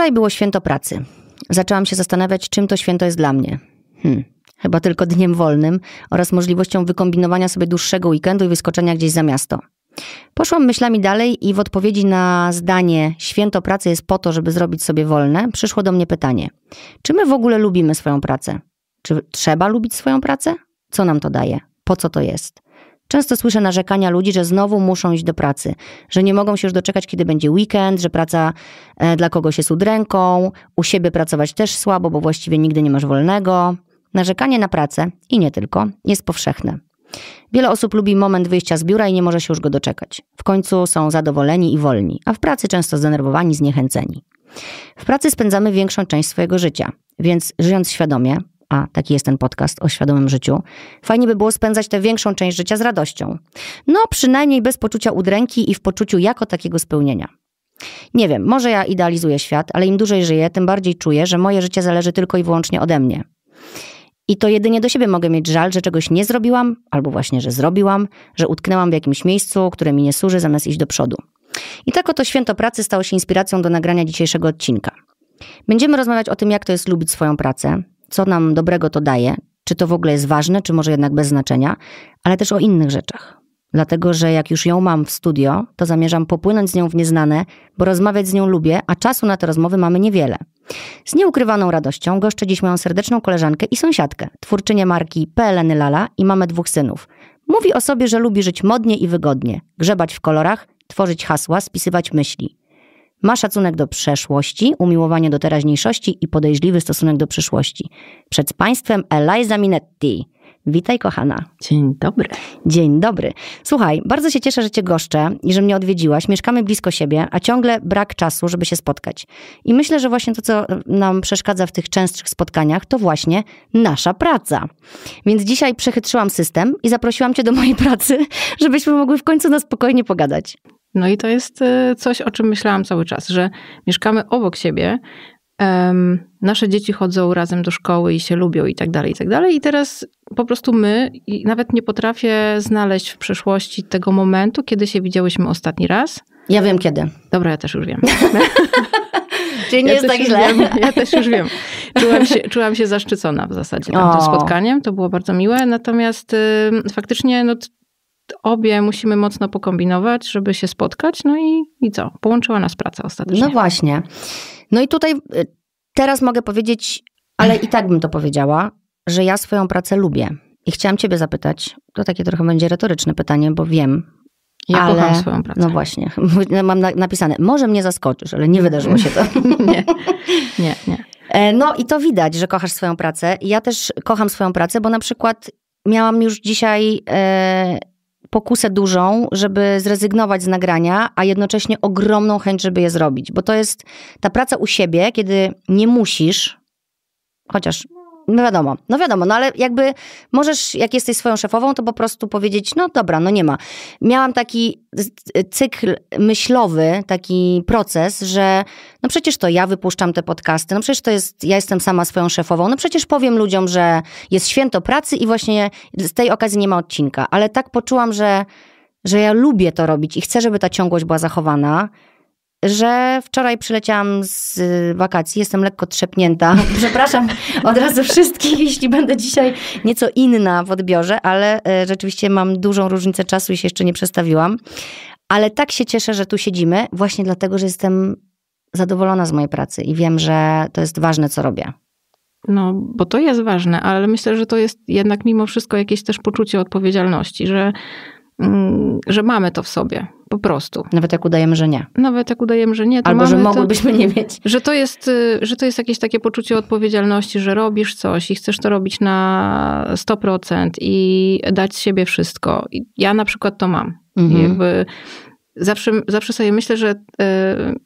Wczoraj było święto pracy. Zaczęłam się zastanawiać, czym to święto jest dla mnie. Hmm, chyba tylko dniem wolnym oraz możliwością wykombinowania sobie dłuższego weekendu i wyskoczenia gdzieś za miasto. Poszłam myślami dalej i w odpowiedzi na zdanie święto pracy jest po to, żeby zrobić sobie wolne, przyszło do mnie pytanie: czy my w ogóle lubimy swoją pracę? Czy trzeba lubić swoją pracę? Co nam to daje? Po co to jest? Często słyszę narzekania ludzi, że znowu muszą iść do pracy, że nie mogą się już doczekać, kiedy będzie weekend, że praca e, dla kogoś jest udręką, u siebie pracować też słabo, bo właściwie nigdy nie masz wolnego. Narzekanie na pracę, i nie tylko, jest powszechne. Wiele osób lubi moment wyjścia z biura i nie może się już go doczekać. W końcu są zadowoleni i wolni, a w pracy często zdenerwowani, zniechęceni. W pracy spędzamy większą część swojego życia, więc żyjąc świadomie, a taki jest ten podcast o świadomym życiu, fajnie by było spędzać tę większą część życia z radością. No, przynajmniej bez poczucia udręki i w poczuciu jako takiego spełnienia. Nie wiem, może ja idealizuję świat, ale im dłużej żyję, tym bardziej czuję, że moje życie zależy tylko i wyłącznie ode mnie. I to jedynie do siebie mogę mieć żal, że czegoś nie zrobiłam, albo właśnie, że zrobiłam, że utknęłam w jakimś miejscu, które mi nie służy, zamiast iść do przodu. I tak oto święto pracy stało się inspiracją do nagrania dzisiejszego odcinka. Będziemy rozmawiać o tym, jak to jest lubić swoją pracę, co nam dobrego to daje, czy to w ogóle jest ważne, czy może jednak bez znaczenia, ale też o innych rzeczach. Dlatego, że jak już ją mam w studio, to zamierzam popłynąć z nią w nieznane, bo rozmawiać z nią lubię, a czasu na te rozmowy mamy niewiele. Z nieukrywaną radością goszczę dziś moją serdeczną koleżankę i sąsiadkę, twórczynię marki PLN Lala i mamy dwóch synów. Mówi o sobie, że lubi żyć modnie i wygodnie, grzebać w kolorach, tworzyć hasła, spisywać myśli. Ma szacunek do przeszłości, umiłowanie do teraźniejszości i podejrzliwy stosunek do przyszłości. Przed Państwem Eliza Minetti. Witaj, kochana. Dzień dobry. Dzień dobry. Słuchaj, bardzo się cieszę, że Cię goszczę i że mnie odwiedziłaś. Mieszkamy blisko siebie, a ciągle brak czasu, żeby się spotkać. I myślę, że właśnie to, co e, nam przeszkadza w tych częstszych spotkaniach, to właśnie nasza praca. Więc dzisiaj przechytrzyłam system i zaprosiłam Cię do mojej pracy, żebyśmy mogły w końcu na spokojnie pogadać. No i to jest y, coś, o czym myślałam cały czas, że mieszkamy obok siebie, nasze dzieci chodzą razem do szkoły i się lubią i tak dalej, i tak dalej. I teraz po prostu my, i nawet nie potrafię znaleźć w przeszłości tego momentu, kiedy się widziałyśmy ostatni raz. Ja wiem kiedy. Dobra, ja też już wiem. Czyli nie ja jest tak źle. Wiem, ja też już wiem. Czułam się, czułam się zaszczycona w zasadzie tym spotkaniem. To było bardzo miłe. Natomiast y, faktycznie no, obie musimy mocno pokombinować, żeby się spotkać. No i, i co? Połączyła nas praca ostatecznie. No właśnie. No i tutaj y, teraz mogę powiedzieć, ale i tak bym to powiedziała, że ja swoją pracę lubię. I chciałam Ciebie zapytać, to takie trochę będzie retoryczne pytanie, bo wiem. Ja ale... kocham swoją pracę. No właśnie, mam na, napisane, może mnie zaskoczysz, ale nie wydarzyło się to. nie, nie, nie. No i to widać, że kochasz swoją pracę. Ja też kocham swoją pracę, bo na przykład miałam już dzisiaj e, pokusę dużą, żeby zrezygnować z nagrania, a jednocześnie ogromną chęć, żeby je zrobić. Bo to jest ta praca u siebie, kiedy nie musisz, chociaż no wiadomo, no wiadomo, no ale jakby możesz, jak jesteś swoją szefową, to po prostu powiedzieć, no dobra, no nie ma. Miałam taki cykl myślowy, taki proces, że no przecież to ja wypuszczam te podcasty, no przecież to jest, ja jestem sama swoją szefową, no przecież powiem ludziom, że jest święto pracy i właśnie z tej okazji nie ma odcinka. Ale tak poczułam, że, że ja lubię to robić i chcę, żeby ta ciągłość była zachowana, że wczoraj przyleciałam z y, wakacji, jestem lekko trzepnięta. Przepraszam od razu wszystkich, jeśli będę dzisiaj nieco inna w odbiorze, ale y, rzeczywiście mam dużą różnicę czasu i się jeszcze nie przestawiłam. Ale tak się cieszę, że tu siedzimy, właśnie dlatego, że jestem zadowolona z mojej pracy i wiem, że to jest ważne, co robię. No, bo to jest ważne, ale myślę, że to jest jednak mimo wszystko jakieś też poczucie odpowiedzialności, że Mm, że mamy to w sobie. Po prostu. Nawet jak udajemy, że nie. Nawet jak udajemy, że nie. Albo, że mogłybyśmy to, nie mieć. Że to, jest, y, że to jest jakieś takie poczucie odpowiedzialności, że robisz coś i chcesz to robić na 100% i dać z siebie wszystko. I ja na przykład to mam. Mhm. jakby zawsze, zawsze sobie myślę, że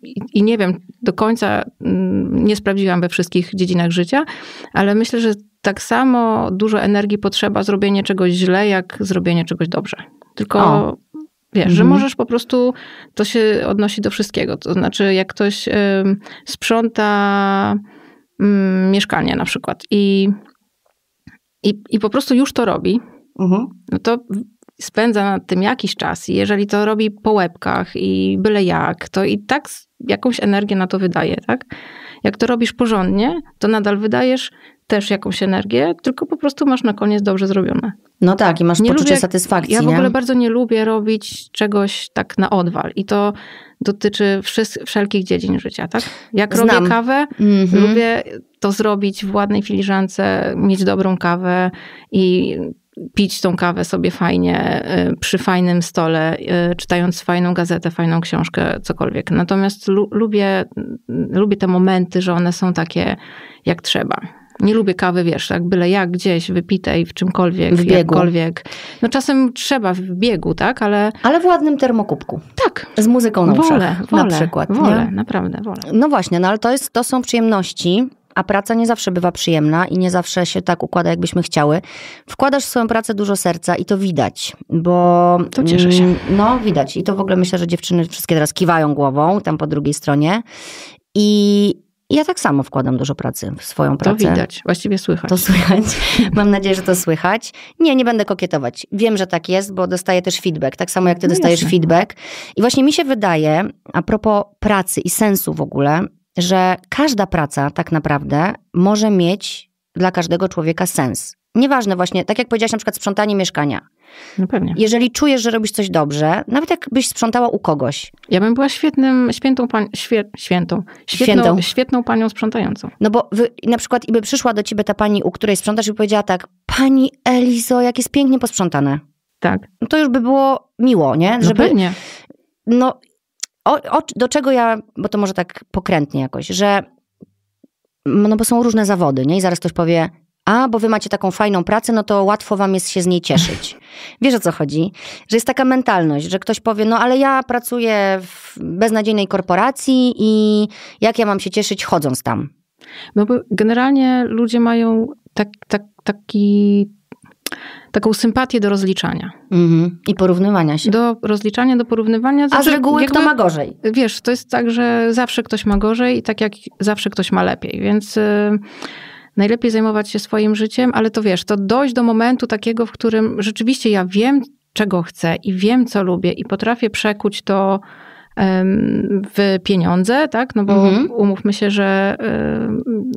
yy, i nie wiem, do końca yy, nie sprawdziłam we wszystkich dziedzinach życia, ale myślę, że tak samo dużo energii potrzeba zrobienie czegoś źle, jak zrobienie czegoś dobrze. Tylko o. wiesz, mhm. że możesz po prostu, to się odnosi do wszystkiego. To znaczy, jak ktoś y, sprząta y, mieszkanie na przykład i, i, i, po prostu już to robi, mhm. no to spędza nad tym jakiś czas i jeżeli to robi po łebkach i byle jak, to i tak jakąś energię na to wydaje, tak? Jak to robisz porządnie, to nadal wydajesz też jakąś energię, tylko po prostu masz na koniec dobrze zrobione. No tak, i masz nie poczucie lubię, satysfakcji. Ja w ogóle nie? bardzo nie lubię robić czegoś tak na odwal. I to dotyczy wszelkich dziedzin życia, tak? Jak Znam. robię kawę, mm-hmm. lubię to zrobić w ładnej filiżance, mieć dobrą kawę i pić tą kawę sobie fajnie, y, przy fajnym stole, y, czytając fajną gazetę, fajną książkę, cokolwiek. Natomiast lu- lubię, lubię te momenty, że one są takie jak trzeba. Nie lubię kawy, wiesz, tak byle jak gdzieś wypitej, w czymkolwiek, w biegu. jakkolwiek. No czasem trzeba w biegu, tak, ale... Ale w ładnym termokubku. Tak. Z muzyką na wolę, wolę, na przykład. Wolę, nie? naprawdę wolę. No właśnie, no ale to, jest, to są przyjemności, a praca nie zawsze bywa przyjemna i nie zawsze się tak układa, jakbyśmy chciały. Wkładasz w swoją pracę dużo serca i to widać, bo. To cieszę się. Mm, no, widać. I to w ogóle myślę, że dziewczyny wszystkie teraz kiwają głową tam po drugiej stronie. I ja tak samo wkładam dużo pracy w swoją pracę. To widać, właściwie słychać. To słychać. Mam nadzieję, że to słychać. Nie, nie będę kokietować. Wiem, że tak jest, bo dostaję też feedback, tak samo jak ty no dostajesz jasne. feedback. I właśnie mi się wydaje, a propos pracy i sensu w ogóle, że każda praca tak naprawdę może mieć dla każdego człowieka sens. Nieważne właśnie, tak jak powiedziałaś na przykład sprzątanie mieszkania. No pewnie. Jeżeli czujesz, że robisz coś dobrze, nawet jakbyś sprzątała u kogoś. Ja bym była świetnym, świętą, pań, świe, świętą, świetną, świętą. świetną panią sprzątającą. No bo wy, na przykład i by przyszła do ciebie ta pani, u której sprzątasz i powiedziała tak, pani Elizo, jak jest pięknie posprzątane. Tak. No to już by było miło, nie? No Żeby, no pewnie. No, o, o, do czego ja, bo to może tak pokrętnie jakoś, że no bo są różne zawody, nie? I zaraz ktoś powie, a bo wy macie taką fajną pracę, no to łatwo wam jest się z niej cieszyć. Wiesz o co chodzi? Że jest taka mentalność, że ktoś powie, no ale ja pracuję w beznadziejnej korporacji i jak ja mam się cieszyć chodząc tam? No bo generalnie ludzie mają tak, tak, taki taką sympatię do rozliczania. Mhm. I porównywania się. Do rozliczania, do porównywania. Zawsze, A z reguły jakby, kto ma gorzej. Wiesz, to jest tak, że zawsze ktoś ma gorzej i tak jak zawsze ktoś ma lepiej, więc... Yy, najlepiej zajmować się swoim życiem, ale to wiesz, to dojść do momentu takiego, w którym rzeczywiście ja wiem, czego chcę i wiem, co lubię i potrafię przekuć to w pieniądze, tak? No bo mhm. umówmy się, że. E,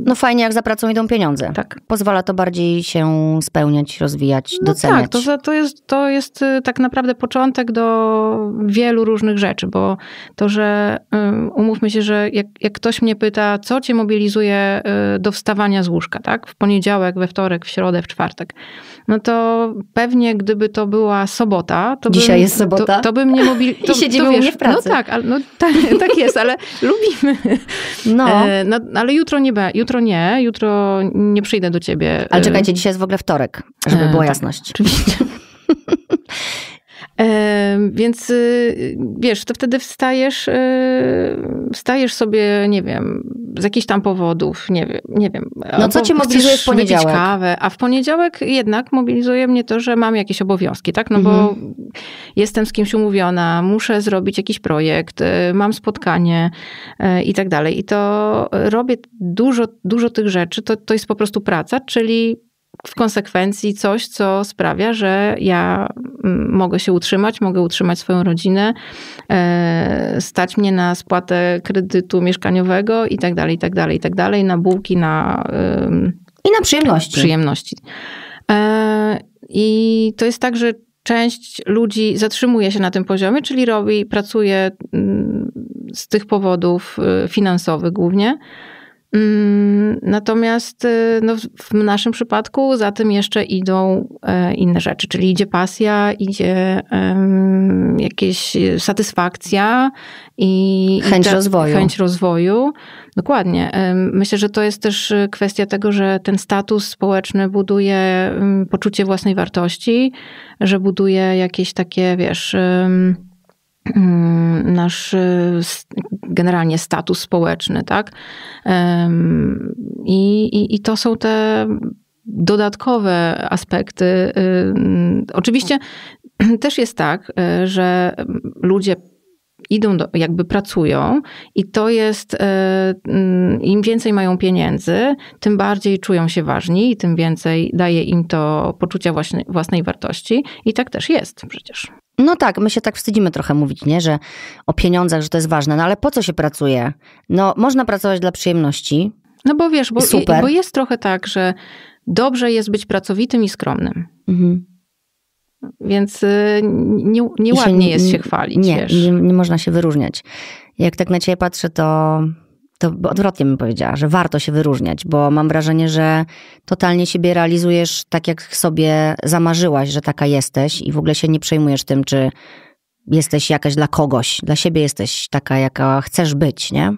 no fajnie, jak za pracą idą pieniądze. Tak. Pozwala to bardziej się spełniać, rozwijać, no doceniać. Tak, to, to, jest, to jest y, tak naprawdę początek do wielu różnych rzeczy, bo to, że umówmy się, że jak, jak ktoś mnie pyta, co cię mobilizuje y, do wstawania z łóżka, tak? W poniedziałek, we wtorek, w środę, w czwartek, no to pewnie gdyby to była sobota, to Dzisiaj bym, jest sobota. To, to bym nie mobil... I siedzimy to, wiesz, mnie w pracy. No tak, tak, ale, no, tak, tak jest, ale lubimy. No. E, no. ale jutro nie, jutro nie, jutro nie przyjdę do ciebie. Ale e. czekajcie, dzisiaj jest w ogóle wtorek, żeby e, była tak, jasność. Oczywiście. Więc y, wiesz, to wtedy wstajesz, y, wstajesz sobie, nie wiem, z jakichś tam powodów, nie wiem. Nie wiem no co cię mobilizuje w poniedziałek? Kawę, a w poniedziałek jednak mobilizuje mnie to, że mam jakieś obowiązki, tak? No mhm. bo jestem z kimś umówiona, muszę zrobić jakiś projekt, y, mam spotkanie i tak dalej. I to robię dużo, dużo tych rzeczy, to, to jest po prostu praca, czyli w konsekwencji coś, co sprawia, że ja mm, mogę się utrzymać, mogę utrzymać swoją rodzinę, e, stać mnie na spłatę kredytu mieszkaniowego i tak dalej, i tak dalej, i tak dalej, na bułki, na... I na przyjemności. Przyjemności. E, I to jest tak, że część ludzi zatrzymuje się na tym poziomie, czyli robi, pracuje mm, z tych powodów e, finansowych głównie, Mm, natomiast y, no, w naszym przypadku za tym jeszcze idą e, inne rzeczy, czyli idzie pasja, idzie um, jakieś y, satysfakcja i chęć i rozwoju. Chęć rozwoju. Dokładnie. Myślę, że to jest też y, kwestia tego, że ten status społeczny buduje mm, poczucie własnej wartości, że buduje jakieś takie, wiesz, um, nasz generalnie status społeczny, tak? I, i, i to są te dodatkowe aspekty. Y, oczywiście też jest tak, y, że ludzie idą, do, jakby pracują i to jest, y, im więcej mają pieniędzy, tym bardziej czują się ważni i tym więcej daje im to poczucia własnej wartości i tak też jest przecież. No tak, my się tak wstydzimy trochę mówić, nie? Że o pieniądzach, że to jest ważne. No ale po co się pracuje? No można pracować dla przyjemności. No bo wiesz, bo, Super. bo jest trochę tak, że dobrze jest być pracowitym i skromnym. Mhm. Więc y, nieładnie nie, ładnie się, jest się chwalić. Nie, wiesz. nie, nie można się wyróżniać. Jak tak na ciebie patrzę, to to odwrotnie bym powiedziała, że warto się wyróżniać, bo mam wrażenie, że totalnie siebie realizujesz tak, jak sobie zamarzyłaś, że taka jesteś i w ogóle się nie przejmujesz tym, czy jesteś jakaś dla kogoś. Dla siebie jesteś taka, jaka chcesz być, nie?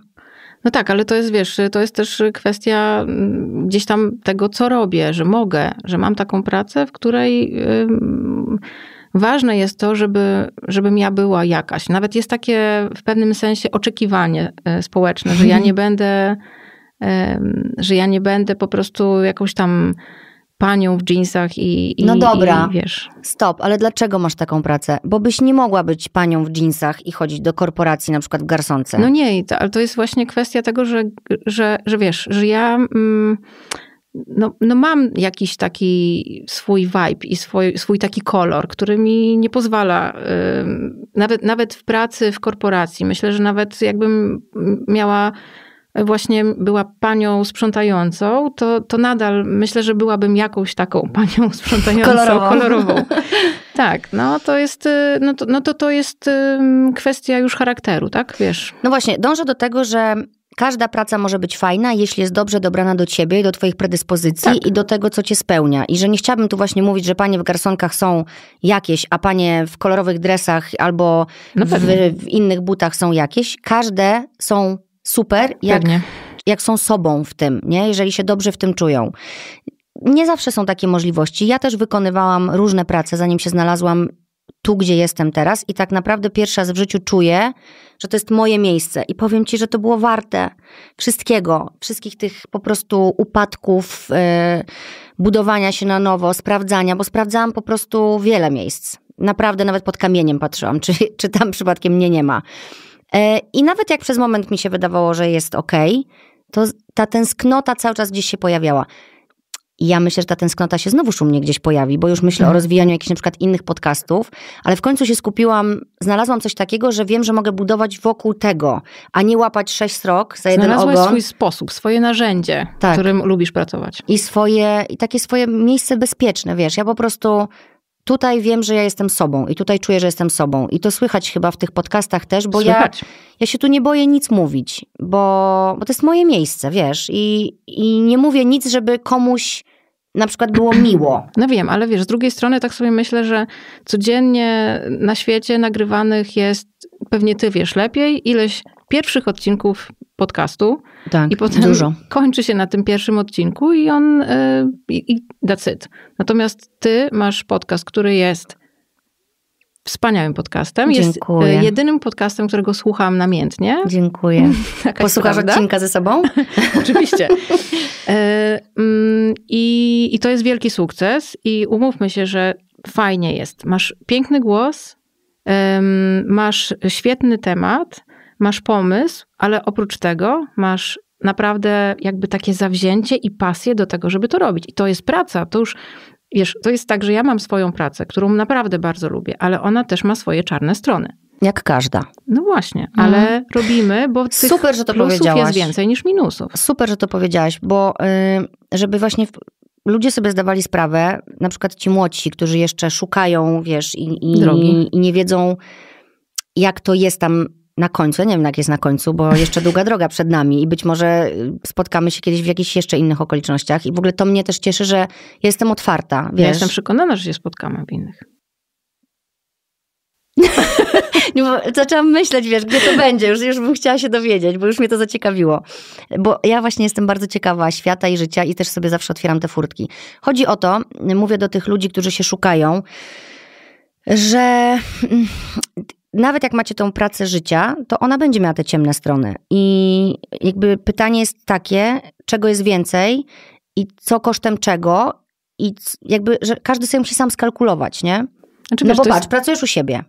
No tak, ale to jest, wiesz, to jest też kwestia mm, gdzieś tam tego, co robię, że mogę, że mam taką pracę, w której... Yy Ważne jest to, żeby, żebym ja była jakaś. Nawet jest takie w pewnym sensie oczekiwanie e, społeczne, że ja nie będę, że ja nie będę po prostu jakąś tam panią w jeansach i, i No dobra, i, wiesz. stop, ale dlaczego masz taką pracę? Bo byś nie mogła być panią w jeansach i chodzić do korporacji na przykład w garsonce. No nie, to, ale to jest właśnie kwestia tego, że, że, że wiesz, że ja... Mm, no, no mam jakiś taki swój vibe i swój, swój taki kolor, który mi nie pozwala, yy, nawet, nawet w pracy, w korporacji. Myślę, że nawet jakbym miała właśnie była panią sprzątającą, to, to nadal myślę, że byłabym jakąś taką panią sprzątającą kolorową. kolorową. Tak, no to jest, y, no to, no to, to jest kwestia już charakteru, tak, wiesz? No właśnie, dążę do tego, że każda praca może być fajna, jeśli jest dobrze dobrana do ciebie do twoich predyspozycji tak. i do tego, co cię spełnia. I że nie chciałabym tu właśnie mówić, że panie w garsonkach są jakieś, a panie w kolorowych dresach albo no w, w, innych butach są jakieś. Każde są super, jak, jak są sobą w tym, nie? jeżeli się dobrze w tym czują nie zawsze są takie możliwości. Ja też wykonywałam różne prace, zanim się znalazłam tu, gdzie jestem teraz i tak naprawdę pierwszy raz w życiu czuję, że to jest moje miejsce. I powiem ci, że to było warte wszystkiego, wszystkich tych po prostu upadków, yy, budowania się na nowo, sprawdzania, bo sprawdzałam po prostu wiele miejsc. Naprawdę nawet pod kamieniem patrzyłam, czy, czy tam przypadkiem mnie nie ma. Yy, I nawet jak przez moment mi się wydawało, że jest ok, to ta tęsknota cały czas gdzieś się pojawiała. I ja myślę, że ta tęsknota się znowu u mnie gdzieś pojawi, bo już myślę mhm. o rozwijaniu jakichś na przykład innych podcastów, ale w końcu się skupiłam, znalazłam coś takiego, że wiem, że mogę budować wokół tego, a nie łapać sześć srok za jeden Znalazłaś ogon. swój sposób, swoje narzędzie, tak. którym lubisz pracować. I swoje, i takie swoje miejsce bezpieczne, wiesz, ja po prostu tutaj wiem, że ja jestem sobą i tutaj czuję, że jestem sobą. I to słychać chyba w tych podcastach też, bo słychać. ja, ja się tu nie boję nic mówić, bo, bo to jest moje miejsce, wiesz. I, I nie mówię nic, żeby komuś na przykład było miło. No wiem, ale wiesz, z drugiej strony tak sobie myślę, że codziennie na świecie nagrywanych jest, pewnie ty wiesz lepiej, ileś pierwszych odcinków podcastu. Tak, I potem dużo. kończy się na tym pierwszym odcinku i on, y, i, i that's it. Natomiast ty masz podcast, który jest wspaniałym podcastem. E, Dziękuję. Jest jedynym podcastem, którego słucham namiętnie. Dziękuję. Posłuchasz odcinka ze sobą? Oczywiście. E, mm, I, I to jest wielki sukces i umówmy się, że fajnie jest. Masz piękny głos, masz świetny temat, masz pomysł, ale oprócz tego masz naprawdę jakby takie zawzięcie i pasję do tego, żeby to robić. I to jest praca. To już Wiesz, to jest tak, że ja mam swoją pracę, którą naprawdę bardzo lubię, ale ona też ma swoje czarne strony. Jak każda. No właśnie, mhm. ale robimy, bo tych Super, że to plusów jest więcej niż minusów. Super, że to powiedziałaś, bo y, żeby właśnie ludzie sobie zdawali sprawę, na przykład ci młodsi, którzy jeszcze szukają, wiesz, i, i, i nie wiedzą, jak to jest tam na końcu. Ja nie wiem, jak jest na końcu, bo jeszcze długa droga przed nami i być może y, spotkamy się kiedyś w jakichś jeszcze innych okolicznościach. I w ogóle to mnie też cieszy, że jestem otwarta. Wiesz? Ja jestem przekonana, że się spotkamy w innych. Zaczęłam myśleć, wiesz, gdzie to będzie. Już, już bym chciała się dowiedzieć, bo już mnie to zaciekawiło. Bo ja właśnie jestem bardzo ciekawa świata i życia i też sobie zawsze otwieram te furtki. Chodzi o to, mówię do tych ludzi, którzy się szukają, że mm, nawet jak macie tą pracę życia, to ona będzie miała te ciemne strony. I jakby pytanie jest takie, czego jest więcej i co kosztem czego, i jakby, że każdy sobie musi sam skalkulować, nie? Znaczy, no bo patrz, jest... pracujesz u siebie,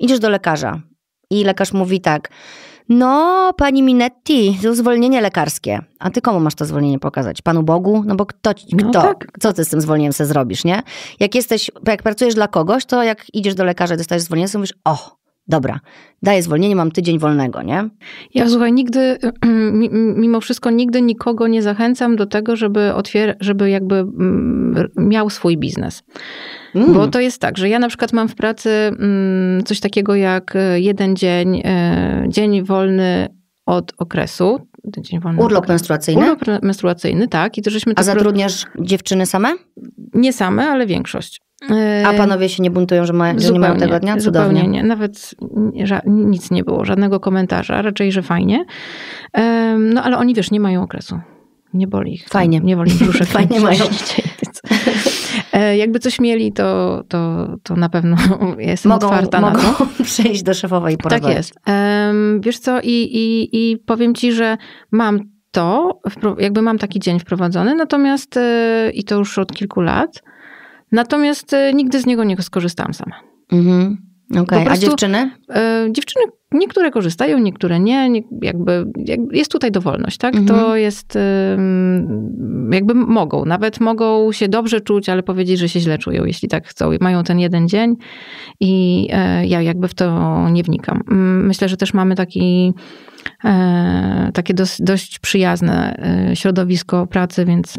idziesz do lekarza i lekarz mówi tak, no pani Minetti, to zwolnienie lekarskie. A ty komu masz to zwolnienie pokazać? Panu Bogu? No bo kto, no kto? Tak. co ty z tym zwolnieniem se zrobisz, nie? Jak jesteś, jak pracujesz dla kogoś, to jak idziesz do lekarza dostajesz zwolnienie, to mówisz, o, dobra, daję zwolnienie, mam tydzień wolnego, nie? Ja słuchaj, nigdy, mimo wszystko nigdy nikogo nie zachęcam do tego, żeby, otwier- żeby jakby mm, miał swój biznes. Mm. Bo to jest tak, że ja na przykład mam w pracy mm, coś takiego jak y, jeden dzień, y, dzień wolny od okresu. Dzień wolny Urlop okresu. menstruacyjny? Urlop menstruacyjny, tak. I to, żeśmy A zatrudniasz dziewczyny same? Nie same, ale większość. A yy, panowie się nie buntują, że, ma, że nie mają tego dnia? Cudownie. Zupełnie nie. Nawet nic nie było, żadnego komentarza, raczej, że fajnie. No ale oni, wiesz, nie mają okresu. Nie boli ich. Fajnie. Nie boli ich Fajnie mają. E, jakby coś mieli, to, to, to na pewno jestem mogą, otwarta mogą na to. przejść do szefowej i tak porozmawiać. Tak jest. Wiesz co, i, i, i powiem ci, że mam to, jakby mam taki dzień wprowadzony, natomiast e, i to już od kilku lat – Natomiast y, nigdy z niego nie skorzystałam sama. Mhm. Okay. Prostu, A dziewczyny? Y, dziewczyny Niektóre korzystają, niektóre nie, nie jakby, jest tutaj dowolność, tak? Mhm. To jest, jakby mogą, nawet mogą się dobrze czuć, ale powiedzieć, że się źle czują, jeśli tak chcą. Mają ten jeden dzień i e, ja jakby w to nie wnikam. Myślę, że też mamy taki, e, takie dość, dość przyjazne e, środowisko pracy, więc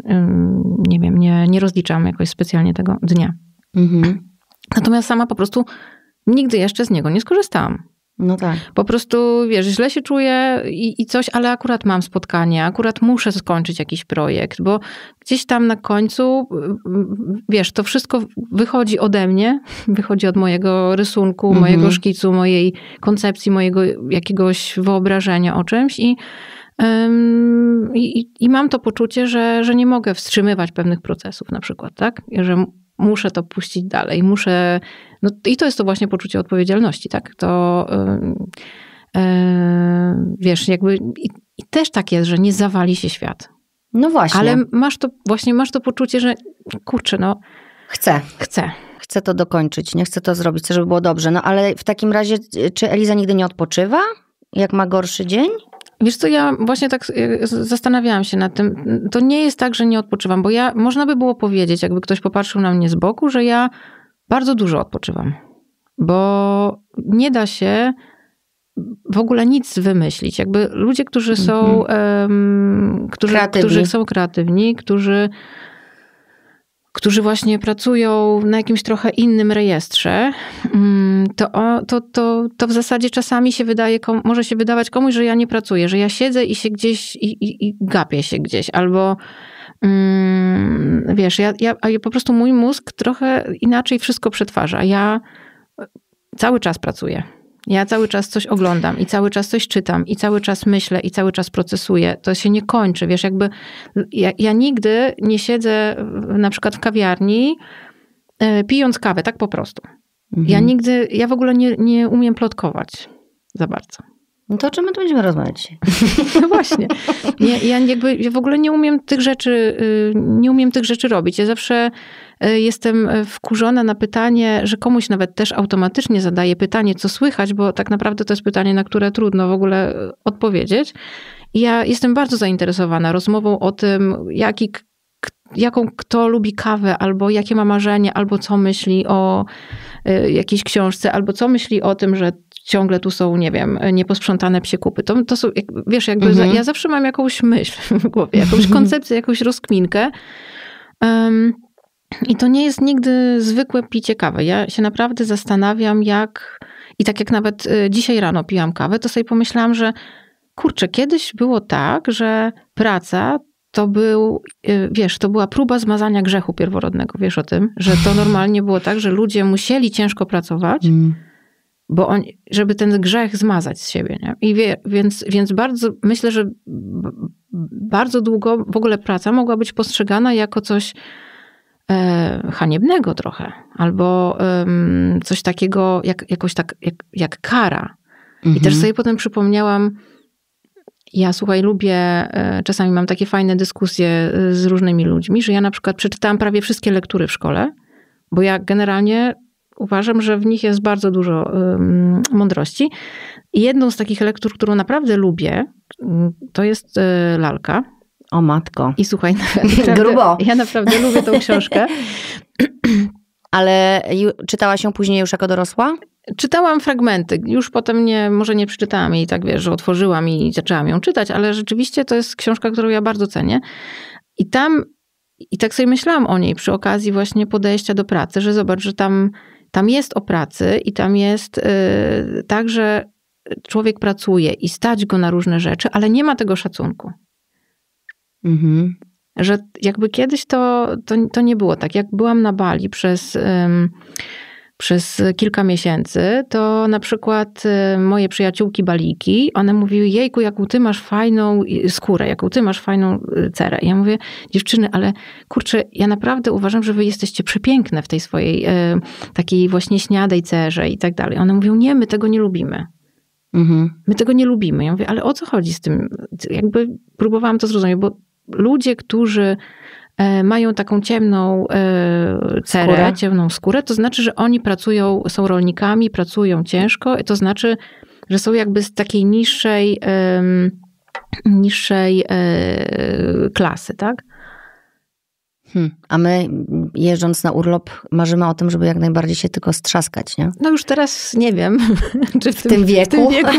nie wiem, nie, nie rozliczam jakoś specjalnie tego dnia. Mhm. Natomiast sama po prostu nigdy jeszcze z niego nie skorzystałam. No tak. Po prostu, wiesz, źle się czuję i, i, coś, ale akurat mam spotkanie, akurat muszę skończyć jakiś projekt, bo gdzieś tam na końcu, wiesz, to wszystko wychodzi ode mnie, wychodzi od mojego rysunku, mm -hmm. mojego szkicu, mojej koncepcji, mojego jakiegoś wyobrażenia o czymś i, ym, i, i, mam to poczucie, że, że nie mogę wstrzymywać pewnych procesów na przykład, tak? Że muszę to puścić dalej, muszę. No i to jest to właśnie poczucie odpowiedzialności, tak? To yy, yy, wiesz, jakby. I, I, też tak jest, że nie zawali się świat. No właśnie. Ale masz to, właśnie masz to poczucie, że kurczę, no. Chcę. Chcę. Chcę to dokończyć, nie chcę to zrobić, chcę, żeby było dobrze. No ale w takim razie, czy Eliza nigdy nie odpoczywa? Jak ma gorszy dzień? Wiesz co, ja właśnie tak e, zastanawiałam się nad tym. To nie jest tak, że nie odpoczywam, bo ja, można by było powiedzieć, jakby ktoś popatrzył na mnie z boku, że ja bardzo dużo odpoczywam. Bo nie da się w ogóle nic wymyślić. Jakby ludzie, którzy są, mm -hmm. um, którzy, którzy, są kreatywni, którzy którzy właśnie pracują na jakimś trochę innym rejestrze, mm, to, to, to, to w zasadzie czasami się wydaje, może się wydawać komuś, że ja nie pracuję, że ja siedzę i się gdzieś i, i, i gapię się gdzieś, albo mm, wiesz, ja, ja, ja po prostu mój mózg trochę inaczej wszystko przetwarza. Ja cały czas pracuję. Ja cały czas coś oglądam i cały czas coś czytam i cały czas myślę i cały czas procesuję. To się nie kończy, wiesz, jakby ja, ja nigdy nie siedzę na przykład w kawiarni e, pijąc kawę, tak po prostu. Mhm. Ja nigdy, ja w ogóle nie, nie umiem plotkować za bardzo. No to o czym my tu będziemy rozmawiać? No właśnie. Ja, ja jakby ja w ogóle nie umiem tych rzeczy, y, nie umiem tych rzeczy robić. Ja zawsze E, jestem e, wkurzona na pytanie, że komuś nawet też automatycznie zadaję pytanie, co słychać, bo tak naprawdę to jest pytanie, na które trudno w ogóle e, odpowiedzieć. Ja jestem bardzo zainteresowana rozmową o tym, jaki jaką kto lubi kawę, albo jakie ma marzenie, albo co myśli o y, jakiejś książce, albo co myśli o tym, że ciągle tu są, nie wiem, nieposprzątane psie kupy. To, to są, jak, wiesz, jakby mhm. za, ja zawsze mam jakąś myśl w głowie, jakąś koncepcję, jakąś rozkminkę. Um, i to nie jest nigdy zwykłe picie kawy. Ja się naprawdę zastanawiam, jak. I tak jak nawet y, dzisiaj rano piłam kawę, to sobie pomyślałam, że kurczę, kiedyś było tak, że praca to był, y, wiesz, to była próba zmazania grzechu pierworodnego. Wiesz o tym, że to normalnie było tak, że ludzie musieli ciężko pracować, mm. bo on, żeby ten grzech zmazać z siebie. Nie? I wie, więc, więc bardzo myślę, że bardzo długo w ogóle praca mogła być postrzegana jako coś E, haniebnego trochę, albo coś takiego jak, jakoś tak, jak, jak kara. Mhm. I też mhm. sobie potem przypomniałam, ja słuchaj, lubię, e, czasami mam takie fajne dyskusje e, z różnymi ludźmi, że ja na przykład przeczytałam prawie wszystkie lektury w szkole, bo ja generalnie uważam, że w nich jest bardzo dużo mądrości. I jedną z takich lektur, którą naprawdę lubię, to jest lalka. O matko. I słuchaj, naprawdę, grubo. Ja naprawdę lubię tą książkę. Ale czytała się później już jako dorosła? Czytałam fragmenty, już potem nie, może nie przeczytałam jej, tak wiesz, że otworzyłam i zaczęłam ją czytać, ale rzeczywiście to jest książka, którą ja bardzo cenię. I tam, i tak sobie myślałam o niej przy okazji właśnie podejścia do pracy, że zobacz, że tam, tam jest o pracy i tam jest yy, tak, że człowiek pracuje i stać go na różne rzeczy, ale nie ma tego szacunku. Mhm. Że jakby kiedyś to, to, to, nie było tak. Jak byłam na Bali przez, um, przez kilka miesięcy, to na przykład y, moje przyjaciółki baliki, one mówiły, jejku, jaką ty masz fajną y, skórę, jaką ty masz fajną y, cerę. Ja mówię, dziewczyny, ale kurczę, ja naprawdę uważam, że wy jesteście przepiękne w tej swojej takiej właśnie śniadej cerze i tak dalej. One mówią, nie, my tego nie lubimy. Mhm. My tego nie lubimy. Ja mówię, ale o co chodzi z tym? Jakby próbowałam to zrozumieć, bo ludzie, którzy e, mają taką ciemną e, cerę, skórę. ciemną skórę, to znaczy, że oni pracują, są rolnikami, pracują ciężko, to znaczy, że są jakby z takiej niższej, niższej e, klasy, tak? Hmm, a my jeżdżąc na urlop marzymy o tym, żeby jak najbardziej się tylko strzaskać, nie? No już teraz nie wiem, czy w, w tym, tym, wieku. W tym wieku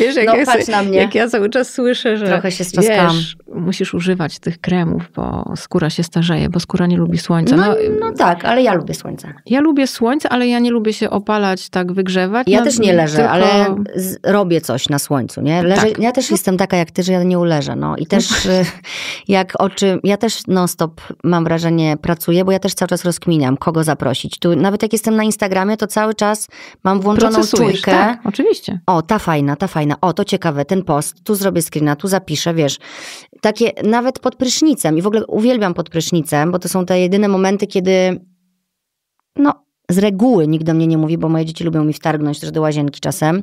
wiesz, jak, no, ja, na mnie. jak ja cały czas słyszę, że Trochę się Wiesz, musisz używać tych kremów, bo skóra się starzeje, bo skóra nie lubi słońca. No, no, no tak, ale ja lubię słońce. Ja lubię słońce, ale ja nie lubię się opalać, tak wygrzewać. Ja no, też nie leżę, tylko... ale robię coś na słońcu, nie? Leżę, tak. Ja też no. jestem taka jak ty, że ja nie uleżę, no. I też y, jak oczy, ja też non-stop mam wrażenie pracuję, bo ja też też cały czas rozkminiam, kogo zaprosić. Tu nawet jak jestem na Instagramie, to cały czas mam włączoną Procesujesz, czujkę. Tak, oczywiście. O, ta fajna, ta fajna. O, to ciekawe, ten post. Tu zrobię screena, tu zapiszę, wiesz. Takie nawet pod prysznicem i w ogóle uwielbiam pod prysznicem, bo to są te jedyne momenty, kiedy no z reguły nikt do mnie nie mówi, bo moje dzieci lubią mi wtargnąć też do łazienki czasem.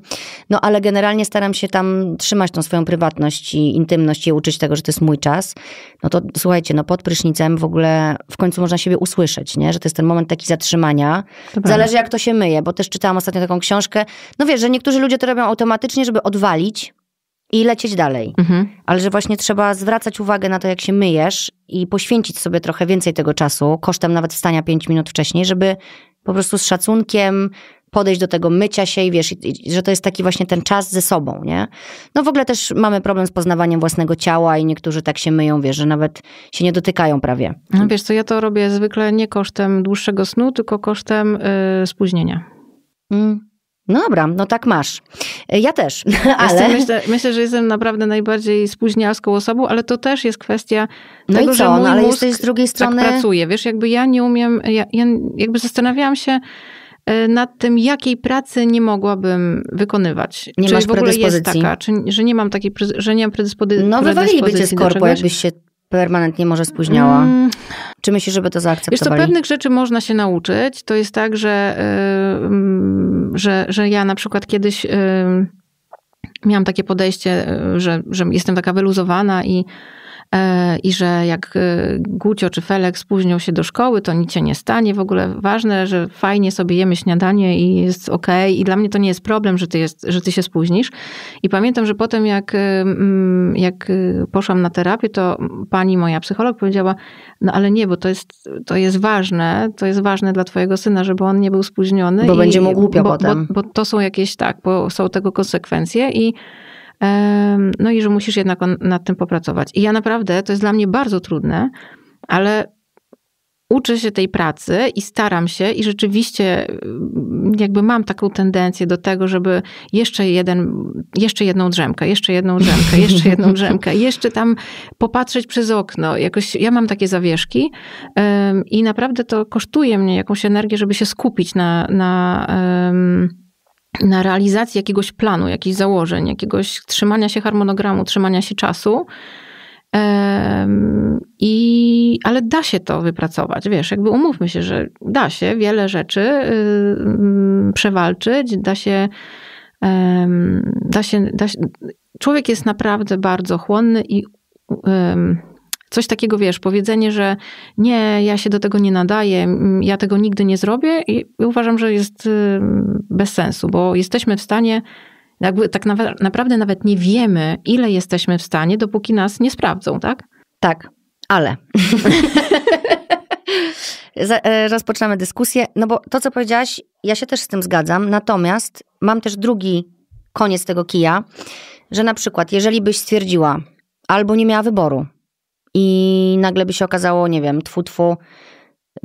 No ale generalnie staram się tam trzymać tą swoją prywatność i intymność i uczyć tego, że to jest mój czas. No to słuchajcie, no pod prysznicem w ogóle w końcu można siebie usłyszeć, nie? Że to jest ten moment taki zatrzymania. Dobra. Zależy jak to się myje, bo też czytałam ostatnio taką książkę. No wiesz, że niektórzy ludzie to robią automatycznie, żeby odwalić, i lecieć dalej. Mhm. Ale że właśnie trzeba zwracać uwagę na to, jak się myjesz i poświęcić sobie trochę więcej tego czasu, kosztem nawet stania 5 minut wcześniej, żeby po prostu z szacunkiem podejść do tego mycia się i wiesz, i, i, że to jest taki właśnie ten czas ze sobą, nie? No w ogóle też mamy problem z poznawaniem własnego ciała i niektórzy tak się myją, wiesz, że nawet się nie dotykają prawie. No wiesz co, ja to robię zwykle nie kosztem dłuższego snu, tylko kosztem yy, spóźnienia. Mm. No dobra, no tak masz. E, ja też, ale... myślę, myślę, że jestem naprawdę najbardziej spóźnialską osobą, ale to też jest kwestia no tego, i co? że mój no, ale mózg z drugiej tak strony... tak pracuje. Wiesz, jakby ja nie umiem... Ja, ja jakby zastanawiałam się e, nad tym, jakiej pracy nie mogłabym wykonywać. Nie czy masz w ogóle jest taka, czy, że nie mam takiej, że nie mam predyspozycji. No wywaliliby cię z korpo, jakbyś się permanentnie może spóźniała. Mm. Czy myślisz, żeby to zaakceptowali? Wiesz co, pewnych rzeczy można się nauczyć. To jest tak, że, yy, że, że ja na przykład kiedyś... Yy, miałam takie podejście, y, że, że jestem taka wyluzowana i E, i że jak e, Gucio czy Felek spóźnią się do szkoły, to nic się nie stanie. W ogóle ważne, że fajnie sobie jemy śniadanie i jest ok. I dla mnie to nie jest problem, że ty, jest, że ty się spóźnisz. I pamiętam, że potem jak, e, mm, jak poszłam na terapię, to pani moja psycholog powiedziała, no ale nie, bo to jest, to jest ważne, to jest ważne dla twojego syna, żeby on nie był spóźniony. Bo i, będzie mu głupio bo, potem. Bo, bo to są jakieś, tak, bo są tego konsekwencje i no i że musisz jednak nad tym popracować. I ja naprawdę, to jest dla mnie bardzo trudne, ale uczę się tej pracy i staram się i rzeczywiście jakby mam taką tendencję do tego, żeby jeszcze jeden, jeszcze jedną drzemkę, jeszcze jedną drzemkę, jeszcze jedną drzemkę, jeszcze tam popatrzeć przez okno. Jakoś ja mam takie zawieszki i naprawdę to kosztuje mnie jakąś energię, żeby się skupić na, na na realizację jakiegoś planu, jakichś założeń, jakiegoś trzymania się harmonogramu, trzymania się czasu. I, ale da się to wypracować, wiesz, jakby umówmy się, że da się wiele rzeczy przewalczyć, da się, da się, da się człowiek jest naprawdę bardzo chłonny i coś takiego, wiesz, powiedzenie, że nie, ja się do tego nie nadaję, ja tego nigdy nie zrobię i uważam, że jest y, bez sensu, bo jesteśmy w stanie, jakby tak naprawdę nawet nie wiemy, ile jesteśmy w stanie, dopóki nas nie sprawdzą, tak? Tak, ale... E, rozpoczynamy dyskusję, no bo to, co powiedziałaś, ja się też z tym zgadzam, natomiast mam też drugi koniec tego kija, że na przykład, jeżeli byś stwierdziła, albo nie miała wyboru, i nagle by się okazało, nie wiem, tfu, tfu,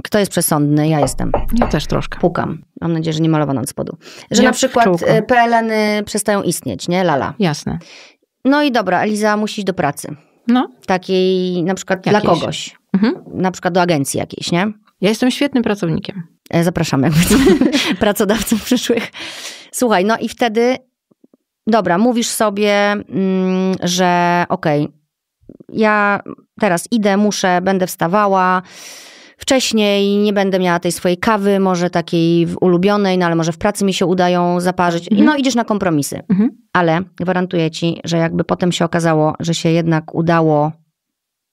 kto jest przesądny? Ja jestem. Ja też troszkę. Pukam. Mam nadzieję, że nie malowano od spodu. Że ja na przykład PLN y, -y przestają istnieć, nie? Lala. Jasne. No i dobra, Eliza musi iść do pracy. No. Takiej na przykład dla kogoś. Mhm. Na przykład do agencji jakiejś, nie? Ja jestem świetnym pracownikiem. E, zapraszamy pracodawców przyszłych. Słuchaj, no i wtedy dobra, mówisz sobie, mm, że okej, okay, ja teraz idę, muszę, będę wstawała wcześniej, nie będę miała tej swojej kawy, może takiej ulubionej, no ale może w pracy mi się udają zaparzyć. Mhm. No idziesz na kompromisy. Mhm. Ale gwarantuję ci, że jakby potem się okazało, że się jednak udało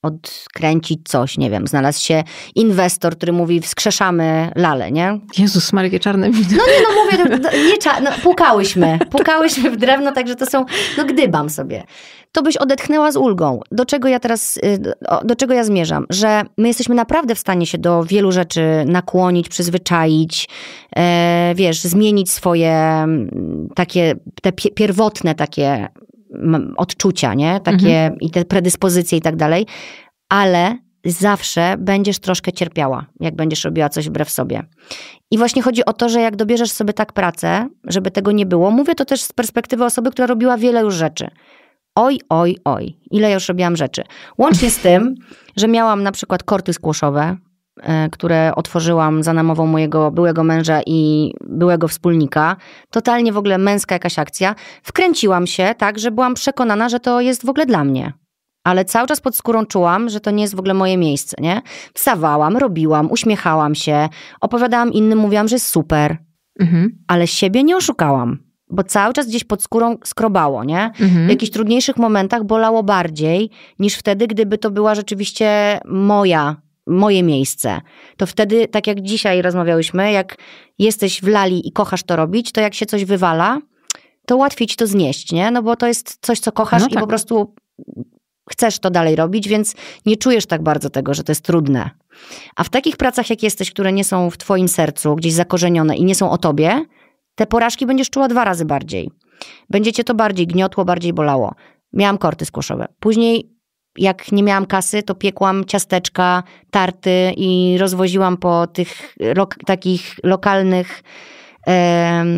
odkręcić coś, nie wiem, znalazł się inwestor, który mówi wskrzeszamy lale, nie? Jezus, Maria czarne wino. No nie, no mówię, nie cza- no, pukałyśmy, pukałyśmy w drewno, także to są, no gdybam sobie. To byś odetchnęła z ulgą. Do czego ja teraz, do, y, do czego ja zmierzam? Że my jesteśmy naprawdę w stanie się do wielu rzeczy nakłonić, przyzwyczaić, e, wiesz, zmienić swoje takie, te pierwotne takie odczucia, nie? Takie mhm. i te predyspozycje i tak dalej, ale zawsze będziesz troszkę cierpiała, jak będziesz robiła coś wbrew sobie. I właśnie chodzi o to, że jak dobierzesz sobie tak pracę, żeby tego nie było, mówię to też z perspektywy osoby, która robiła wiele już rzeczy. Oj, oj, oj, ile już robiłam rzeczy. Łącznie z tym, że miałam na przykład korty skłoszowe, E, które otworzyłam za namową mojego byłego męża i byłego wspólnika. Totalnie w ogóle męska jakaś akcja. Wkręciłam się tak, że byłam przekonana, że to jest w ogóle dla mnie. Ale cały czas pod skórą czułam, że to nie jest w ogóle moje miejsce, nie? Wstawałam, robiłam, uśmiechałam się, opowiadałam innym, mówiłam, że jest super. Mhm. Ale siebie nie oszukałam, bo cały czas gdzieś pod skórą skrobało, nie? Mhm. W jakichś trudniejszych momentach bolało bardziej niż wtedy, gdyby to była rzeczywiście moja moje miejsce. To wtedy, tak jak dzisiaj rozmawiałyśmy, jak jesteś w lali i kochasz to robić, to jak się coś wywala, to łatwiej ci to znieść, nie? No bo to jest coś, co kochasz no tak. i po tak. prostu chcesz to dalej robić, więc nie czujesz tak bardzo tego, że to jest trudne. A w takich pracach, jak jesteś, które nie są w twoim sercu, gdzieś zakorzenione i nie są o tobie, te porażki będziesz czuła dwa razy bardziej. Będzie cię to bardziej gniotło, bardziej bolało. Miałam korty skłoszowe. Później jak nie miałam kasy, to piekłam ciasteczka, tarty i rozwoziłam po tych lo takich lokalnych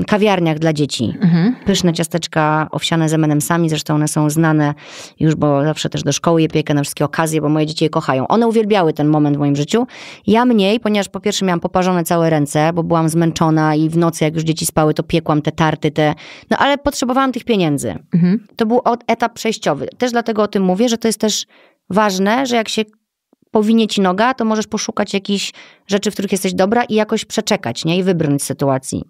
kawiarniach dla dzieci. Mhm. Pyszne ciasteczka owsiane z sami zresztą one są znane już, bo zawsze też do szkoły je piekę na wszystkie okazje, bo moje dzieci je kochają. One uwielbiały ten moment w moim życiu. Ja mniej, ponieważ po pierwsze miałam poparzone całe ręce, bo byłam zmęczona i w nocy, jak już dzieci spały, to piekłam te tarty, te... No ale potrzebowałam tych pieniędzy. Mhm. To był etap przejściowy. Też dlatego o tym mówię, że to jest też ważne, że jak się powinie ci noga, to możesz poszukać jakichś rzeczy, w których jesteś dobra i jakoś przeczekać, nie? I wybrnąć z sytuacji.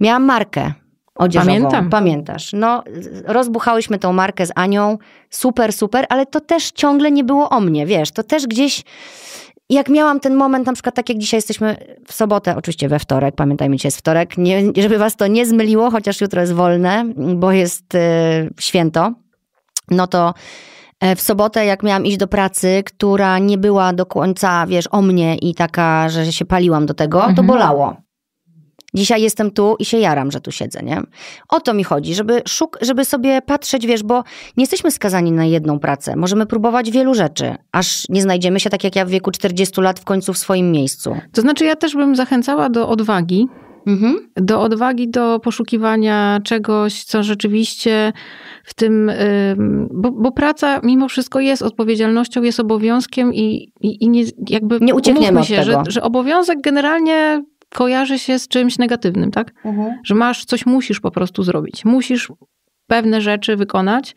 Miałam markę odzieżową. Pamiętam. Pamiętasz. No, rozbuchałyśmy tą markę z Anią. Super, super, ale to też ciągle nie było o mnie, wiesz. To też gdzieś... Jak miałam ten moment, na przykład tak jak dzisiaj jesteśmy w sobotę, oczywiście we wtorek, pamiętajmy, dzisiaj jest wtorek, nie, żeby was to nie zmyliło, chociaż jutro jest wolne, bo jest y, święto, no to E, w sobotę, jak miałam iść do pracy, która nie była do końca, wiesz, o mnie i taka, że się paliłam do tego, mhm. to bolało. Dzisiaj jestem tu i się jaram, że tu siedzę, nie? O to mi chodzi, żeby, szuk żeby sobie patrzeć, wiesz, bo nie jesteśmy skazani na jedną pracę. Możemy próbować wielu rzeczy, aż nie znajdziemy się, tak jak ja w wieku 40 lat, w końcu w swoim miejscu. To znaczy, ja też bym zachęcała do odwagi, Mhm. Do odwagi do poszukiwania czegoś, co rzeczywiście w tym, bo, bo praca mimo wszystko jest odpowiedzialnością, jest obowiązkiem i, i, i nie, jakby nie uciekniemy się, Że, że obowiązek generalnie kojarzy się z czymś negatywnym, tak? Mhm. Że masz coś musisz po prostu zrobić. Musisz pewne rzeczy wykonać.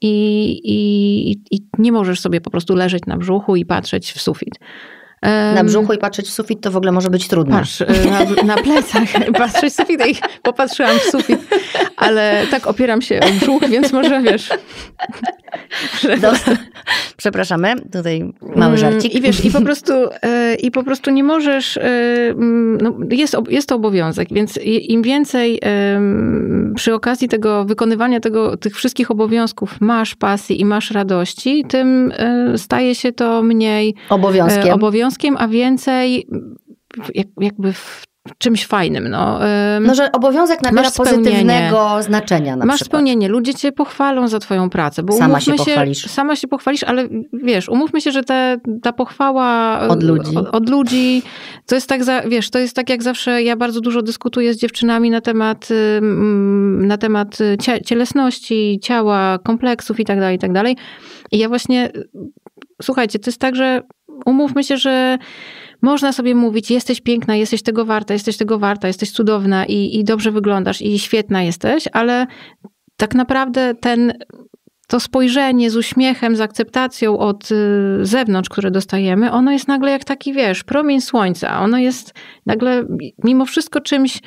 I, i, I nie możesz sobie po prostu leżeć na brzuchu i patrzeć w sufit. Na brzuchu i patrzeć w sufit to w ogóle może być trudne. Patrz, y, na, na plecach patrzeć w sufit i popatrzyłam w sufit, ale tak opieram się o brzuch, więc może wiesz... Że... Przepraszamy, tutaj mały mm, żarcik. I wiesz, i po prostu, y, i po prostu nie możesz... Y, mm, no jest, jest to obowiązek, więc im więcej przy okazji tego wykonywania tego, tych wszystkich obowiązków masz pasji i masz radości, tym staje się to mniej... E, obowiązkiem. Obowiązkiem obowiązkiem, a więcej jak, jakby w czymś fajnym. No, no że obowiązek nabiera pozytywnego znaczenia na Masz przykład. spełnienie, ludzie cię pochwalą za twoją pracę. Bo sama się pochwalisz. sama się pochwalisz, ale wiesz, umówmy się, że te, ta pochwała y, od ludzi. Od, od ludzi, to jest tak, za, wiesz, to jest tak jak zawsze, ja bardzo dużo dyskutuję z dziewczynami na temat, na temat y, cielesności, ciała, kompleksów i tak dalej, i tak dalej. I ja właśnie, y, słuchajcie, to jest tak, że umówmy się, że można sobie mówić, jesteś piękna, jesteś tego warta, jesteś tego warta, jesteś cudowna i, i dobrze wyglądasz i świetna jesteś, ale tak naprawdę ten to spojrzenie z uśmiechem, z akceptacją od y, zewnątrz, które dostajemy, ono jest nagle jak taki, wiesz, promień słońca. Ono jest nagle mimo wszystko czymś,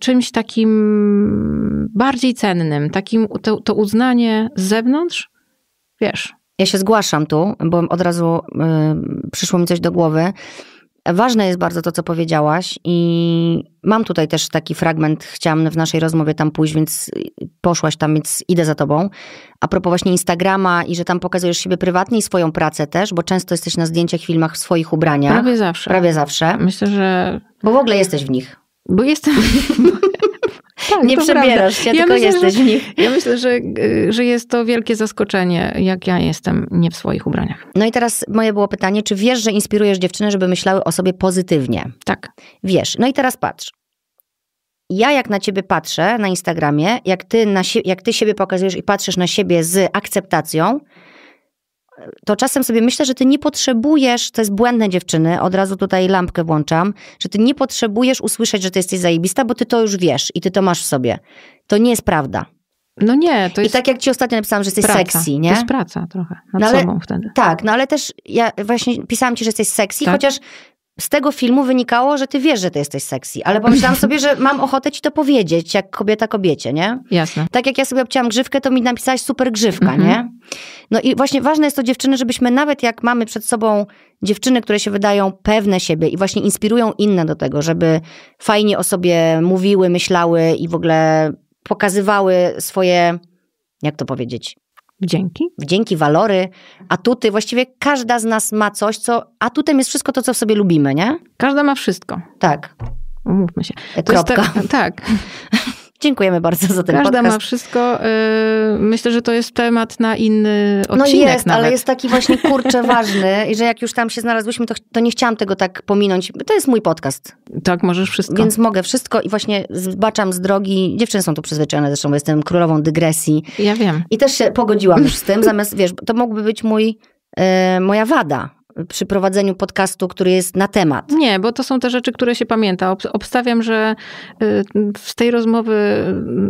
czymś takim bardziej cennym. Takim to, to uznanie z zewnątrz, wiesz, ja się zgłaszam tu, bo od razu y, przyszło mi coś do głowy. Ważne jest bardzo to, co powiedziałaś, i mam tutaj też taki fragment, chciałam w naszej rozmowie tam pójść, więc poszłaś tam, więc idę za tobą. A propos właśnie Instagrama i że tam pokazujesz siebie prywatnie i swoją pracę też, bo często jesteś na zdjęciach, filmach w swoich ubraniach. Prawie zawsze. Prawie zawsze. Myślę, że. Bo w ogóle jesteś w nich. Bo jestem, tak, nie przebierasz się, ja tylko myślę, jesteś że, w nich. Ja myślę, że, y, że jest to wielkie zaskoczenie, jak ja jestem nie w swoich ubraniach. No i teraz moje było pytanie, czy wiesz, że inspirujesz dziewczyny, żeby myślały o sobie pozytywnie? Tak. Wiesz. No i teraz patrz ja jak na ciebie patrzę na Instagramie, jak ty, na, jak ty siebie pokazujesz i patrzysz na siebie z akceptacją, to czasem sobie myślę, że ty nie potrzebujesz, to jest błędne dziewczyny, od razu tutaj lampkę włączam, że ty nie potrzebujesz usłyszeć, że ty jesteś zajebista, bo ty to już wiesz i ty to masz w sobie. To nie jest prawda. No nie, to jest. I tak jak ci ostatnio napisałam, że jesteś praca. sexy, nie? To jest praca trochę nad no ale, wtedy. Tak, no ale też ja właśnie pisałam ci, że jesteś sexy, tak? chociaż z tego filmu wynikało, że ty wiesz, że ty jesteś sexy, ale pomyślałam sobie, że mam ochotę ci to powiedzieć, jak kobieta kobiecie, nie? Jasne. Tak jak ja sobie obcięłam grzywkę, to mi napisałaś super grzywka, mhm. nie? No i właśnie ważne jest to dziewczyny, żebyśmy nawet jak mamy przed sobą dziewczyny, które się wydają pewne siebie i właśnie inspirują inne do tego, żeby fajnie o sobie mówiły, myślały i w ogóle pokazywały swoje, jak to powiedzieć, Wdzięki Wdzięki, walory, atuty. Właściwie każda z nas ma coś, co atutem jest wszystko to, co w sobie lubimy, nie? Każda ma wszystko. Tak. Umówmy się. Kropka. tak. Dziękujemy bardzo za ten Każda podcast. ma wszystko. Y, myślę, że to jest temat na inny no odcinek No jest, nawet. ale jest taki właśnie kurczę ważny i że jak już tam się znalazłyśmy, to, to nie chciałam tego tak pominąć. To jest mój podcast. Tak, możesz wszystko. Więc mogę wszystko i właśnie zbaczam z drogi. Dziewczyny są tu przyzwyczajone zresztą, jestem królową dygresji. Ja wiem. I też się pogodziłam już z tym, zamiast, wiesz, to mógłby być mój, y, moja wada, przy prowadzeniu podcastu, który jest na temat. Nie, bo to są te rzeczy, które się pamięta. Obstawiam, że y, z tej rozmowy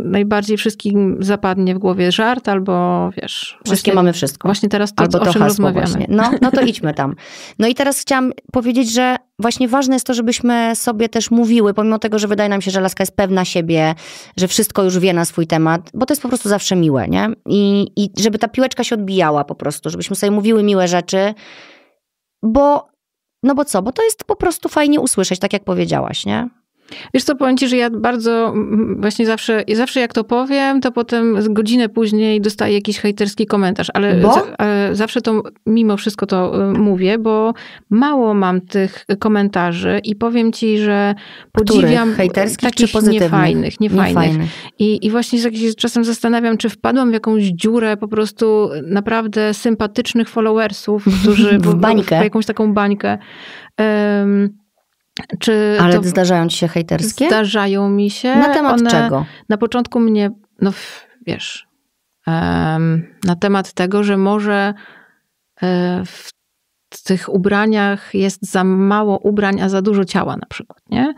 najbardziej wszystkim zapadnie w głowie żart albo wiesz. Wszystkie właśnie, mamy wszystko. Właśnie teraz to, albo o to czym rozmawiamy. No, no to idźmy tam. No i teraz chciałam powiedzieć, że właśnie ważne jest to, żebyśmy sobie też mówiły, pomimo tego, że wydaje nam się, że laska jest pewna siebie, że wszystko już wie na swój temat, bo to jest po prostu zawsze miłe, nie? I, i żeby ta piłeczka się odbijała po prostu, żebyśmy sobie mówiły miłe rzeczy, bo, no bo co? Bo to jest po prostu fajnie usłyszeć, tak jak powiedziałaś, nie? Wiesz co, powiem ci, że ja bardzo właśnie zawsze, zawsze jak to powiem, to potem godzinę później dostaję jakiś hejterski komentarz, ale, e, zawsze to mimo wszystko to e, mówię, bo mało mam tych komentarzy i powiem ci, że podziwiam Hejterskich takich czy pozytywnych? niefajnych, niefajnych. niefajnych. I, I właśnie tak się czasem zastanawiam, czy wpadłam w jakąś dziurę po prostu naprawdę sympatycznych followersów, którzy... w bańkę. W, w jakąś taką bańkę. Um, czy Ale zdarzają ci się hejterskie? Zdarzają mi się. Na temat One, czego? Na początku mnie, no wiesz, um, na temat tego, że może e, w tych ubraniach jest za mało ubrań, a za dużo ciała na przykład, nie?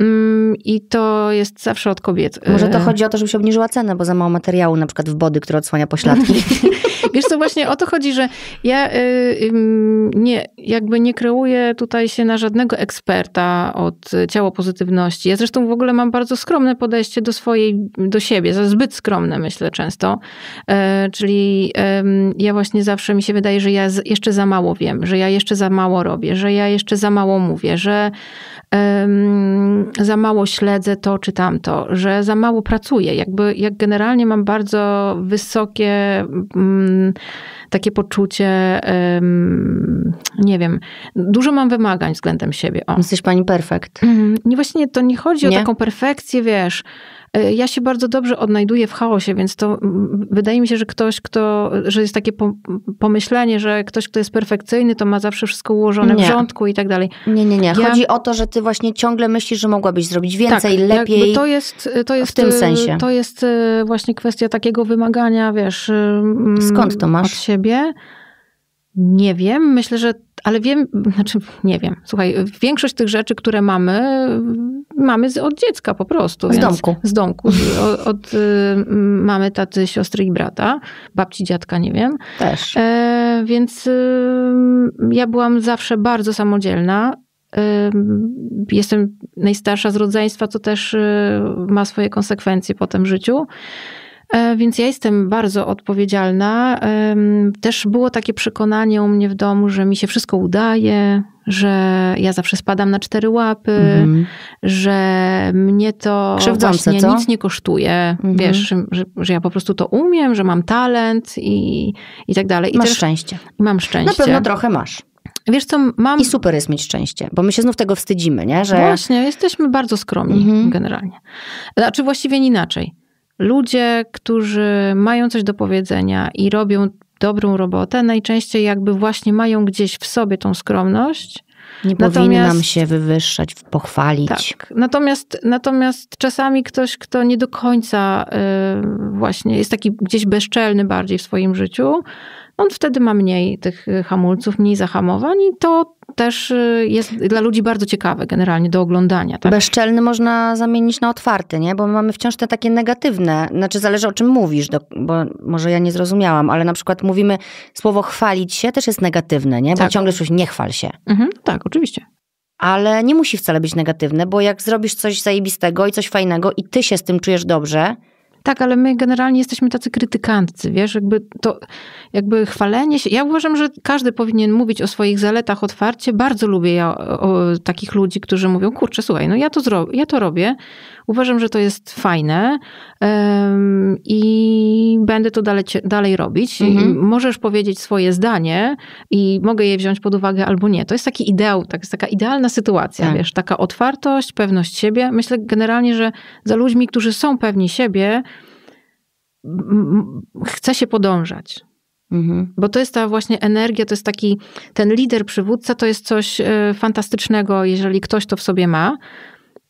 Mm, I to jest zawsze od kobiet. Może to e, chodzi o to, żeby się obniżyła cena, bo za mało materiału, na przykład w body, które odsłania pośladki. Wiesz co, właśnie o to chodzi, że ja y, nie, jakby nie kreuję tutaj się na żadnego eksperta od ciała pozytywności. Ja zresztą w ogóle mam bardzo skromne podejście do swojej, do siebie, za zbyt skromne myślę często. E, czyli ja właśnie zawsze mi się wydaje, że ja jeszcze za mało wiem, że ja jeszcze za mało robię, że ja jeszcze za mało mówię, że za mało śledzę to czy tamto, że za mało pracuję. Jakby, jak generalnie mam bardzo wysokie mm, takie poczucie, nie wiem, dużo mam wymagań względem siebie. O. Jesteś pani perfekt. Mm, nie, właśnie to nie chodzi nie? o taką perfekcję, wiesz, E, ja się bardzo dobrze odnajduję w chaosie, więc to wydaje mi się, że ktoś, kto, że jest takie pomyślenie, że ktoś, kto jest perfekcyjny, to ma zawsze wszystko ułożone nie. w rządku i tak dalej. Nie, nie, nie. Ja... Chodzi o to, że ty właśnie ciągle myślisz, że mogłabyś zrobić tak, więcej, tak, lepiej. To jest, to jest w tym e, sensie. To jest e, właśnie kwestia takiego wymagania, wiesz. Skąd to masz? Od siebie. Nie wiem, myślę, że, ale wiem, znaczy nie wiem. Słuchaj, większość tych rzeczy, które mamy, mamy z, od dziecka po prostu. Z domku. Z domku. Z, od, od y, mamy taty, siostry i brata. Babci, dziadka, nie wiem. Też. E, więc y, ja byłam zawsze bardzo samodzielna. Y, jestem najstarsza z rodzeństwa, co też y, ma swoje konsekwencje potem w życiu. E, więc ja jestem bardzo odpowiedzialna. Też było takie przekonanie u mnie w domu, że mi się wszystko udaje, że ja zawsze spadam na cztery łapy, mm -hmm. że mnie to Krzywdzące, właśnie co? nic nie kosztuje. Mm -hmm. Wiesz, że, że, ja po prostu to umiem, że mam talent i, i tak dalej. I masz też, szczęście. Mam szczęście. Na pewno trochę masz. Wiesz co, mam... I super jest mieć szczęście, bo my się znów tego wstydzimy, nie? Że... Właśnie, jesteśmy bardzo skromni mm -hmm. generalnie. Znaczy właściwie inaczej. Ludzie, którzy mają coś do powiedzenia i robią dobrą robotę, najczęściej jakby właśnie mają gdzieś w sobie tą skromność. Nie powinnam się wywyższać, pochwalić. Tak. Natomiast, natomiast czasami ktoś, kto nie do końca y, właśnie jest taki gdzieś bezczelny bardziej w swoim życiu, on wtedy ma mniej tych y, hamulców, mniej zahamowań i to też y, jest dla ludzi bardzo ciekawe generalnie do oglądania. Tak? Bezczelny można zamienić na otwarty, nie? Bo my mamy wciąż te takie negatywne, znaczy zależy o czym mówisz, do, bo może ja nie zrozumiałam, ale na przykład mówimy, słowo chwalić się też jest negatywne, nie? Bo tak. ciągle coś nie chwal się. Mhm, tak, oczywiście. Ale nie musi wcale być negatywne, bo jak zrobisz coś zajebistego i coś fajnego i ty się z tym czujesz dobrze, tak, ale my generalnie jesteśmy tacy krytykantcy, wiesz, jakby to, jakby chwalenie się. Ja uważam, że każdy powinien mówić o swoich zaletach otwarcie. Bardzo lubię ja o, takich ludzi, którzy mówią, kurczę, słuchaj, no ja to, zro, ja to robię, uważam, że to jest fajne um, i będę to dalej, dalej robić. Mhm. Możesz powiedzieć swoje zdanie i mogę je wziąć pod uwagę albo nie. To jest taki ideał, tak, jest taka idealna sytuacja, tak. wiesz, taka otwartość, pewność siebie. Myślę generalnie, że za ludźmi, którzy są pewni siebie, chce się podążać. Mhm. Bo to jest ta właśnie energia, to jest taki, ten lider, przywódca to jest coś e, fantastycznego, jeżeli ktoś to w sobie ma.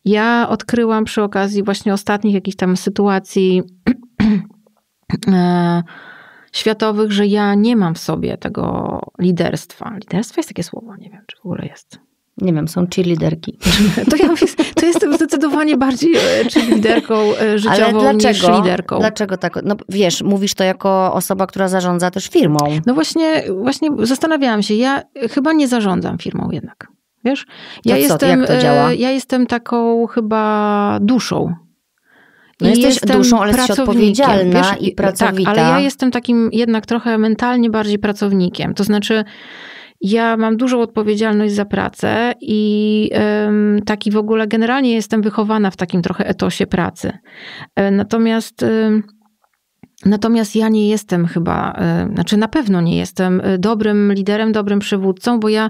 Ja odkryłam przy okazji właśnie ostatnich jakichś tam sytuacji e, światowych, że ja nie mam w sobie tego liderstwa. Liderstwo jest takie słowo, nie wiem, czy w ogóle jest nie wiem, są cheerleaderki. To ja to jestem zdecydowanie bardziej e, cheerleaderką e, życiową Ale dlaczego? niż liderką. Dlaczego tak? No wiesz, mówisz to jako osoba, która zarządza też firmą. No właśnie, właśnie zastanawiałam się. Ja chyba nie zarządzam firmą jednak. Wiesz? Ja, to jestem, co, e, ja jestem taką chyba duszą no jesteś duszą, ale jesteś odpowiedzialna wiesz, i pracowita. Tak, ale ja jestem takim jednak trochę mentalnie bardziej pracownikiem. To znaczy, ja mam dużą odpowiedzialność za pracę i taki w ogóle generalnie jestem wychowana w takim trochę etosie pracy. E, natomiast. Natomiast ja nie jestem chyba, e, znaczy na pewno nie jestem e, dobrym liderem, dobrym przywódcą, bo ja.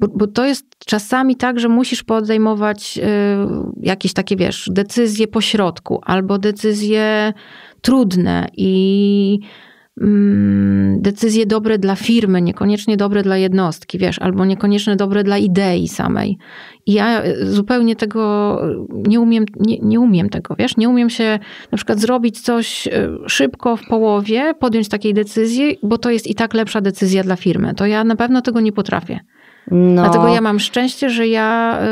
bo, to jest czasami tak, że musisz podejmować jakieś takie, wiesz, decyzje pośrodku albo decyzje trudne i Mm, decyzje dobre dla firmy, niekoniecznie dobre dla jednostki, wiesz, albo niekoniecznie dobre dla idei samej. I ja e, zupełnie tego nie umiem, nie, nie umiem tego, wiesz, nie umiem się na przykład zrobić coś e, szybko w połowie, podjąć takiej decyzji, bo to jest i tak lepsza decyzja dla firmy. To ja na pewno tego nie potrafię. No. Dlatego ja mam szczęście, że ja, e,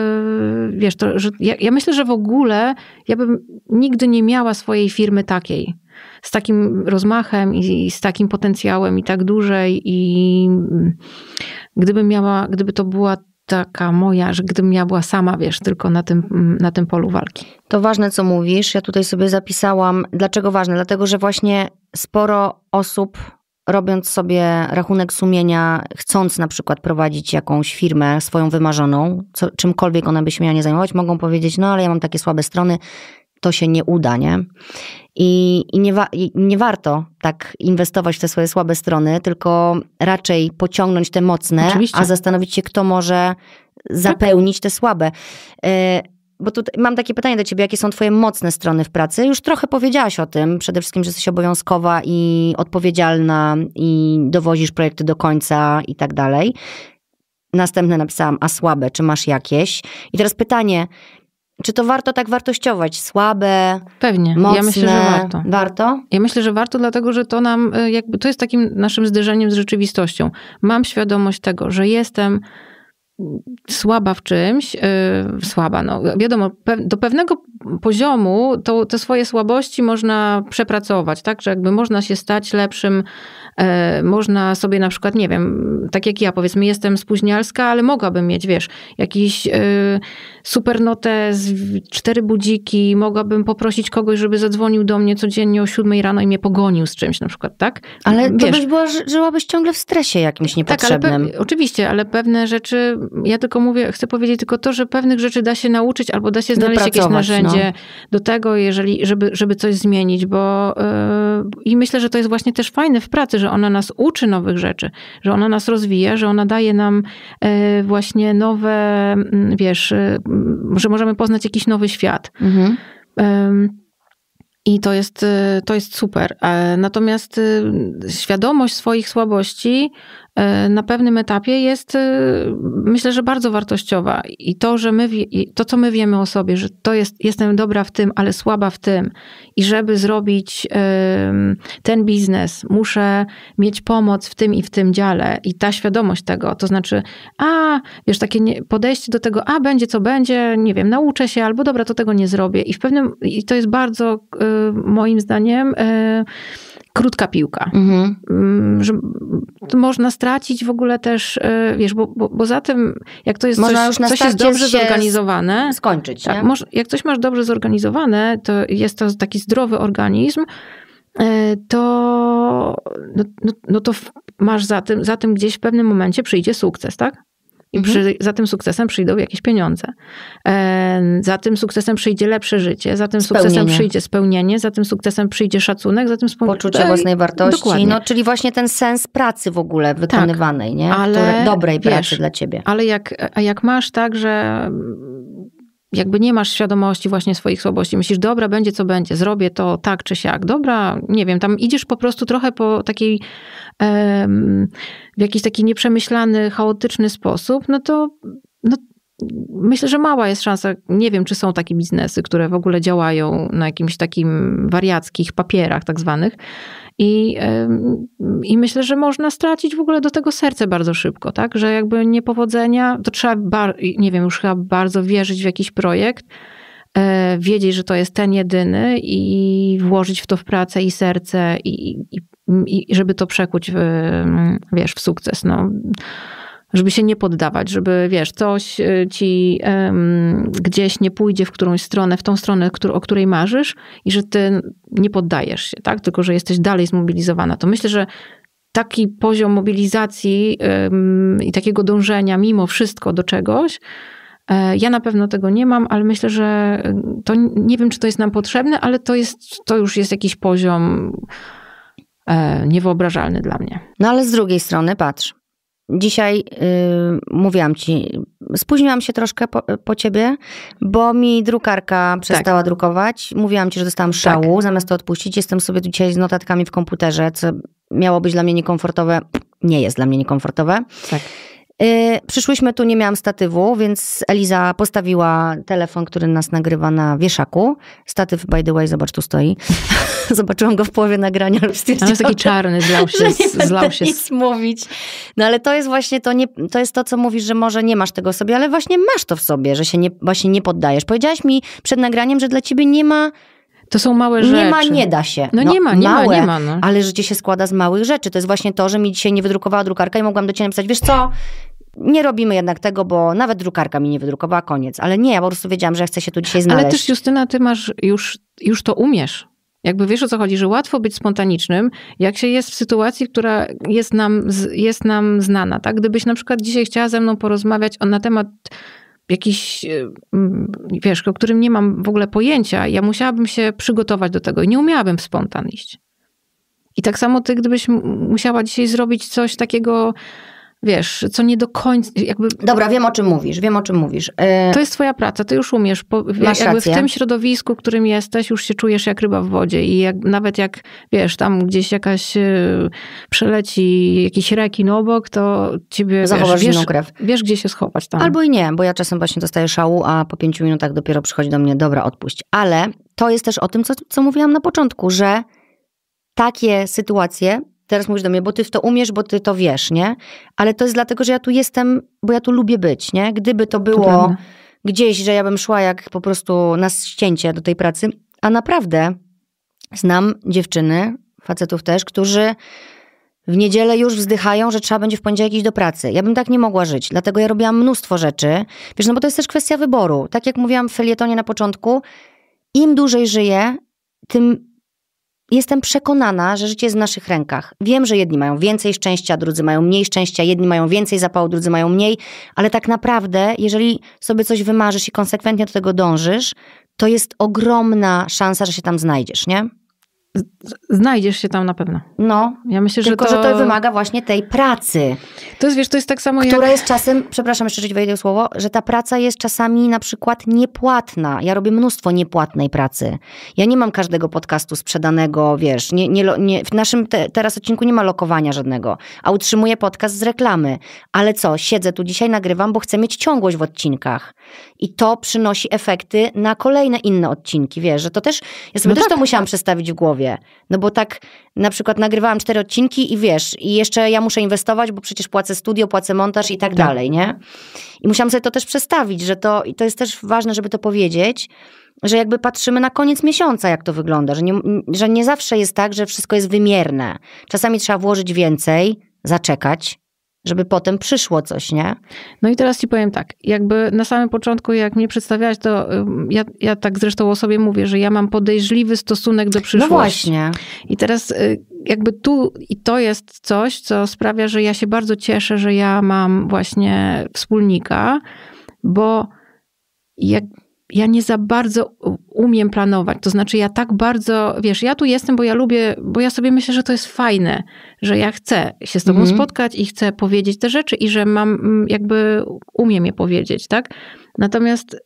wiesz, to, że ja, ja myślę, że w ogóle ja bym nigdy nie miała swojej firmy takiej z takim rozmachem i, i z takim potencjałem i tak dużej i gdybym miała, gdyby to była taka moja, że gdybym ja była sama, wiesz, tylko na tym, na tym polu walki. To ważne, co mówisz. Ja tutaj sobie zapisałam, dlaczego ważne? Dlatego, że właśnie sporo osób robiąc sobie rachunek sumienia, chcąc na przykład prowadzić jakąś firmę swoją wymarzoną, co, czymkolwiek ona by się miała nie zajmować, mogą powiedzieć, no ale ja mam takie słabe strony, to się nie uda, nie? I, i nie, wa- i nie warto tak inwestować w te swoje słabe strony, tylko raczej pociągnąć te mocne, Oczywiście. a zastanowić się, kto może zapełnić te słabe. Y- bo tu mam takie pytanie do ciebie, jakie są twoje mocne strony w pracy? Już trochę powiedziałaś o tym, przede wszystkim, że jesteś obowiązkowa i odpowiedzialna i dowozisz projekty do końca i tak dalej. Następne napisałam, a słabe, czy masz jakieś? I teraz pytanie, czy to warto tak wartościować? Słabe, Pewnie. Mocne, ja myślę, że warto. Warto? Ja myślę, że warto, dlatego że to nam, y, jakby, to jest takim naszym zderzeniem z rzeczywistością. Mam świadomość tego, że jestem mm, słaba w czymś, yy, słaba, no wiadomo, pe do pewnego poziomu to, te swoje słabości można przepracować, tak, że jakby można się stać lepszym E, można sobie na przykład, nie wiem, tak jak ja, powiedzmy, jestem spóźnialska, ale mogłabym mieć, wiesz, jakiś e, super z cztery budziki, mogłabym poprosić kogoś, żeby zadzwonił do mnie codziennie o siódmej rano i mnie pogonił z czymś na przykład, tak? Ale wiesz, to byś była, żyłabyś ciągle w stresie jakimś niepotrzebnym. Tak, ale oczywiście, ale pewne rzeczy, ja tylko mówię, chcę powiedzieć tylko to, że pewnych rzeczy da się nauczyć albo da się znaleźć jakieś no. narzędzie no. do tego, jeżeli, żeby, żeby coś zmienić, bo yy, i myślę, że to jest właśnie też fajne w pracy, że ona nas uczy nowych rzeczy, że ona nas rozwija, że ona daje nam e, właśnie nowe, mm, wiesz, y, że możemy poznać jakiś nowy świat. Mhm. I to jest, y, to jest super. E, natomiast y, świadomość swoich słabości E, na pewnym etapie jest, e, myślę, że bardzo wartościowa. I to, że my, to co my wiemy o sobie, że to jest, jestem dobra w tym, ale słaba w tym. I żeby zrobić e, ten biznes, muszę mieć pomoc w tym i w tym dziale. I ta świadomość tego, to znaczy, a, wiesz, takie podejście do tego, a, będzie co będzie, nie wiem, nauczę się, albo dobra, to tego nie zrobię. I w pewnym, i to jest bardzo, moim zdaniem, krótka piłka. Mhm. Mm, że można stracić w ogóle też, e, wiesz, bo, bo, bo za tym, jak to jest można coś, już coś jest dobrze się zorganizowane. Skończyć. Tak, nie? Moż, jak coś masz dobrze zorganizowane, to jest to taki zdrowy organizm, e, to, no, no, no to masz za tym, za tym gdzieś w pewnym momencie przyjdzie sukces, tak? I mhm. przy, za tym sukcesem przyjdą jakieś pieniądze. E, za tym sukcesem przyjdzie lepsze życie, za tym spełnienie. sukcesem przyjdzie spełnienie, za tym sukcesem przyjdzie szacunek, za tym spo... Poczucie własnej wartości. Dokładnie. No, czyli właśnie ten sens pracy w ogóle tak, wykonywanej, tak, nie? Ale, Które, dobrej wiesz, pracy dla ciebie. Ale jak, a jak masz tak, że jakby nie masz świadomości właśnie swoich słabości. Myślisz, dobra, będzie co będzie, zrobię to tak czy siak. Dobra, nie wiem, tam idziesz po prostu trochę po takiej, w jakiś taki nieprzemyślany, chaotyczny sposób, no to no, myślę, że mała jest szansa. Nie wiem, czy są takie biznesy, które w ogóle działają na jakimś takim wariackich papierach tak zwanych. I, I myślę, że można stracić w ogóle do tego serce bardzo szybko, tak? Że jakby niepowodzenia, to trzeba, bar, nie wiem, już chyba bardzo wierzyć w jakiś projekt, e, wiedzieć, że to jest ten jedyny i włożyć w to w pracę i serce i, i, i żeby to przekuć, w, wiesz, w sukces. No żeby się nie poddawać, żeby wiesz, coś y, ci um, gdzieś nie pójdzie w którąś stronę, w tą stronę, o której marzysz i że ty nie poddajesz się, tak? Tylko, że jesteś dalej zmobilizowana. To myślę, że taki poziom mobilizacji um, i takiego dążenia mimo wszystko do czegoś, e, ja na pewno tego nie mam, ale myślę, że to nie wiem, czy to jest nam potrzebne, ale to, jest, to już jest jakiś poziom e, niewyobrażalny dla mnie. No ale z drugiej strony patrz, Dzisiaj y, mówiłam ci, spóźniłam się troszkę po, po, ciebie, bo mi drukarka tak. przestała tak. drukować. Mówiłam ci, że dostałam tak. szału, tak. zamiast to odpuścić. Jestem sobie dzisiaj z notatkami w komputerze, co miało być dla mnie niekomfortowe, nie jest dla mnie niekomfortowe. Tak. Y, przyszłyśmy tu, nie miałam statywu, więc Eliza postawiła telefon, który nas nagrywa na wieszaku. Statyw, by the way, zobacz, tu stoi. Zobaczyłam go w połowie nagrania, ale jest taki czarny, zlał się. nie zlał się. nic mówić. No ale to jest właśnie to, nie, to jest to, co mówisz, że może nie masz tego w sobie, ale właśnie masz to w sobie, że się nie, właśnie nie poddajesz. Powiedziałaś mi przed nagraniem, że dla ciebie nie ma to są małe rzeczy. Nie ma, nie da się. No, no nie ma, nie małe, ma, nie ma. No. Ale życie się składa z małych rzeczy. To jest właśnie to, że mi dzisiaj nie wydrukowała drukarka i mogłam do ciebie napisać, wiesz co, nie robimy jednak tego, bo nawet drukarka mi nie wydrukowała, koniec. Ale nie, ja po prostu wiedziałam, że chcę się tu dzisiaj znaleźć. Ale też Justyna, ty masz, już, już to umiesz. Jakby wiesz o co chodzi, że łatwo być spontanicznym, jak się jest w sytuacji, która jest nam, jest nam znana. Tak? Gdybyś na przykład dzisiaj chciała ze mną porozmawiać na temat jakiś, wiesz, o którym nie mam w ogóle pojęcia, ja musiałabym się przygotować do tego i nie umiałabym w spontan iść. I tak samo ty, gdybyś musiała dzisiaj zrobić coś takiego, wiesz, co nie do końca jakby... Dobra, wiem o czym mówisz, wiem o czym mówisz. E, to jest twoja praca, ty już umiesz, po, Masz jakby rację. w tym środowisku, w którym jesteś, już się czujesz jak ryba w wodzie i jak, nawet jak, wiesz, tam gdzieś jakaś e, przeleci jakiś rekin obok, to ciebie, Zachowasz wiesz, wiesz, krew. wiesz, gdzie się schować tam. Albo i nie, bo ja czasem właśnie dostaję szału, a po pięciu minutach dopiero przychodzi do mnie, dobra, odpuść. Ale to jest też o tym, co, co mówiłam na początku, że takie sytuacje teraz mówisz do mnie, bo ty w to umiesz, bo ty to wiesz, nie? Ale to jest dlatego, że ja tu jestem, bo ja tu lubię być, nie? Gdyby to było to gdzieś, że ja bym szła jak po prostu na ścięcie do tej pracy, a naprawdę znam dziewczyny, facetów też, którzy w niedzielę już wzdychają, że trzeba będzie w poniedziałek iść do pracy. Ja bym tak nie mogła żyć, dlatego ja robiłam mnóstwo rzeczy. Wiesz, no bo to jest też kwestia wyboru. Tak jak mówiłam w felietonie na początku, im dłużej żyję, tym Jestem przekonana, że życie jest w naszych rękach. Wiem, że jedni mają więcej szczęścia, drudzy mają mniej szczęścia, jedni mają więcej zapału, drudzy mają mniej, ale tak naprawdę, jeżeli sobie coś wymarzysz i konsekwentnie do tego dążysz, to jest ogromna szansa, że się tam znajdziesz, nie? Znajdziesz się tam na pewno. No. Ja myślę, tylko, że to... że to wymaga właśnie tej pracy. To jest, wiesz, to jest tak samo Która jak... jest czasem, przepraszam, jeszcze ci wejdę słowo, że ta praca jest czasami na przykład niepłatna. Ja robię mnóstwo niepłatnej pracy. Ja nie mam każdego podcastu sprzedanego, wiesz, nie, nie, nie, w naszym te, teraz odcinku nie ma lokowania żadnego, a utrzymuję podcast z reklamy. Ale co, siedzę tu dzisiaj, nagrywam, bo chcę mieć ciągłość w odcinkach i to przynosi efekty na kolejne inne odcinki, wiesz, że to też, ja sobie no też tak, to tak, musiałam tak. przestawić w głowie, no bo tak na przykład nagrywałam cztery odcinki i wiesz, i jeszcze ja muszę inwestować, bo przecież płacę studio, płacę montaż i tak, tak. dalej, nie? I musiałam sobie to też przestawić, że to, i to jest też ważne, żeby to powiedzieć, że jakby patrzymy na koniec miesiąca, jak to wygląda, że nie, że nie zawsze jest tak, że wszystko jest wymierne. Czasami trzeba włożyć więcej, zaczekać, żeby potem przyszło coś, nie? No i teraz ci powiem tak, jakby na samym początku, jak mnie przedstawiałaś, to ja, ja tak zresztą o sobie mówię, że ja mam podejrzliwy stosunek do no przyszłości. No właśnie. I teraz y, jakby tu i to jest coś, co sprawia, że ja się bardzo cieszę, że ja mam właśnie wspólnika, bo jak ja nie za bardzo umiem planować. To znaczy, ja tak bardzo, wiesz, ja tu jestem, bo ja lubię, bo ja sobie myślę, że to jest fajne, że ja chcę się z tobą mm -hmm. spotkać i chcę powiedzieć te rzeczy i że mam, mm, jakby umiem je powiedzieć, tak? Natomiast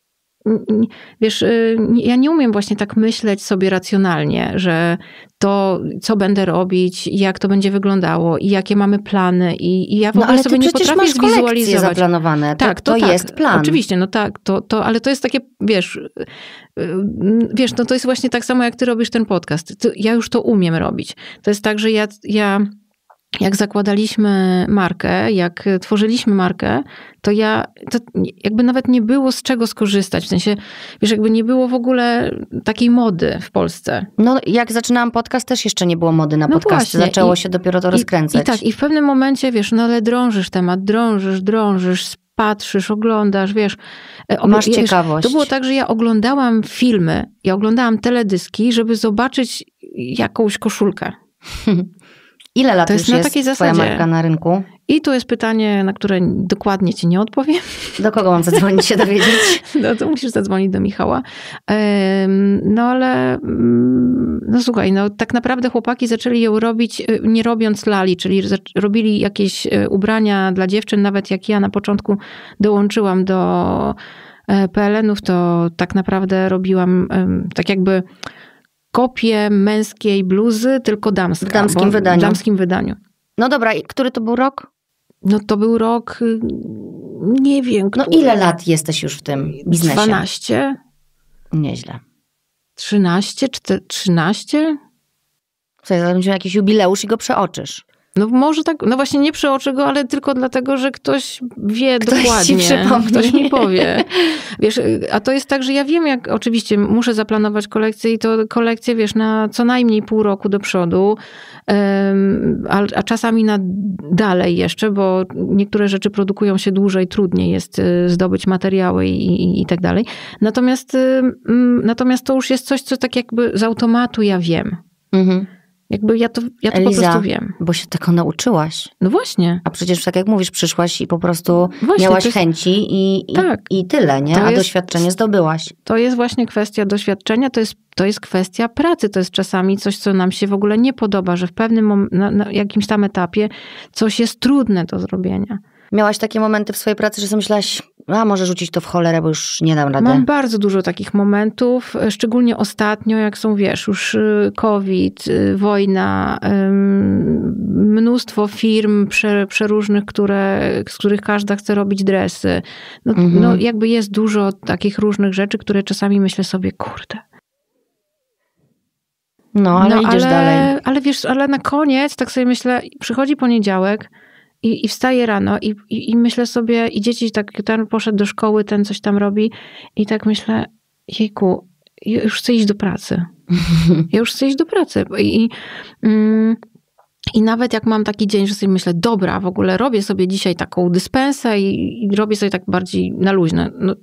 Wiesz, y, ja nie umiem właśnie tak myśleć sobie racjonalnie, że to, co będę robić, jak to będzie wyglądało i jakie mamy plany i, i ja w no, ogóle no, sobie nie potrafię zwizualizować. zaplanowane. To, tak, to, to tak, jest plan. Oczywiście, no tak, to, to, ale to jest takie, wiesz, y, y, wiesz, no to jest właśnie tak samo, jak ty robisz ten podcast. ja już to umiem robić. To jest tak, że ja, ja jak zakładaliśmy markę, jak tworzyliśmy markę, to ja, to jakby nawet nie było z czego skorzystać. W sensie, wiesz, jakby nie było w ogóle takiej mody w Polsce. No, jak zaczynałam podcast, też jeszcze nie było mody na no podcast. Zaczęło I, się dopiero to rozkręcać. I, I tak, i w pewnym momencie, wiesz, no ale drążysz temat, drążysz, drążysz, patrzysz, oglądasz, wiesz. E, Masz wiesz, ciekawość. To było tak, że ja oglądałam filmy, ja oglądałam teledyski, żeby zobaczyć jakąś koszulkę. Ile lat to jest, już jest takiej twoja marka na rynku? I tu jest pytanie, na które dokładnie ci nie odpowiem. Do kogo mam zadzwonić się dowiedzieć? No to musisz zadzwonić do Michała. No ale mm, no słuchaj, no tak naprawdę chłopaki zaczęli ją robić y, nie robiąc lali, czyli robili jakieś y, ubrania dla dziewczyn, nawet jak ja na początku dołączyłam do e, PLN-ów, to tak naprawdę robiłam tak jakby kopię męskiej bluzy, tylko damska. W damskim wydaniu. W damskim wydaniu. No dobra, i który to był rok? No to był rok, y, nie wiem. No który... No ile lat jesteś już w tym biznesie? 12. Nieźle. 13, 4, 13? Słuchaj, zaraz będzie jubileusz i go przeoczysz. No może tak, no właśnie nie przeoczy go, ale tylko dlatego, że ktoś wie ktoś dokładnie. Ci ktoś mi powie. Wiesz, a to jest tak, że ja wiem, jak oczywiście muszę zaplanować kolekcję i to kolekcję, wiesz, na co najmniej pół roku do przodu, a, a czasami na dalej jeszcze, bo niektóre rzeczy produkują się dłużej, trudniej jest y, zdobyć materiały i, i, i tak dalej. Natomiast, y, mm, natomiast to już jest coś, co tak jakby z automatu ja wiem. Mhm. Jakby ja to, ja to Eliza, po prostu wiem. Bo się tego nauczyłaś. No właśnie. A przecież tak jak mówisz, przyszłaś i po prostu właśnie, miałaś jest... chęci i, i, tak. i tyle, nie? To A jest, doświadczenie zdobyłaś. To jest właśnie kwestia doświadczenia, to jest, to jest kwestia pracy. To jest czasami coś, co nam się w ogóle nie podoba, że w pewnym na, na jakimś tam etapie coś jest trudne do zrobienia. Miałaś takie momenty w swojej pracy, że sobie myślałaś, a może rzucić to w cholerę, bo już nie dam rady. Mam bardzo dużo takich momentów, szczególnie ostatnio, jak są, wiesz, już y, COVID, y, wojna, mnóstwo firm przeróżnych, które, z których każda chce robić dresy. No, no mhm. no jakby jest dużo takich różnych rzeczy, które czasami myślę sobie, kurde, no, ale no, idziesz ale, dalej. Ale wiesz, ale na koniec tak sobie myślę, przychodzi poniedziałek, i, I wstaję rano i, i, i myślę sobie, i dzieci tak, ten poszedł do szkoły, ten coś tam robi, i tak myślę, jejku, już chcę iść do pracy. Ja już chcę iść do pracy. I, i mm, i nawet jak mam taki dzień, że sobie myślę, dobra, w ogóle robię sobie dzisiaj taką dyspensę i, i robię sobie tak bardziej na luźne. No,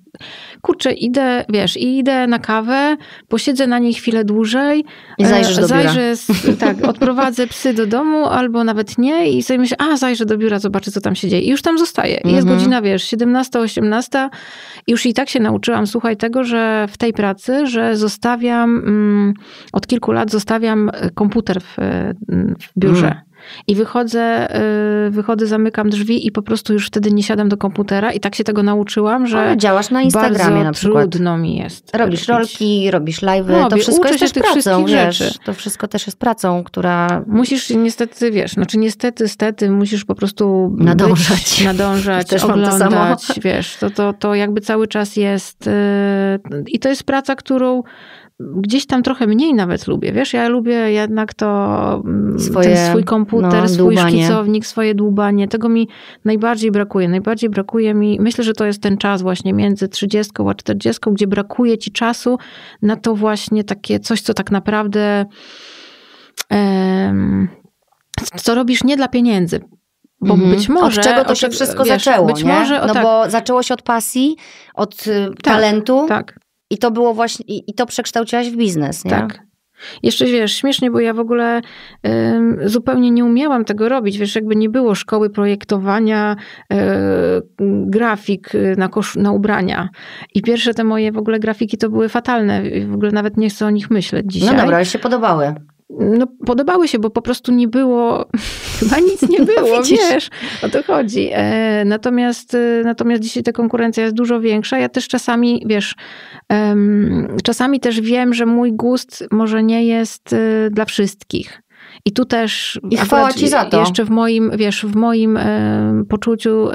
kurczę, idę, wiesz, idę na kawę, posiedzę na niej chwilę dłużej. I e, zajrzysz do zajrzę, biura. Z, tak, odprowadzę psy do domu albo nawet nie i sobie myślę, a zajrzę do biura, zobaczę co tam się dzieje. I już tam zostaję. Jest mhm. godzina, wiesz, 17, 18 i już i tak się nauczyłam, słuchaj, tego, że w tej pracy, że zostawiam, mm, od kilku lat zostawiam e, komputer w, e, w biurze. Mhm. I wychodzę, y, wychodzę, zamykam drzwi i po prostu już wtedy nie siadam do komputera i tak się tego nauczyłam, że Ale działasz na Instagramie na przykład. trudno mi jest. Robisz robić. rolki, robisz live'y, no, to wszystko jest też tych pracą, wiesz, to wszystko też jest pracą, która... Musisz niestety, wiesz, znaczy niestety, stety, musisz po prostu nadążać, być, nadążać też oglądać, to wiesz, to, to, to jakby cały czas jest yy, i to jest praca, którą gdzieś tam trochę mniej nawet lubię. Wiesz, ja lubię jednak to mm, Swoje, swój komputer, no, swój dłubanie. szkicownik, swoje dłubanie. Tego mi najbardziej brakuje. Najbardziej brakuje mi, myślę, że to jest ten czas właśnie między 30 a 40, gdzie brakuje ci czasu na to właśnie takie coś, co tak naprawdę co robisz nie dla pieniędzy, bo mhm. być może. Od czego to się wszystko wiesz, zaczęło? Być nie? może, no tak. bo zaczęło się od pasji, od y, tak, talentu. Tak. I to było właśnie, i, to przekształciłaś w biznes, nie? Tak. Jeszcze wiesz, śmiesznie, bo ja w ogóle zupełnie nie umiałam tego robić. Wiesz, jakby nie było szkoły projektowania, e, grafik e, na, kosz, na ubrania. I pierwsze te moje w ogóle grafiki to były fatalne. W ogóle nawet nie chcę o nich myśleć no dzisiaj. No dobra, ale się podobały no, podobały się, bo po prostu nie było, chyba nic nie było, no, wiesz, o to chodzi. E, natomiast, e, natomiast dzisiaj ta konkurencja jest dużo większa. Ja też czasami, wiesz, czasami też wiem, że mój gust może nie jest e, dla wszystkich. I tu też. I chwała ci za to. Jeszcze w moim, wiesz, w moim y, poczuciu, y,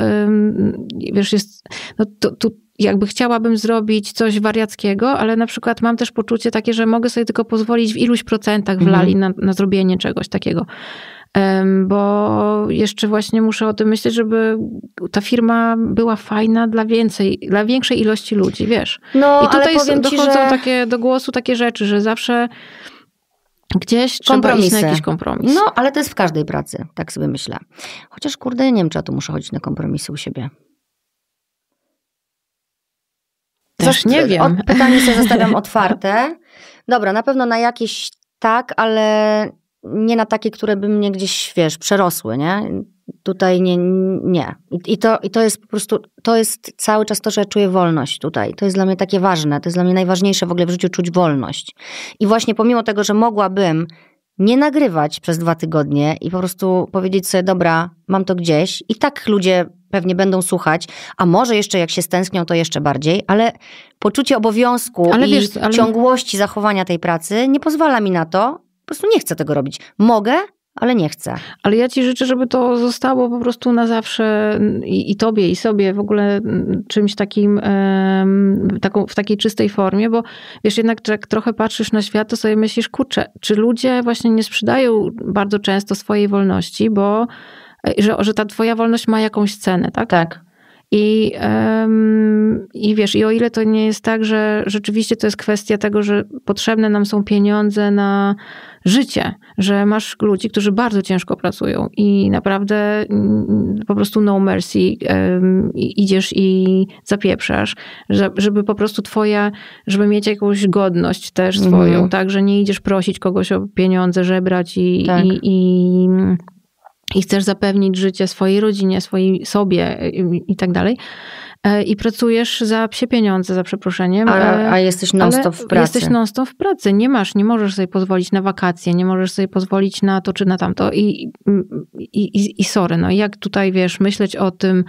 wiesz, jest. No, tu, tu jakby chciałabym zrobić coś wariackiego, ale na przykład mam też poczucie takie, że mogę sobie tylko pozwolić w iluś procentach w mhm. lali na, na zrobienie czegoś takiego. bo jeszcze właśnie muszę o tym myśleć, żeby ta firma była fajna dla więcej, dla większej ilości ludzi, wiesz. No, I tutaj ale powiem dochodzą ci, że... takie do głosu takie rzeczy, że zawsze Gdzieś kompromis, na jakiś kompromis. No, ale to jest w każdej pracy, tak sobie myślę. Chociaż kurde, nie wiem, czy ja tu muszę chodzić na kompromisy u siebie. Coś nie wiem. Od, pytanie sobie zostawiam otwarte. Dobra, na pewno na jakieś tak, ale nie na takie, które by mnie gdzieś, wiesz, przerosły, nie? tutaj nie. nie. I, to, I to jest po prostu, to jest cały czas to, że ja czuję wolność tutaj. To jest dla mnie takie ważne, to jest dla mnie najważniejsze w ogóle w życiu czuć wolność. I właśnie pomimo tego, że mogłabym nie nagrywać przez dwa tygodnie i po prostu powiedzieć sobie, dobra, mam to gdzieś i tak ludzie pewnie będą słuchać, a może jeszcze jak się stęsknią, to jeszcze bardziej, ale poczucie obowiązku ale i wiesz, ale... ciągłości zachowania tej pracy nie pozwala mi na to, po prostu nie chcę tego robić. Mogę, ale nie chcę. Ale ja ci życzę, żeby to zostało po prostu na zawsze i, i tobie, i sobie w ogóle czymś takim, taką, w takiej czystej formie, bo wiesz, jednak jak trochę patrzysz na świat, to sobie myślisz, kurczę, czy ludzie właśnie nie sprzedają bardzo często swojej wolności, bo e, że, że ta twoja wolność ma jakąś cenę, tak? Tak. I, I wiesz, i o ile to nie jest tak, że rzeczywiście to jest kwestia tego, że potrzebne nam są pieniądze na życie, że masz ludzi, którzy bardzo ciężko pracują i naprawdę mm, po prostu no mercy idziesz i zapieprzasz, żeby po prostu twoja, żeby mieć jakąś godność też swoją, mm. tak, że nie idziesz prosić kogoś o pieniądze, żebrać i, tak. i, i i chcesz zapewnić życie swojej rodzinie, swojej sobie i tak dalej. E, I pracujesz za psie pieniądze, za przeproszeniem. A, e, a jesteś non-stop w pracy. Jesteś non-stop w pracy. Nie masz, nie możesz sobie pozwolić na wakacje, nie możesz sobie pozwolić na to czy na tamto. I, i, i, i sorry, no jak tutaj wiesz, myśleć o tym,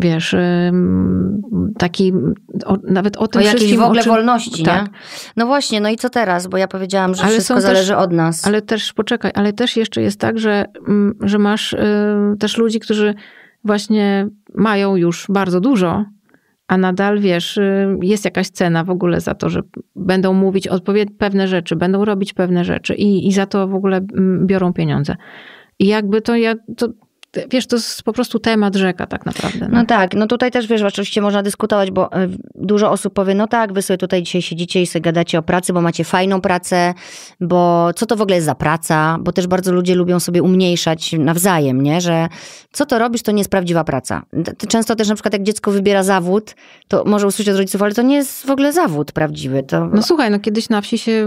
wiesz, taki o, nawet o tym o wszystkim, w ogóle czym, wolności, tak. Nie? No właśnie, no i co teraz? Bo ja powiedziałam, że ale wszystko zależy też, od nas. Ale też, poczekaj, ale też jeszcze jest tak, że, mm, że masz y, też ludzi, którzy właśnie mają już bardzo dużo, a nadal wiesz, y, jest jakaś cena w ogóle za to, że będą mówić odpowied- pewne rzeczy, będą robić pewne rzeczy i, i za to w ogóle mm, biorą pieniądze. I jakby to ja, to, wiesz, to jest po prostu temat rzeka tak naprawdę. No, no tak, no tutaj też wiesz, oczywiście można dyskutować, bo e, dużo osób powie, no tak, wy sobie tutaj dzisiaj siedzicie i sobie gadacie o pracy, bo macie fajną pracę, bo co to w ogóle jest za praca, bo też bardzo ludzie lubią sobie umniejszać nawzajem, nie, że co to robisz, to nie jest prawdziwa praca. Często też na przykład jak dziecko wybiera zawód, to może usłyszeć od rodziców, ale to nie jest w ogóle zawód prawdziwy. To... No słuchaj, no kiedyś na wsi się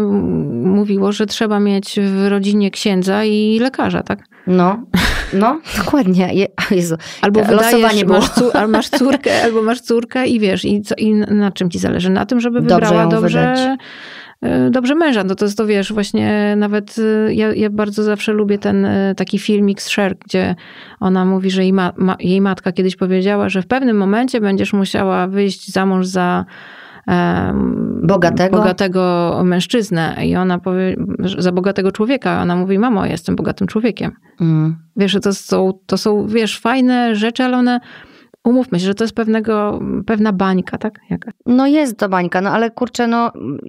mówiło, że trzeba mieć w rodzinie księdza i lekarza, tak? No, no, Dokładnie. Je, Jezu. Albo losowanie masz, cór, albo masz córkę, albo masz córkę i wiesz, i, co, i na czym ci zależy? Na tym, żeby wybrała dobrze, e, dobrze męża. No to jest to, wiesz, właśnie nawet e, ja, ja, bardzo zawsze lubię ten e, taki filmik z Sher, gdzie ona mówi, że jej, ma, ma, jej matka kiedyś powiedziała, że w pewnym momencie będziesz musiała wyjść za mąż za bogatego. bogatego mężczyznę i ona powie, za bogatego człowieka, ona mówi, mamo, jestem bogatym człowiekiem. Mm. Wiesz, to są, to są, wiesz, fajne rzeczy, ale one umówmy się, że to jest pewnego, pewna bańka, tak? Jaka? No jest to bańka, no ale kurczę, no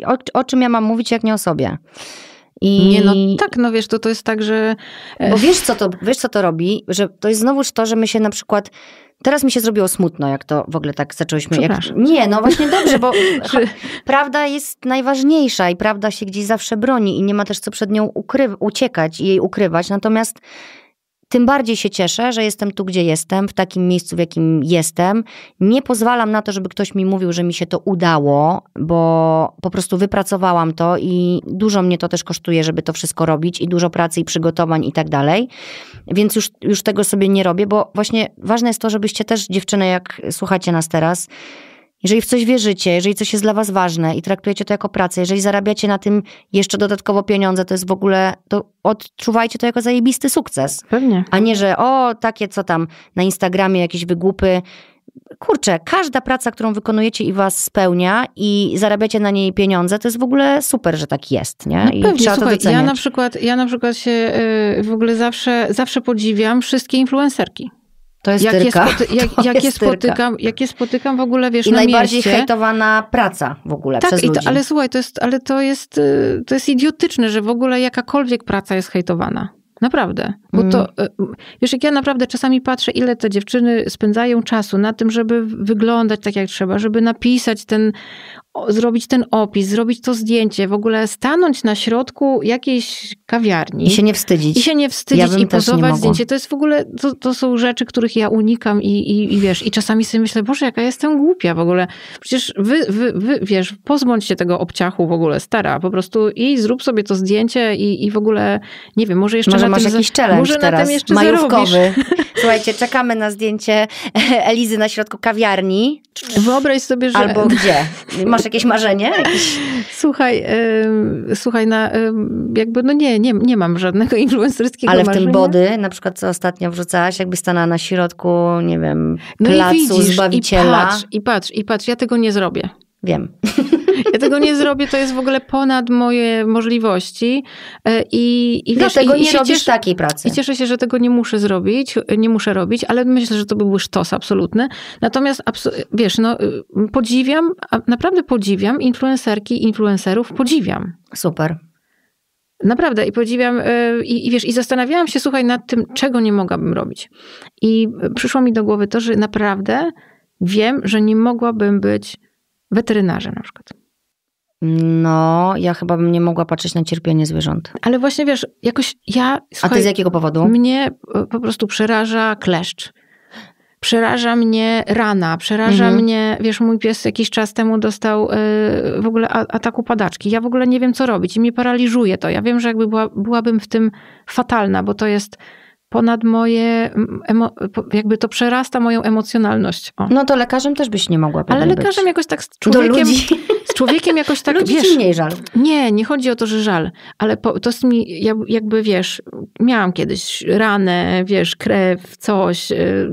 o, o czym ja mam mówić, jak nie o sobie? I... Nie, no tak, no wiesz, to, to jest tak, że... E, bo wiesz co, to, wiesz, co to robi? Że to jest znowuż to, że my się na przykład... Teraz mi się zrobiło smutno, jak to w ogóle tak zaczęłyśmy... Jak... Nie, no właśnie dobrze, bo prawda jest najważniejsza i prawda się gdzieś zawsze broni i nie ma też co przed nią ukry... uciekać i jej ukrywać. Natomiast tym bardziej się cieszę, że jestem tu, gdzie jestem, w takim miejscu, w jakim jestem. Nie pozwalam na to, żeby ktoś mi mówił, że mi się to udało, bo po prostu wypracowałam to i dużo mnie to też kosztuje, żeby to wszystko robić i dużo pracy i przygotowań i tak dalej. Więc już, już tego sobie nie robię, bo właśnie ważne jest to, żebyście też dziewczyny, jak słuchacie nas teraz, jeżeli w coś wierzycie, jeżeli coś jest dla was ważne i traktujecie to jako pracę, jeżeli zarabiacie na tym jeszcze dodatkowo pieniądze, to jest w ogóle, to odczuwajcie to jako zajebisty sukces. Pewnie. A nie, że o, takie co tam na Instagramie, jakieś wygłupy. Kurczę, każda praca, którą wykonujecie i was spełnia i zarabiacie na niej pieniądze, to jest w ogóle super, że tak jest, nie? No I pewnie, trzeba Słuchaj, to doceniać. Ja na przykład, ja na przykład się y, w ogóle zawsze, zawsze podziwiam wszystkie influencerki. To jest jak jak, jakie, spotykam, jakie spotykam w ogóle, wiesz, I na najbardziej mieście. hejtowana praca w ogóle tak, przez ludzi. To, ale słuchaj, to jest, ale to jest, y, to jest idiotyczne, że w ogóle jakakolwiek praca jest hejtowana. Naprawdę. Bo to, już mm. y, wiesz, jak ja naprawdę czasami patrzę, ile te dziewczyny spędzają czasu na tym, żeby wyglądać tak jak trzeba, żeby napisać ten zrobić ten opis, zrobić to zdjęcie, w ogóle stanąć na środku jakiejś kawiarni. I się nie wstydzić. I się nie wstydzić ja i tak pozować zdjęcie. To jest w ogóle, to, to są rzeczy, których ja unikam i, i, i, wiesz, i czasami sobie myślę, Boże, jaka jestem głupia w ogóle. Przecież wy, wy, wy wiesz, pozbądź się tego obciachu w ogóle, stara, po prostu i zrób sobie to zdjęcie i, i w ogóle, nie wiem, może jeszcze może na masz tym... jakiś challenge może teraz, na tym jeszcze majówkowy. Zarobisz. Słuchajcie, czekamy na zdjęcie Elizy na środku kawiarni. Wyobraź sobie, że... Albo gdzie? Masz masz jakieś marzenie? Słuchaj, y, słuchaj, na, y, jakby no nie, nie, nie mam żadnego influencerskiego Ale w marzenia. tym body, na przykład co ostatnio wrzucałaś, jakby stanęła na środku, nie wiem, placu no i widzisz, Zbawiciela. I patrz, i patrz, i patrz, ja tego nie zrobię. Wiem. Ja tego nie zrobię, to jest w ogóle ponad moje możliwości. E, I, i wiesz, Dlatego i, nie i robisz cieszę, takiej pracy. I cieszę się, że tego nie muszę zrobić, nie muszę robić, ale myślę, że to byłby sztos absolutny. Natomiast, wiesz, no, y, podziwiam, naprawdę podziwiam influencerki, influencerów, podziwiam. Super. Naprawdę i podziwiam, y, i, i, wiesz, i zastanawiałam się, słuchaj, nad tym, czego nie mogłabym robić. I y, przyszło mi do głowy to, że naprawdę wiem, że nie mogłabym być Weterynarze, na przykład? No, ja chyba bym nie mogła patrzeć na cierpienie zwierząt. Ale właśnie wiesz, jakoś ja. Słuchaj, A ty z jakiego powodu? Mnie e, po prostu przeraża kleszcz. Przeraża mnie rana, przeraża mhm. mnie, wiesz, mój pies jakiś czas temu dostał e, w ogóle ataku padaczki. Ja w ogóle nie wiem, co robić i mnie paraliżuje to. Ja wiem, że jakby była, byłabym w tym fatalna, bo to jest ponad moje, jakby to przerasta moją emocjonalność. O. No to lekarzem też byś nie mogła Ale lekarzem być. jakoś tak z człowiekiem, z człowiekiem jakoś tak, ludzi wiesz. mniej żal. Nie, nie chodzi o to, że żal, ale po, to jest mi, jakby wiesz, miałam kiedyś ranę, wiesz, krew, coś, y,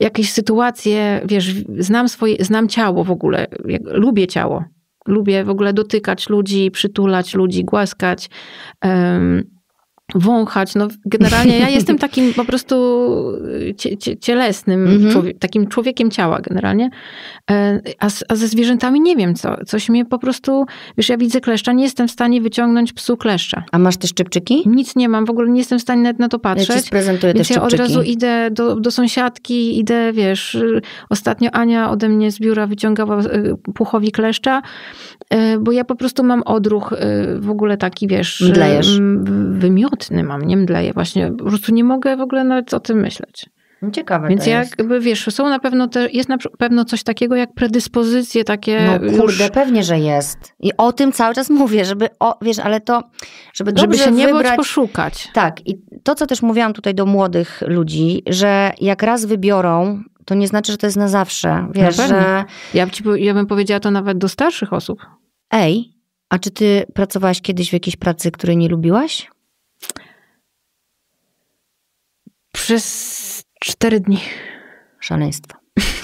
jakieś sytuacje, wiesz, znam swoje, znam ciało w ogóle, jak, lubię ciało. Lubię w ogóle dotykać ludzi, przytulać ludzi, głaskać wąchać. No, generalnie ja jestem takim po prostu e, cie, cie, cielesnym, mm -hmm. takim człowiekiem ciała generalnie. E, a, z, a, ze zwierzętami nie wiem co. Coś mnie po prostu, wiesz, ja widzę kleszcza, nie jestem w stanie wyciągnąć psu kleszcza. A masz te szczypczyki? Nic nie mam, w ogóle nie jestem w stanie nawet na to patrzeć. Ja ci sprezentuję więc te ja od razu idę do, do sąsiadki, idę, wiesz, y, ostatnio Ania ode mnie z biura wyciągała y, puchowi kleszcza, e, bo ja po prostu mam odruch y, w ogóle taki, wiesz... Wymiot samotny, mam niemdleję. Właśnie po prostu nie mogę w ogóle nawet o tym myśleć. Ciekawe. Więc jakby jest. wiesz, są na pewno te, jest na pewno coś takiego jak predyspozycje takie. No kurde, już... pewnie, że jest. I o tym cały czas mówię, żeby o, wiesz, ale to, żeby dobrze żeby się nie wybrać, poszukać. Tak, i to, co też mówiłam tutaj do młodych ludzi, że jak raz wybiorą, to nie znaczy, że to jest na zawsze. Wiesz, na że. Ja, ci, ja bym powiedziała to nawet do starszych osób. Ej, a czy ty pracowałaś kiedyś w jakiejś pracy, której nie lubiłaś? Przez cztery dni. Szaleństwo.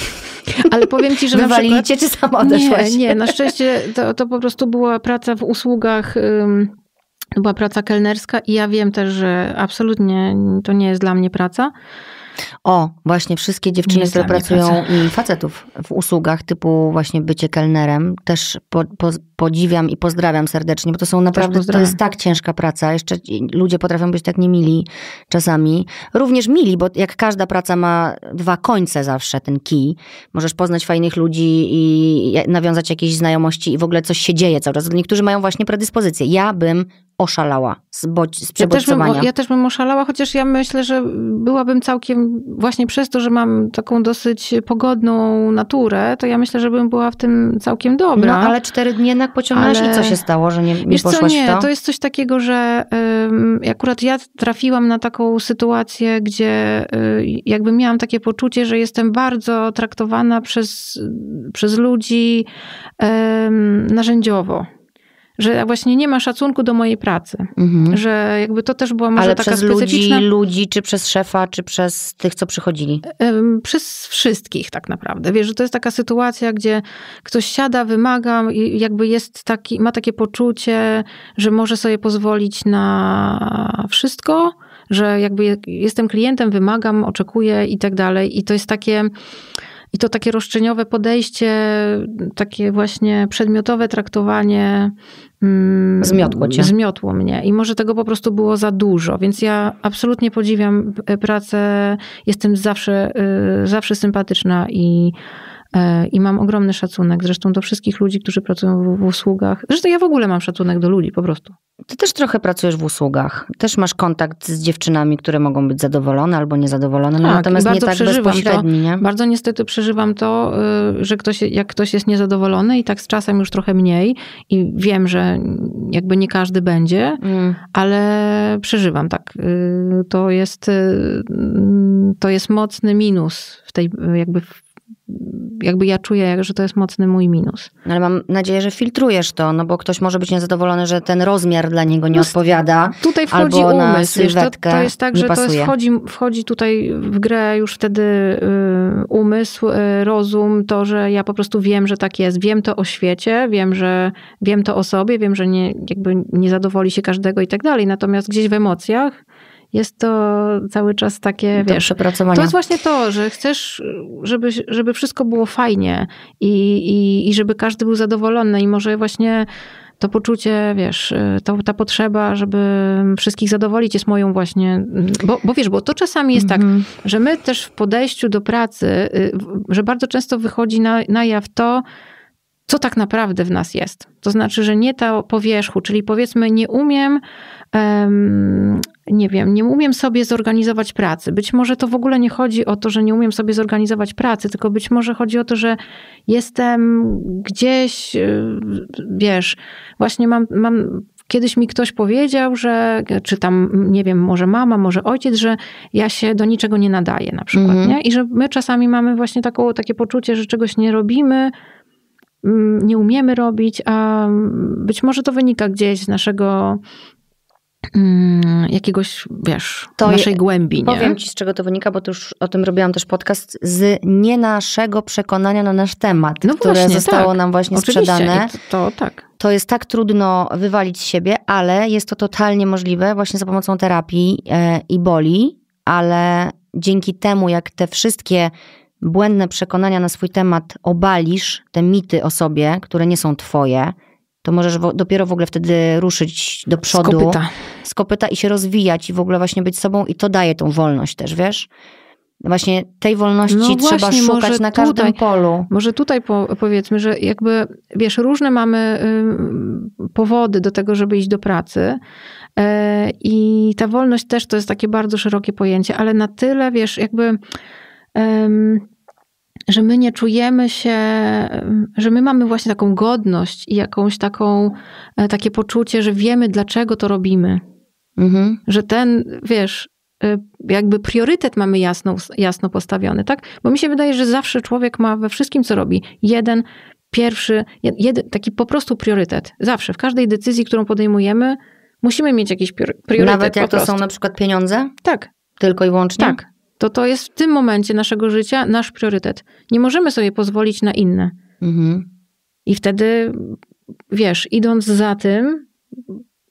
Ale powiem ci, że na szczęście czy sama odeszłaś? Nie, nie na szczęście to, to po prostu była praca w usługach... była praca kelnerska i ja wiem też, że absolutnie to nie jest dla mnie praca. O, właśnie wszystkie dziewczyny, które pracują i facetów w usługach typu właśnie bycie kelnerem, też po, po, podziwiam i pozdrawiam serdecznie, bo to są naprawdę, to jest tak ciężka praca. Jeszcze ludzie potrafią być tak niemili czasami. Również mili, bo jak każda praca ma dwa końce zawsze, ten kij. Możesz poznać fajnych ludzi i nawiązać jakieś znajomości i w ogóle coś się dzieje cały czas. Niektórzy mają właśnie predyspozycję. Ja bym oszalała z, bodź, z przebodźcowania. Ja też, bym, ja też bym oszalała, chociaż ja myślę, że byłabym całkiem, właśnie przez to, że mam taką dosyć pogodną naturę, to ja myślę, że bym była w tym całkiem dobra. No, ale cztery dni jednak pociągnęłaś ale... i co się stało, że nie, nie Wiesz poszłaś co, nie, w to? to jest coś takiego, że akurat ja trafiłam na taką sytuację, gdzie y, jakby miałam takie poczucie, że jestem bardzo traktowana przez, y, przez ludzi narzędziowo że właśnie nie ma szacunku do mojej pracy. Mhm. Że jakby to też była może Ale taka przez specyficzna... Ludzi, ludzi, czy przez szefa, czy przez tych, co przychodzili? Przez wszystkich tak naprawdę. Wiesz, że to jest taka sytuacja, gdzie ktoś siada, wymaga i jakby jest taki, ma takie poczucie, że może sobie pozwolić na wszystko, że jakby jestem klientem, wymagam, oczekuję i tak dalej. I to jest takie i to takie roszczeniowe podejście, takie właśnie przedmiotowe traktowanie. Mm, zmiotło cię. Zmiotło mnie i może tego po prostu było za dużo, więc ja absolutnie podziwiam e, pracę, jestem zawsze, e, zawsze sympatyczna i E, I mam ogromny szacunek zresztą do wszystkich ludzi, którzy pracują w, w usługach. Zresztą ja w ogóle mam szacunek do ludzi po prostu. Ty też trochę pracujesz w usługach. Też masz kontakt z dziewczynami, które mogą być zadowolone albo niezadowolone. No tak, natomiast bardzo nie tak bezpośredni, to, nie? Bardzo niestety przeżywam to, y, że ktoś, jak ktoś jest niezadowolony i tak z czasem już trochę mniej i wiem, że jakby nie każdy będzie, mm. ale przeżywam tak. Y, to jest, y, to jest mocny minus w tej jakby w jakby ja czuję, że to jest mocny mój minus. No ale mam nadzieję, że filtrujesz to, no bo ktoś może być niezadowolony, że ten rozmiar dla niego nie no, odpowiada. Tutaj wchodzi albo umysł. Wiesz, to, to, jest tak, że to jest, wchodzi, wchodzi tutaj w grę już wtedy y, umysł, y, rozum, to, że ja po prostu wiem, że tak jest. Wiem to o świecie, wiem, że wiem to o sobie, wiem, że nie, jakby nie zadowoli się każdego i tak dalej. Natomiast gdzieś w emocjach jest to cały czas takie, do wiesz, to jest właśnie to, że chcesz, żeby, żeby wszystko było fajnie i, i, i żeby każdy był zadowolony i może właśnie to poczucie, wiesz, to, ta potrzeba, żeby wszystkich zadowolić jest moją właśnie, bo, bo wiesz, bo to czasami jest mm -hmm. tak, mhm. że my też w podejściu do pracy, y, że bardzo często wychodzi na, na jaw to, co tak naprawdę w nas jest. To znaczy, że nie ta powierzchu, czyli powiedzmy, nie umiem, um, nie wiem, nie umiem sobie zorganizować pracy. Być może to w ogóle nie chodzi o to, że nie umiem sobie zorganizować pracy, tylko być może chodzi o to, że jestem gdzieś, e, wiesz, właśnie mam, mam Kiedyś mi ktoś powiedział, że, czy tam, nie wiem, może mama, może ojciec, że ja się do niczego nie nadaję na przykład, mm -hmm. nie? I że my czasami mamy właśnie taką, takie poczucie, że czegoś nie robimy, Mm, nie umiemy robić, a być może to wynika gdzieś z naszego mm, jakiegoś, wiesz, to naszej je, głębi. Nie? Powiem ci, z czego to wynika, bo to już o tym robiłam też podcast, z nie naszego przekonania na nasz temat, no które właśnie, zostało tak. nam właśnie Oczywiście. sprzedane. To, to, tak. To jest tak trudno wywalić z siebie, ale jest to totalnie możliwe właśnie za pomocą terapii e, i boli, ale dzięki temu, jak te wszystkie błędne przekonania na swój temat obalisz, te mity o sobie, które nie są twoje, to możesz dopiero w ogóle wtedy ruszyć do przodu. Z kopyta. i się rozwijać i w ogóle właśnie być sobą i to daje tą wolność też, wiesz? Właśnie tej wolności no trzeba właśnie, szukać na każdym tutaj, polu. Może tutaj po, powiedzmy, że jakby, wiesz, różne mamy y, powody do tego, żeby iść do pracy. Y, I ta wolność też to jest takie bardzo szerokie pojęcie, ale na tyle, wiesz, jakby że my nie czujemy się, że my mamy właśnie taką godność i jakąś taką, e, takie poczucie, że wiemy, dlaczego to robimy. Mhm. Że ten, wiesz, e, jakby priorytet mamy jasno, jasno postawiony, tak? Bo mi się wydaje, że zawsze człowiek ma we wszystkim, co robi, jeden pierwszy, jeden, taki po prostu priorytet. Zawsze, w każdej decyzji, którą podejmujemy, musimy mieć jakiś priorytet. Nawet jak to są na przykład pieniądze? Tak. Tylko i wyłącznie? Tak to to jest w tym momencie naszego życia nasz priorytet. Nie możemy sobie pozwolić na inne. Mhm. I wtedy, wiesz, idąc za tym,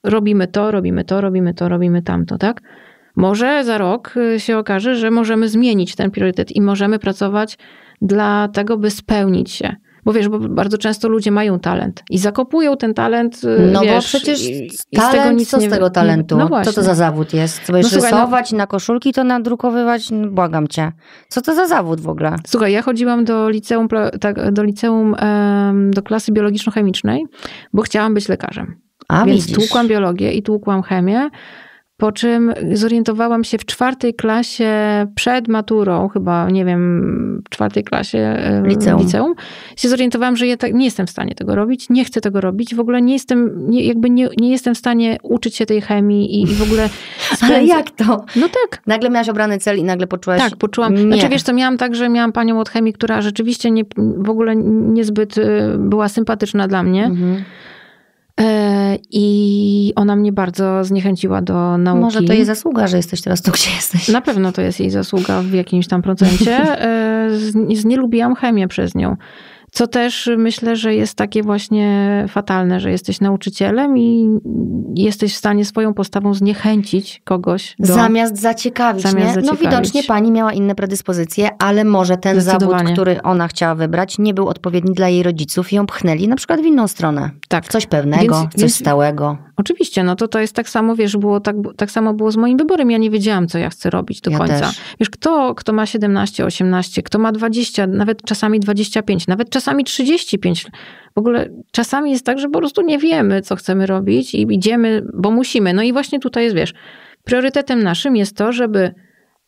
robimy to, robimy to, robimy to, robimy tamto, tak? Może za rok y, się okaże, że możemy zmienić ten priorytet i możemy pracować dla tego, by spełnić się. Bo wiesz, bo bardzo często ludzie mają talent i zakopują ten talent. Y, no wiesz, bo przecież talent, i z tego nic co z tego nie, talentu? No co to za zawód jest? Co będziesz no, słuchaj, no, na koszulki, to nadrukowywać? Błagam cię. Co to za zawód w ogóle? Słuchaj, ja chodziłam do liceum, tak, do, liceum do klasy biologiczno-chemicznej, bo chciałam być lekarzem. A, Więc widzisz. tłukłam biologię i tłukłam chemię. Po czym zorientowałam się w czwartej klasie przed maturą, chyba, nie wiem, czwartej klasie liceum. liceum się zorientowałam, że ja tak, nie jestem w stanie tego robić, nie chcę tego robić, w ogóle nie jestem, nie, jakby nie, nie jestem w stanie uczyć się tej chemii i, i w ogóle. Spędzę. Ale jak to? No tak. Nagle miałaś obrany cel i nagle poczułaś. Tak, poczułam. Nie. Znaczy wiesz, to miałam także miałam panią od chemii, która rzeczywiście nie, w ogóle niezbyt y, była sympatyczna dla mnie. Mhm E, I ona mnie bardzo zniechęciła do nauki. Może to jej zasługa, że jesteś teraz tu, gdzie jesteś. Na pewno to jest jej zasługa w jakimś tam procencie. E, z, nie lubiłam chemię przez nią. Co też myślę, że jest takie właśnie fatalne, że jesteś nauczycielem i jesteś w stanie swoją postawą zniechęcić kogoś. Do, zamiast zaciekawić, zamiast nie? No, zaciekawić. No widocznie pani miała inne predyspozycje, ale może ten zawód, który ona chciała wybrać, nie był odpowiedni dla jej rodziców i ją pchnęli na przykład w inną stronę. Tak. W coś pewnego, więc, coś więc, stałego. Oczywiście, no to to jest tak samo, wiesz, było tak, tak samo było z moim wyborem. Ja nie wiedziałam, co ja chcę robić do ja końca. Też. Wiesz, kto, kto ma 17, 18, kto ma 20, nawet czasami 25, nawet czasami czasami 35 lat. W ogóle czasami jest tak, że po prostu nie wiemy, co chcemy robić i idziemy, bo musimy. No i właśnie tutaj jest, wiesz, priorytetem naszym jest to, żeby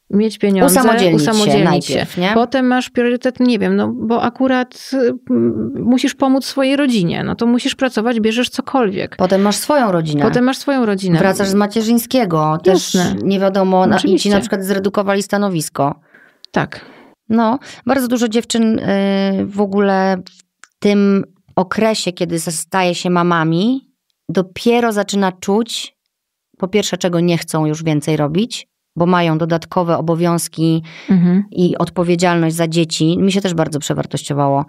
mieć pieniądze, usamodzielnić, usamodzielnić się. Najpierw, Potem masz priorytet, nie wiem, no bo akurat mm, musisz pomóc swojej rodzinie, no to musisz pracować, bierzesz cokolwiek. Potem masz swoją rodzinę. Potem masz swoją rodzinę. Wracasz z macierzyńskiego, Jasne. też nie wiadomo, Oczywiście. i ci na przykład zredukowali stanowisko. Tak. No, bardzo dużo dziewczyn y, w ogóle w tym okresie, kiedy staje się mamami, dopiero zaczyna czuć, po pierwsze, czego nie chcą już więcej robić, bo mają dodatkowe obowiązki mhm. i odpowiedzialność za dzieci. Mi się też bardzo przewartościowało.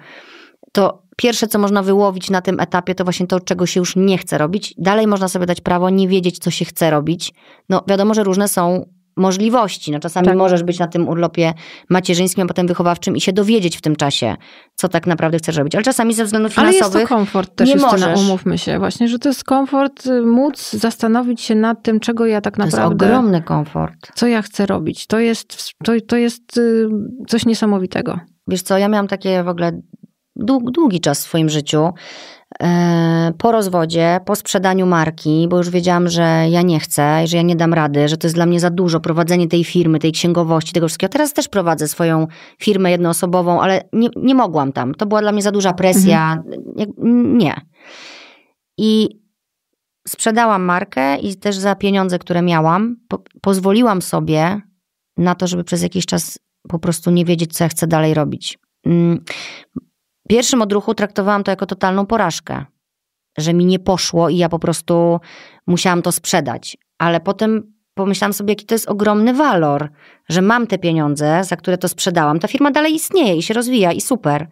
To pierwsze, co można wyłowić na tym etapie, to właśnie to, czego się już nie chce robić. Dalej można sobie dać prawo nie wiedzieć, co się chce robić. No, wiadomo, że różne są możliwości. No czasami tak. możesz być na tym urlopie macierzyńskim, a potem wychowawczym i się dowiedzieć w tym czasie, co tak naprawdę chcesz robić. Ale czasami ze względów finansowych Ale jest to komfort też, nie Justyna, umówmy się właśnie, że to jest komfort y, móc zastanowić się nad tym, czego ja tak naprawdę... To jest ogromny komfort. Co ja chcę robić. To jest, to, to jest y, coś niesamowitego. Wiesz co, ja miałam takie w ogóle długi czas w swoim życiu, E, po rozwodzie, po sprzedaniu marki, bo już wiedziałam, że ja nie chcę, że ja nie dam rady, że to jest dla mnie za dużo prowadzenie tej firmy, tej księgowości, tego wszystkiego. Teraz też prowadzę swoją firmę jednoosobową, ale nie, nie mogłam tam. To była dla mnie za duża presja. Mhm. Nie. I sprzedałam markę i też za pieniądze, które miałam, po pozwoliłam sobie na to, żeby przez jakiś czas po prostu nie wiedzieć, co ja chcę dalej robić. Mm, pierwszym odruchu traktowałam to jako totalną porażkę, że mi nie poszło i ja po prostu musiałam to sprzedać. Ale potem pomyślałam sobie, jaki to jest ogromny walor, że mam te pieniądze, za które to sprzedałam. Ta firma dalej istnieje i się rozwija i super.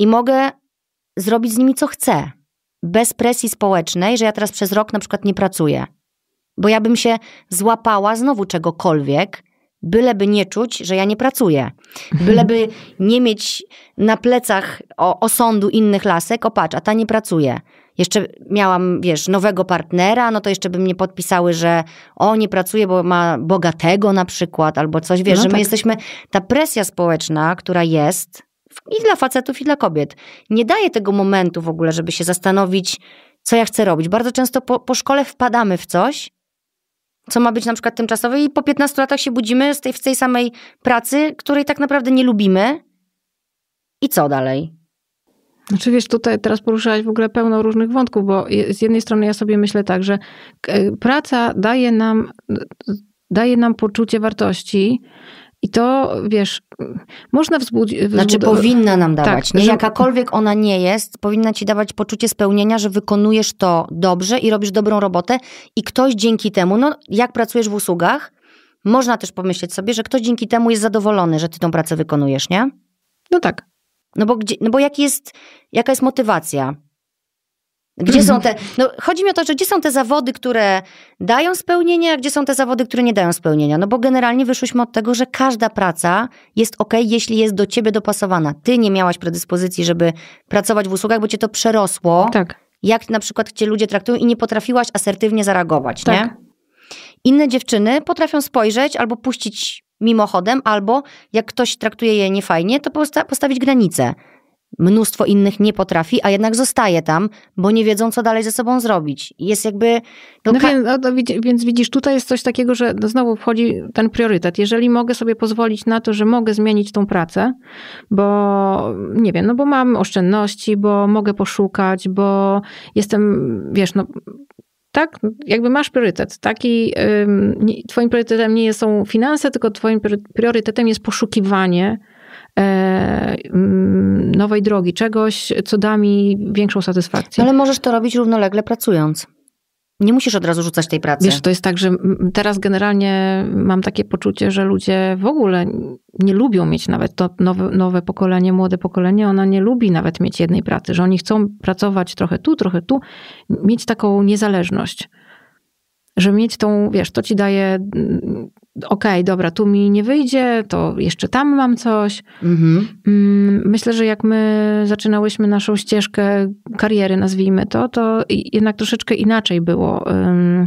I mogę zrobić z nimi co chcę, bez presji społecznej, że ja teraz przez rok na przykład nie pracuję. Bo ja bym się złapała znowu czegokolwiek, byleby nie czuć, że ja nie pracuję, byleby mhm. nie mieć na plecach o, osądu innych lasek, o patrz, a ta nie pracuje. Jeszcze miałam, wiesz, nowego partnera, no to jeszcze by mnie podpisały, że o, nie pracuje, bo ma bogatego na przykład, albo coś, wiesz, no że tak. my jesteśmy, ta presja społeczna, która jest i dla facetów, i dla kobiet, nie daje tego momentu w ogóle, żeby się zastanowić, co ja chcę robić. Bardzo często po, po szkole wpadamy w coś, co ma być na przykład tymczasowe i po 15 latach się budzimy z tej, w tej samej pracy, której tak naprawdę nie lubimy. I co dalej? Znaczy wiesz, tutaj teraz poruszałaś w ogóle pełno różnych wątków, bo z jednej strony ja sobie myślę tak, że e, praca daje nam, daje nam poczucie wartości, i to, wiesz, można wzbudzić... Znaczy powinna nam tak, dawać, tak, nie? Że... Jakakolwiek ona nie jest, powinna ci dawać poczucie spełnienia, że wykonujesz to dobrze i robisz dobrą robotę i ktoś dzięki temu, no jak pracujesz w usługach, można też pomyśleć sobie, że ktoś dzięki temu jest zadowolony, że ty tą pracę wykonujesz, nie? No tak. No bo, gdzie, no bo jaki jest, jaka jest motywacja? Gdzie są mhm. te, no chodzi mi o to, że gdzie są te zawody, które dają spełnienie, a gdzie są te zawody, które nie dają spełnienia? No bo generalnie wyszłyśmy od tego, że każda praca jest ok, jeśli jest do ciebie dopasowana. Ty nie miałaś predyspozycji, żeby pracować w usługach, bo cię to przerosło. Tak. Jak na przykład cię ludzie traktują i nie potrafiłaś asertywnie zareagować, tak. nie? Inne dziewczyny potrafią spojrzeć albo puścić mimochodem, albo jak ktoś traktuje je niefajnie, to posta postawić granicę mnóstwo innych nie potrafi, a jednak zostaje tam, bo nie wiedzą, co dalej ze sobą zrobić. Jest jakby... No więc, no, więc widzisz, tutaj jest coś takiego, że no znowu wchodzi ten priorytet. Jeżeli mogę sobie pozwolić na to, że mogę zmienić tą pracę, bo nie wiem, no bo mam oszczędności, bo mogę poszukać, bo jestem, wiesz, no tak? Jakby masz priorytet. Taki, twoim priorytetem nie są finanse, tylko twoim priorytetem jest poszukiwanie E, mm, nowej drogi, czegoś, co da mi większą satysfakcję. No ale możesz to robić równolegle pracując. Nie musisz od razu rzucać tej pracy. Wiesz, to jest tak, że teraz generalnie mam takie poczucie, że ludzie w ogóle nie lubią mieć nawet to nowe, nowe pokolenie, młode pokolenie, ona nie lubi nawet mieć jednej pracy, że oni chcą pracować trochę tu, trochę tu, mieć taką niezależność. Że mieć tą, wiesz, to ci daje mm, okej, okay, dobra, tu mi nie wyjdzie, to jeszcze tam mam coś. Mhm. Mm, myślę, że jak my zaczynałyśmy naszą ścieżkę kariery, nazwijmy to, to jednak troszeczkę inaczej było. Um,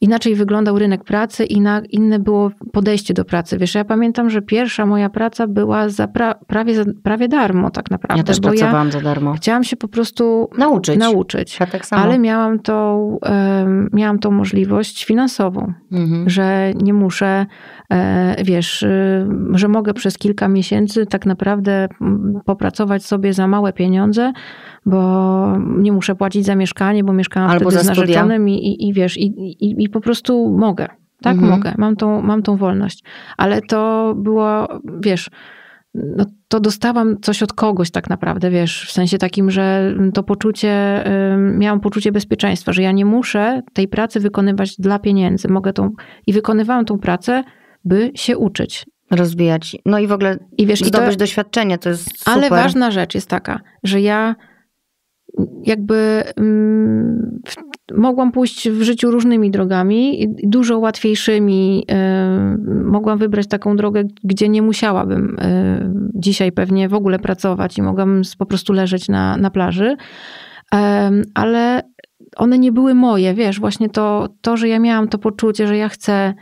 inaczej wyglądał rynek pracy i na, inne było podejście do pracy. Wiesz, ja pamiętam, że pierwsza moja praca była za pra, prawie, za, prawie darmo tak naprawdę. Ja też pracowałam ja za darmo. Chciałam się po prostu nauczyć. nauczyć. Ja tak ale miałam tą, um, miałam tą możliwość finansową, mhm. że nie muszę, e, wiesz, y, że mogę przez kilka miesięcy tak naprawdę popracować sobie za małe pieniądze, bo nie muszę płacić za mieszkanie, bo mieszkałam Albo wtedy z narzeczonym i, i, i wiesz, i, i, i po prostu mogę. Tak, mhm. mogę, mam tą, mam tą wolność. Ale to było, wiesz, no to dostałam coś od kogoś tak naprawdę, wiesz, w sensie takim, że to poczucie, miałam poczucie bezpieczeństwa, że ja nie muszę tej pracy wykonywać dla pieniędzy, mogę tą, i wykonywałam tą pracę, by się uczyć. Rozwijać. No i w ogóle I wiesz, zdobyć i to, doświadczenie, to jest super. Ale ważna rzecz jest taka, że ja jakby mm, mogłam pójść w życiu różnymi drogami, dużo łatwiejszymi. Y, mogłam wybrać taką drogę, gdzie nie musiałabym y, dzisiaj pewnie w ogóle pracować i mogłam po prostu leżeć na, na plaży. Y, ale one nie były moje, wiesz, właśnie to, to, że ja miałam to poczucie, że ja chcę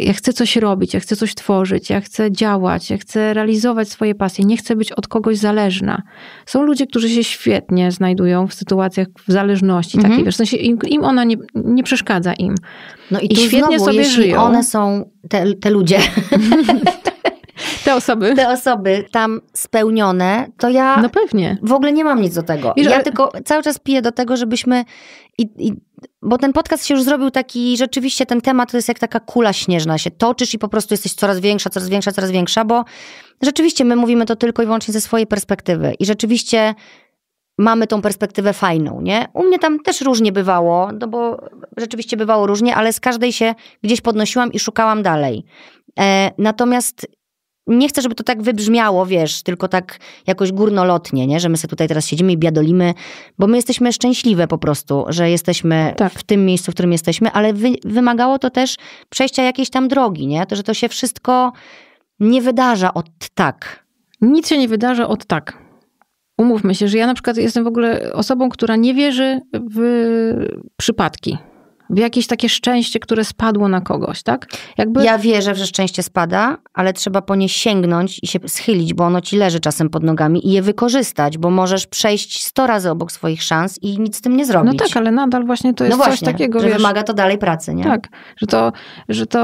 ja chcę coś robić, ja chcę coś tworzyć, ja chcę działać, ja chcę realizować swoje pasje, nie chcę być od kogoś zależna. Są ludzie, którzy się świetnie znajdują w sytuacjach w zależności mhm. takiej, wiesz, w sensie im, im ona nie, nie, przeszkadza im. No i, I świetnie znowu, sobie żyją. one są, te, te ludzie, Te osoby. Te osoby tam spełnione, to ja. No pewnie. W ogóle nie mam nic do tego. I ja tylko cały czas piję do tego, żebyśmy. I, i, bo ten podcast się już zrobił taki, rzeczywiście ten temat to jest jak taka kula śnieżna, się toczysz i po prostu jesteś coraz większa, coraz większa, coraz większa, bo rzeczywiście my mówimy to tylko i wyłącznie ze swojej perspektywy. I rzeczywiście mamy tą perspektywę fajną, nie? U mnie tam też różnie bywało, no bo rzeczywiście bywało różnie, ale z każdej się gdzieś podnosiłam i szukałam dalej. E, natomiast nie chcę, żeby to tak wybrzmiało, wiesz, tylko tak jakoś górnolotnie, nie? że my sobie tutaj teraz siedzimy i biadolimy, bo my jesteśmy szczęśliwe po prostu, że jesteśmy tak. w tym miejscu, w którym jesteśmy, ale wy wymagało to też przejścia jakiejś tam drogi, nie? To, że to się wszystko nie wydarza od tak. Nic się nie wydarza od tak. Umówmy się, że ja na przykład jestem w ogóle osobą, która nie wierzy w przypadki w jakieś takie szczęście, które spadło na kogoś, tak? Jakby... Ja wierzę, że szczęście spada, ale trzeba po nie sięgnąć i się schylić, bo ono ci leży czasem pod nogami i je wykorzystać, bo możesz przejść 100 razy obok swoich szans i nic z tym nie zrobić. No tak, ale nadal właśnie to no jest no właśnie, coś takiego, że wiesz, wymaga to dalej pracy, nie? Tak, że to, że to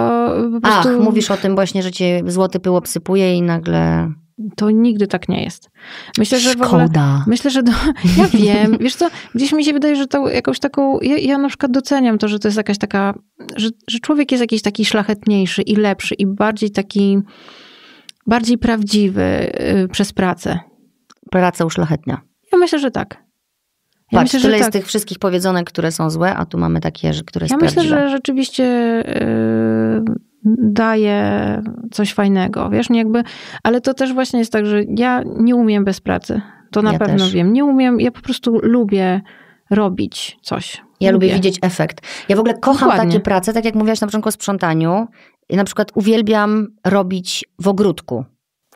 po prostu... Ach, mówisz o tym właśnie, że cię złoty pył obsypuje i nagle to nigdy tak nie jest. Myślę, że w ogóle, Myślę, że do, ja wiem. Wiesz co, gdzieś mi się wydaje, że to jakąś taką, ja, ja na przykład doceniam to, że to jest jakaś taka, że, że człowiek jest jakiś taki szlachetniejszy i lepszy i bardziej taki, bardziej prawdziwy y, przez pracę. Praca uszlachetnia. Ja myślę, że tak. Ja Patrz, myślę, tyle tak. jest tych wszystkich powiedzonek, które są złe, a tu mamy takie, które są. Ja myślę, że rzeczywiście... Y, daje coś fajnego, wiesz, nie jakby, ale to też właśnie jest tak, że ja nie umiem bez pracy. To na ja pewno też. wiem. Nie umiem, ja po prostu lubię robić coś. Ja lubię, lubię widzieć efekt. Ja w ogóle kocham Dokładnie. takie prace, tak jak mówiłaś na początku o sprzątaniu. Ja na przykład uwielbiam robić w ogródku.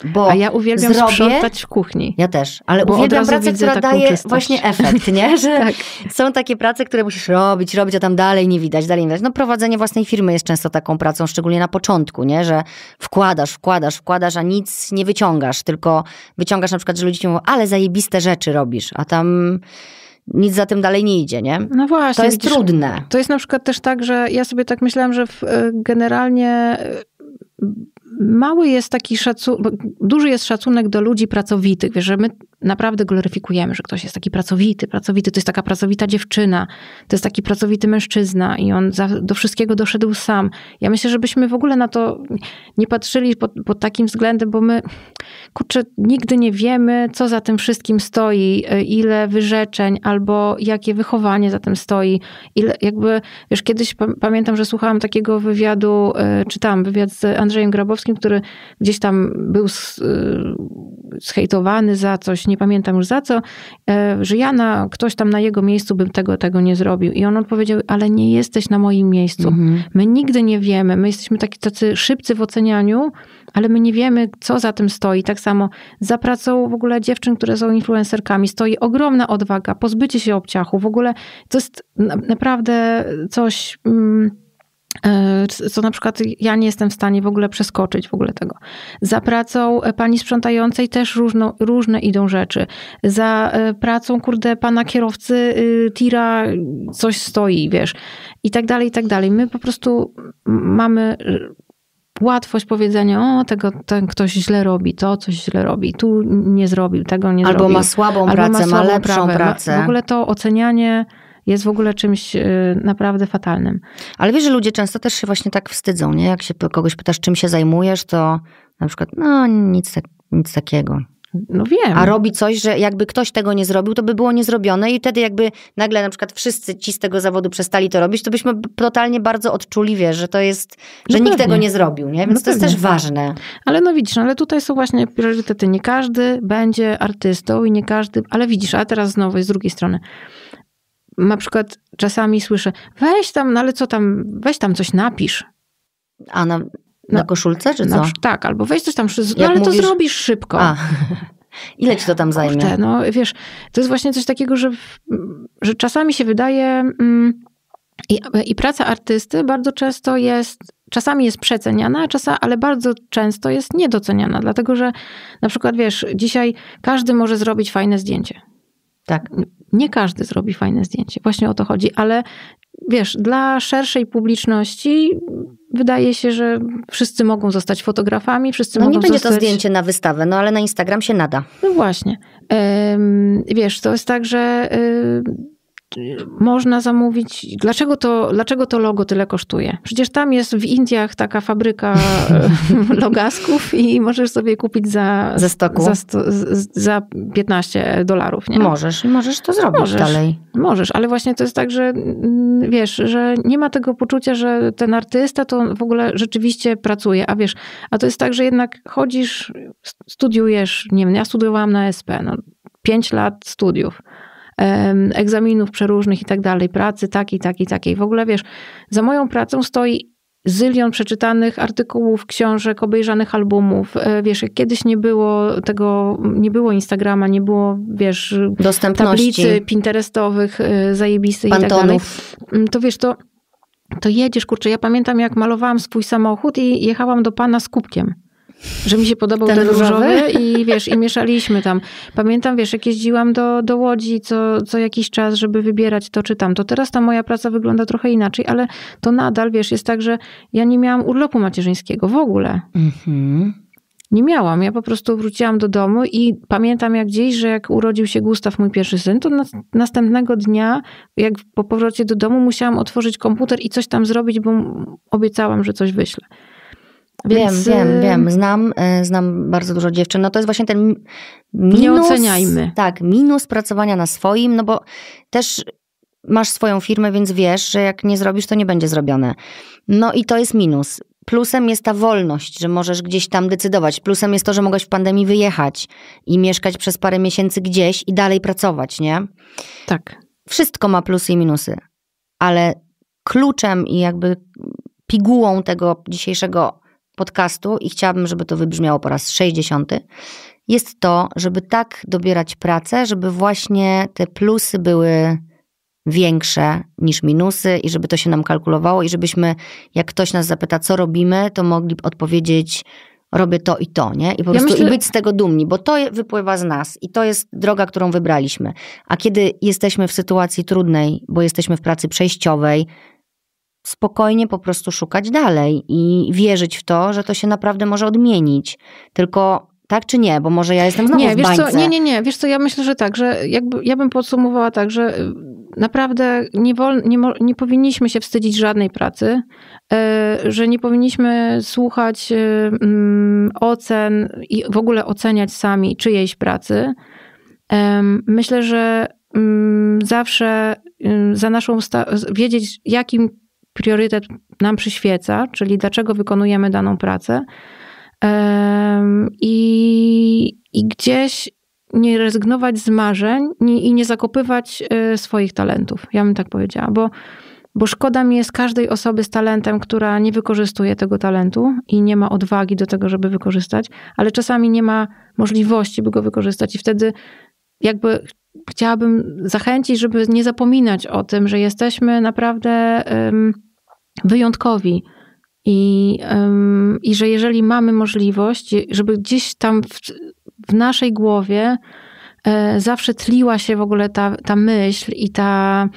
Bo A ja uwielbiam zrobię, sprzątać w kuchni. Ja też, ale uwielbiam pracę, która daje czystość. właśnie efekt, nie? Że tak. są takie prace, które musisz robić, robić, a tam dalej nie widać, dalej nie widać. No prowadzenie własnej firmy jest często taką pracą, szczególnie na początku, nie? Że wkładasz, wkładasz, wkładasz, a nic nie wyciągasz, tylko wyciągasz na przykład, że ludzie ci mówią, ale zajebiste rzeczy robisz, a tam nic za tym dalej nie idzie, nie? No właśnie. To jest widzisz, trudne. To jest na przykład też tak, że ja sobie tak myślałam, że w, y, generalnie y, mały jest taki szacunek, duży jest szacunek do ludzi pracowitych, że my naprawdę gloryfikujemy, że ktoś jest taki pracowity, pracowity, to jest taka pracowita dziewczyna, to jest taki pracowity mężczyzna i on za, do wszystkiego doszedł sam. Ja myślę, żebyśmy w ogóle na to nie patrzyli pod, pod takim względem, bo my, kurczę, nigdy nie wiemy, co za tym wszystkim stoi, y, ile wyrzeczeń albo jakie wychowanie za tym stoi. Ile, jakby, już kiedyś pamiętam, że słuchałam takiego wywiadu, y, czytałam wywiad z Andrzejem Grabowskim, który gdzieś tam był z, zhejtowany y, za coś, nie pamiętam już za co, e, że ja na, ktoś tam na jego miejscu bym tego, tego nie zrobił. I on odpowiedział, ale nie jesteś na moim miejscu. Mhm. My nigdy nie wiemy, my jesteśmy taki, tacy szybcy w ocenianiu, ale my nie wiemy, co za tym stoi. Tak samo za pracą w ogóle dziewczyn, które są influencerkami, stoi ogromna odwaga, pozbycie się obciachu. W ogóle to jest naprawdę coś... Mm, E, co na przykład ja nie jestem w stanie w ogóle przeskoczyć w ogóle tego. Za pracą e, pani sprzątającej też różno, różne idą rzeczy. Za e, pracą, kurde, pana kierowcy y, tira coś stoi, wiesz, i tak dalej, i tak dalej. My po prostu mamy y, łatwość powiedzenia, o, tego ten ktoś źle robi, to coś źle robi, tu nie zrobił, tego nie Albo zrobił. Albo ma słabą pracę, ma lepszą pracę. W ogóle to ocenianie jest w ogóle czymś y, naprawdę fatalnym. Ale wiesz, że ludzie często też się właśnie tak wstydzą, nie? Jak się kogoś pytasz, czym się zajmujesz, to na przykład, no nic, tak, nic takiego. No wiem. A robi coś, że jakby ktoś tego nie zrobił, to by było niezrobione i wtedy jakby nagle na przykład wszyscy ci z tego zawodu przestali to robić, to byśmy totalnie bardzo odczuli, wiesz, że to jest, że no nikt tego nie zrobił, nie? Więc no to jest też ważne. Ale no widzisz, no ale tutaj są właśnie priorytety. Nie każdy będzie artystą i nie każdy, ale widzisz, a teraz znowu z drugiej strony na przykład czasami słyszę, weź tam, no ale co tam, weź tam coś napisz. A na, na no, koszulce czy co? Na, tak, albo weź coś tam, no, ale mówisz... to zrobisz szybko. A. Ile ci to tam zajmie? no wiesz, to jest właśnie coś takiego, że, że czasami się wydaje mm, i, i, praca artysty bardzo często jest, czasami jest przeceniana, czasami, ale bardzo często jest niedoceniana, dlatego że na przykład wiesz, dzisiaj każdy może zrobić fajne zdjęcie. Tak. No, nie każdy zrobi fajne zdjęcie, właśnie o to chodzi, ale wiesz, dla szerszej publiczności wydaje się, że wszyscy mogą zostać fotografami, wszyscy no mogą zostać... No nie będzie to zdjęcie na wystawę, no ale na Instagram się nada. No właśnie. Wiesz, to jest tak, że można zamówić. Dlaczego to, dlaczego to logo tyle kosztuje? Przecież tam jest w Indiach taka fabryka e, logasków i możesz sobie kupić za, Ze stoku. za, sto, za 15 dolarów. Nie? Możesz i możesz to zrobić możesz, dalej. Możesz, ale właśnie to jest tak, że mm, wiesz, że nie ma tego poczucia, że ten artysta to w ogóle rzeczywiście pracuje, a wiesz, a to jest tak, że jednak chodzisz, studiujesz, nie wiem, ja studiowałam na SP, no, 5 lat studiów egzaminów przeróżnych i tak dalej, pracy takiej, takiej, takiej. W ogóle wiesz, za moją pracą stoi zylion przeczytanych artykułów, książek, obejrzanych albumów. E, wiesz, jak kiedyś nie było tego, nie było Instagrama, nie było, wiesz, tablicy pinterestowych, e, zajebistych Pantonów. i tak dalej. Mm, to wiesz, to to jedziesz, kurczę, ja pamiętam jak malowałam swój samochód i jechałam do pana z kubkiem. Że mi się podobał ten, ten różowy. różowy i wiesz, i mieszaliśmy tam. Pamiętam, wiesz, jak jeździłam do, do Łodzi co, co jakiś czas, żeby wybierać to czy tam, to teraz ta moja praca wygląda trochę inaczej, ale to nadal, wiesz, jest tak, że ja nie miałam urlopu macierzyńskiego w ogóle. Mhm. Nie miałam. Ja po prostu wróciłam do domu i pamiętam jak dziś, że jak urodził się Gustaw, mój pierwszy syn, to na, następnego dnia, jak po powrocie do domu, musiałam otworzyć komputer i coś tam zrobić, bo obiecałam, że coś wyślę. Więc... Wiem, wiem, y, wiem. Znam, y, znam bardzo dużo dziewczyn. No to jest właśnie ten minus. Nie oceniajmy. Tak, minus pracowania na swoim, no bo też masz swoją firmę, więc wiesz, że jak nie zrobisz, to nie będzie zrobione. No i to jest minus. Plusem jest ta wolność, że możesz gdzieś tam decydować. Plusem jest to, że mogłeś w pandemii wyjechać i mieszkać przez parę miesięcy gdzieś i dalej pracować, nie? Tak. Wszystko ma plusy i minusy, ale kluczem i jakby pigułą tego dzisiejszego podcastu i chciałabym, żeby to wybrzmiało po raz 60, jest to, żeby tak dobierać pracę, żeby właśnie te plusy były większe niż minusy i żeby to się nam kalkulowało i żebyśmy, jak ktoś nas zapyta, co robimy, to mogli odpowiedzieć, robię to i to, nie? I po ja prostu myślę... i być z tego dumni, bo to wypływa z nas i to jest droga, którą wybraliśmy. A kiedy jesteśmy w sytuacji trudnej, bo jesteśmy w pracy przejściowej, spokojnie po prostu szukać dalej i wierzyć w to, że to się naprawdę może odmienić. Tylko tak czy nie? Bo może ja jestem znowu nie, w wiesz Co, nie, nie, nie. Wiesz co, ja myślę, że tak, że jakby, ja bym podsumowała tak, że y, naprawdę nie, wol, nie, nie powinniśmy się wstydzić żadnej pracy, y, że nie powinniśmy słuchać y, mm, ocen i w ogóle oceniać sami czyjejś pracy. Myślę, że mm, zawsze za naszą wiedzieć, jakim priorytet nam przyświeca, czyli dlaczego wykonujemy daną pracę. I, i gdzieś nie rezygnować z marzeń i nie zakopywać y, swoich talentów. Ja bym tak powiedziała, bo, bo szkoda mi jest każdej osoby z talentem, która nie wykorzystuje tego talentu i nie ma odwagi do tego, żeby wykorzystać, ale czasami nie ma możliwości, by go wykorzystać, i wtedy jakby chciałabym zachęcić, żeby nie zapominać o tym, że jesteśmy naprawdę wyjątkowi. I, I że jeżeli mamy możliwość, żeby gdzieś tam w, w naszej głowie E, zawsze tliła się w ogóle ta, ta myśl i ta,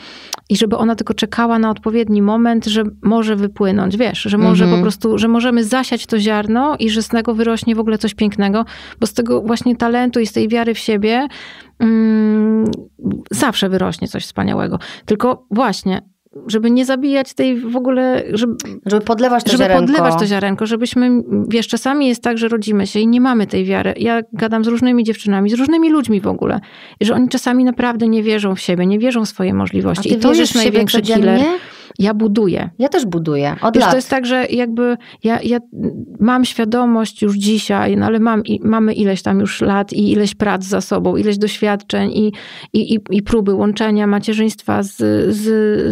i żeby ona tylko czekała na odpowiedni moment, że może wypłynąć, wiesz, że może mhm. po prostu, że możemy zasiać to ziarno i że z tego wyrośnie w ogóle coś pięknego, bo z tego właśnie talentu i z tej wiary w siebie mm, zawsze wyrośnie coś wspaniałego. Tylko właśnie żeby nie zabijać tej w ogóle, żeby, żeby podlewać to żeby ziarenko. podlewać to ziarenko, żebyśmy, wiesz, czasami jest tak, że rodzimy się i nie mamy tej wiary. Ja gadam z różnymi dziewczynami, z różnymi ludźmi w ogóle, że oni czasami naprawdę nie wierzą w siebie, nie wierzą w swoje możliwości. I to jest największy killer ja buduję. Ja też buduję. Od Wiesz, lat. To jest tak, że jakby ja, ja mam świadomość już dzisiaj, no ale mam, i, mamy ileś tam już lat i ileś prac za sobą, ileś doświadczeń i, i, i, i próby łączenia macierzyństwa z, z,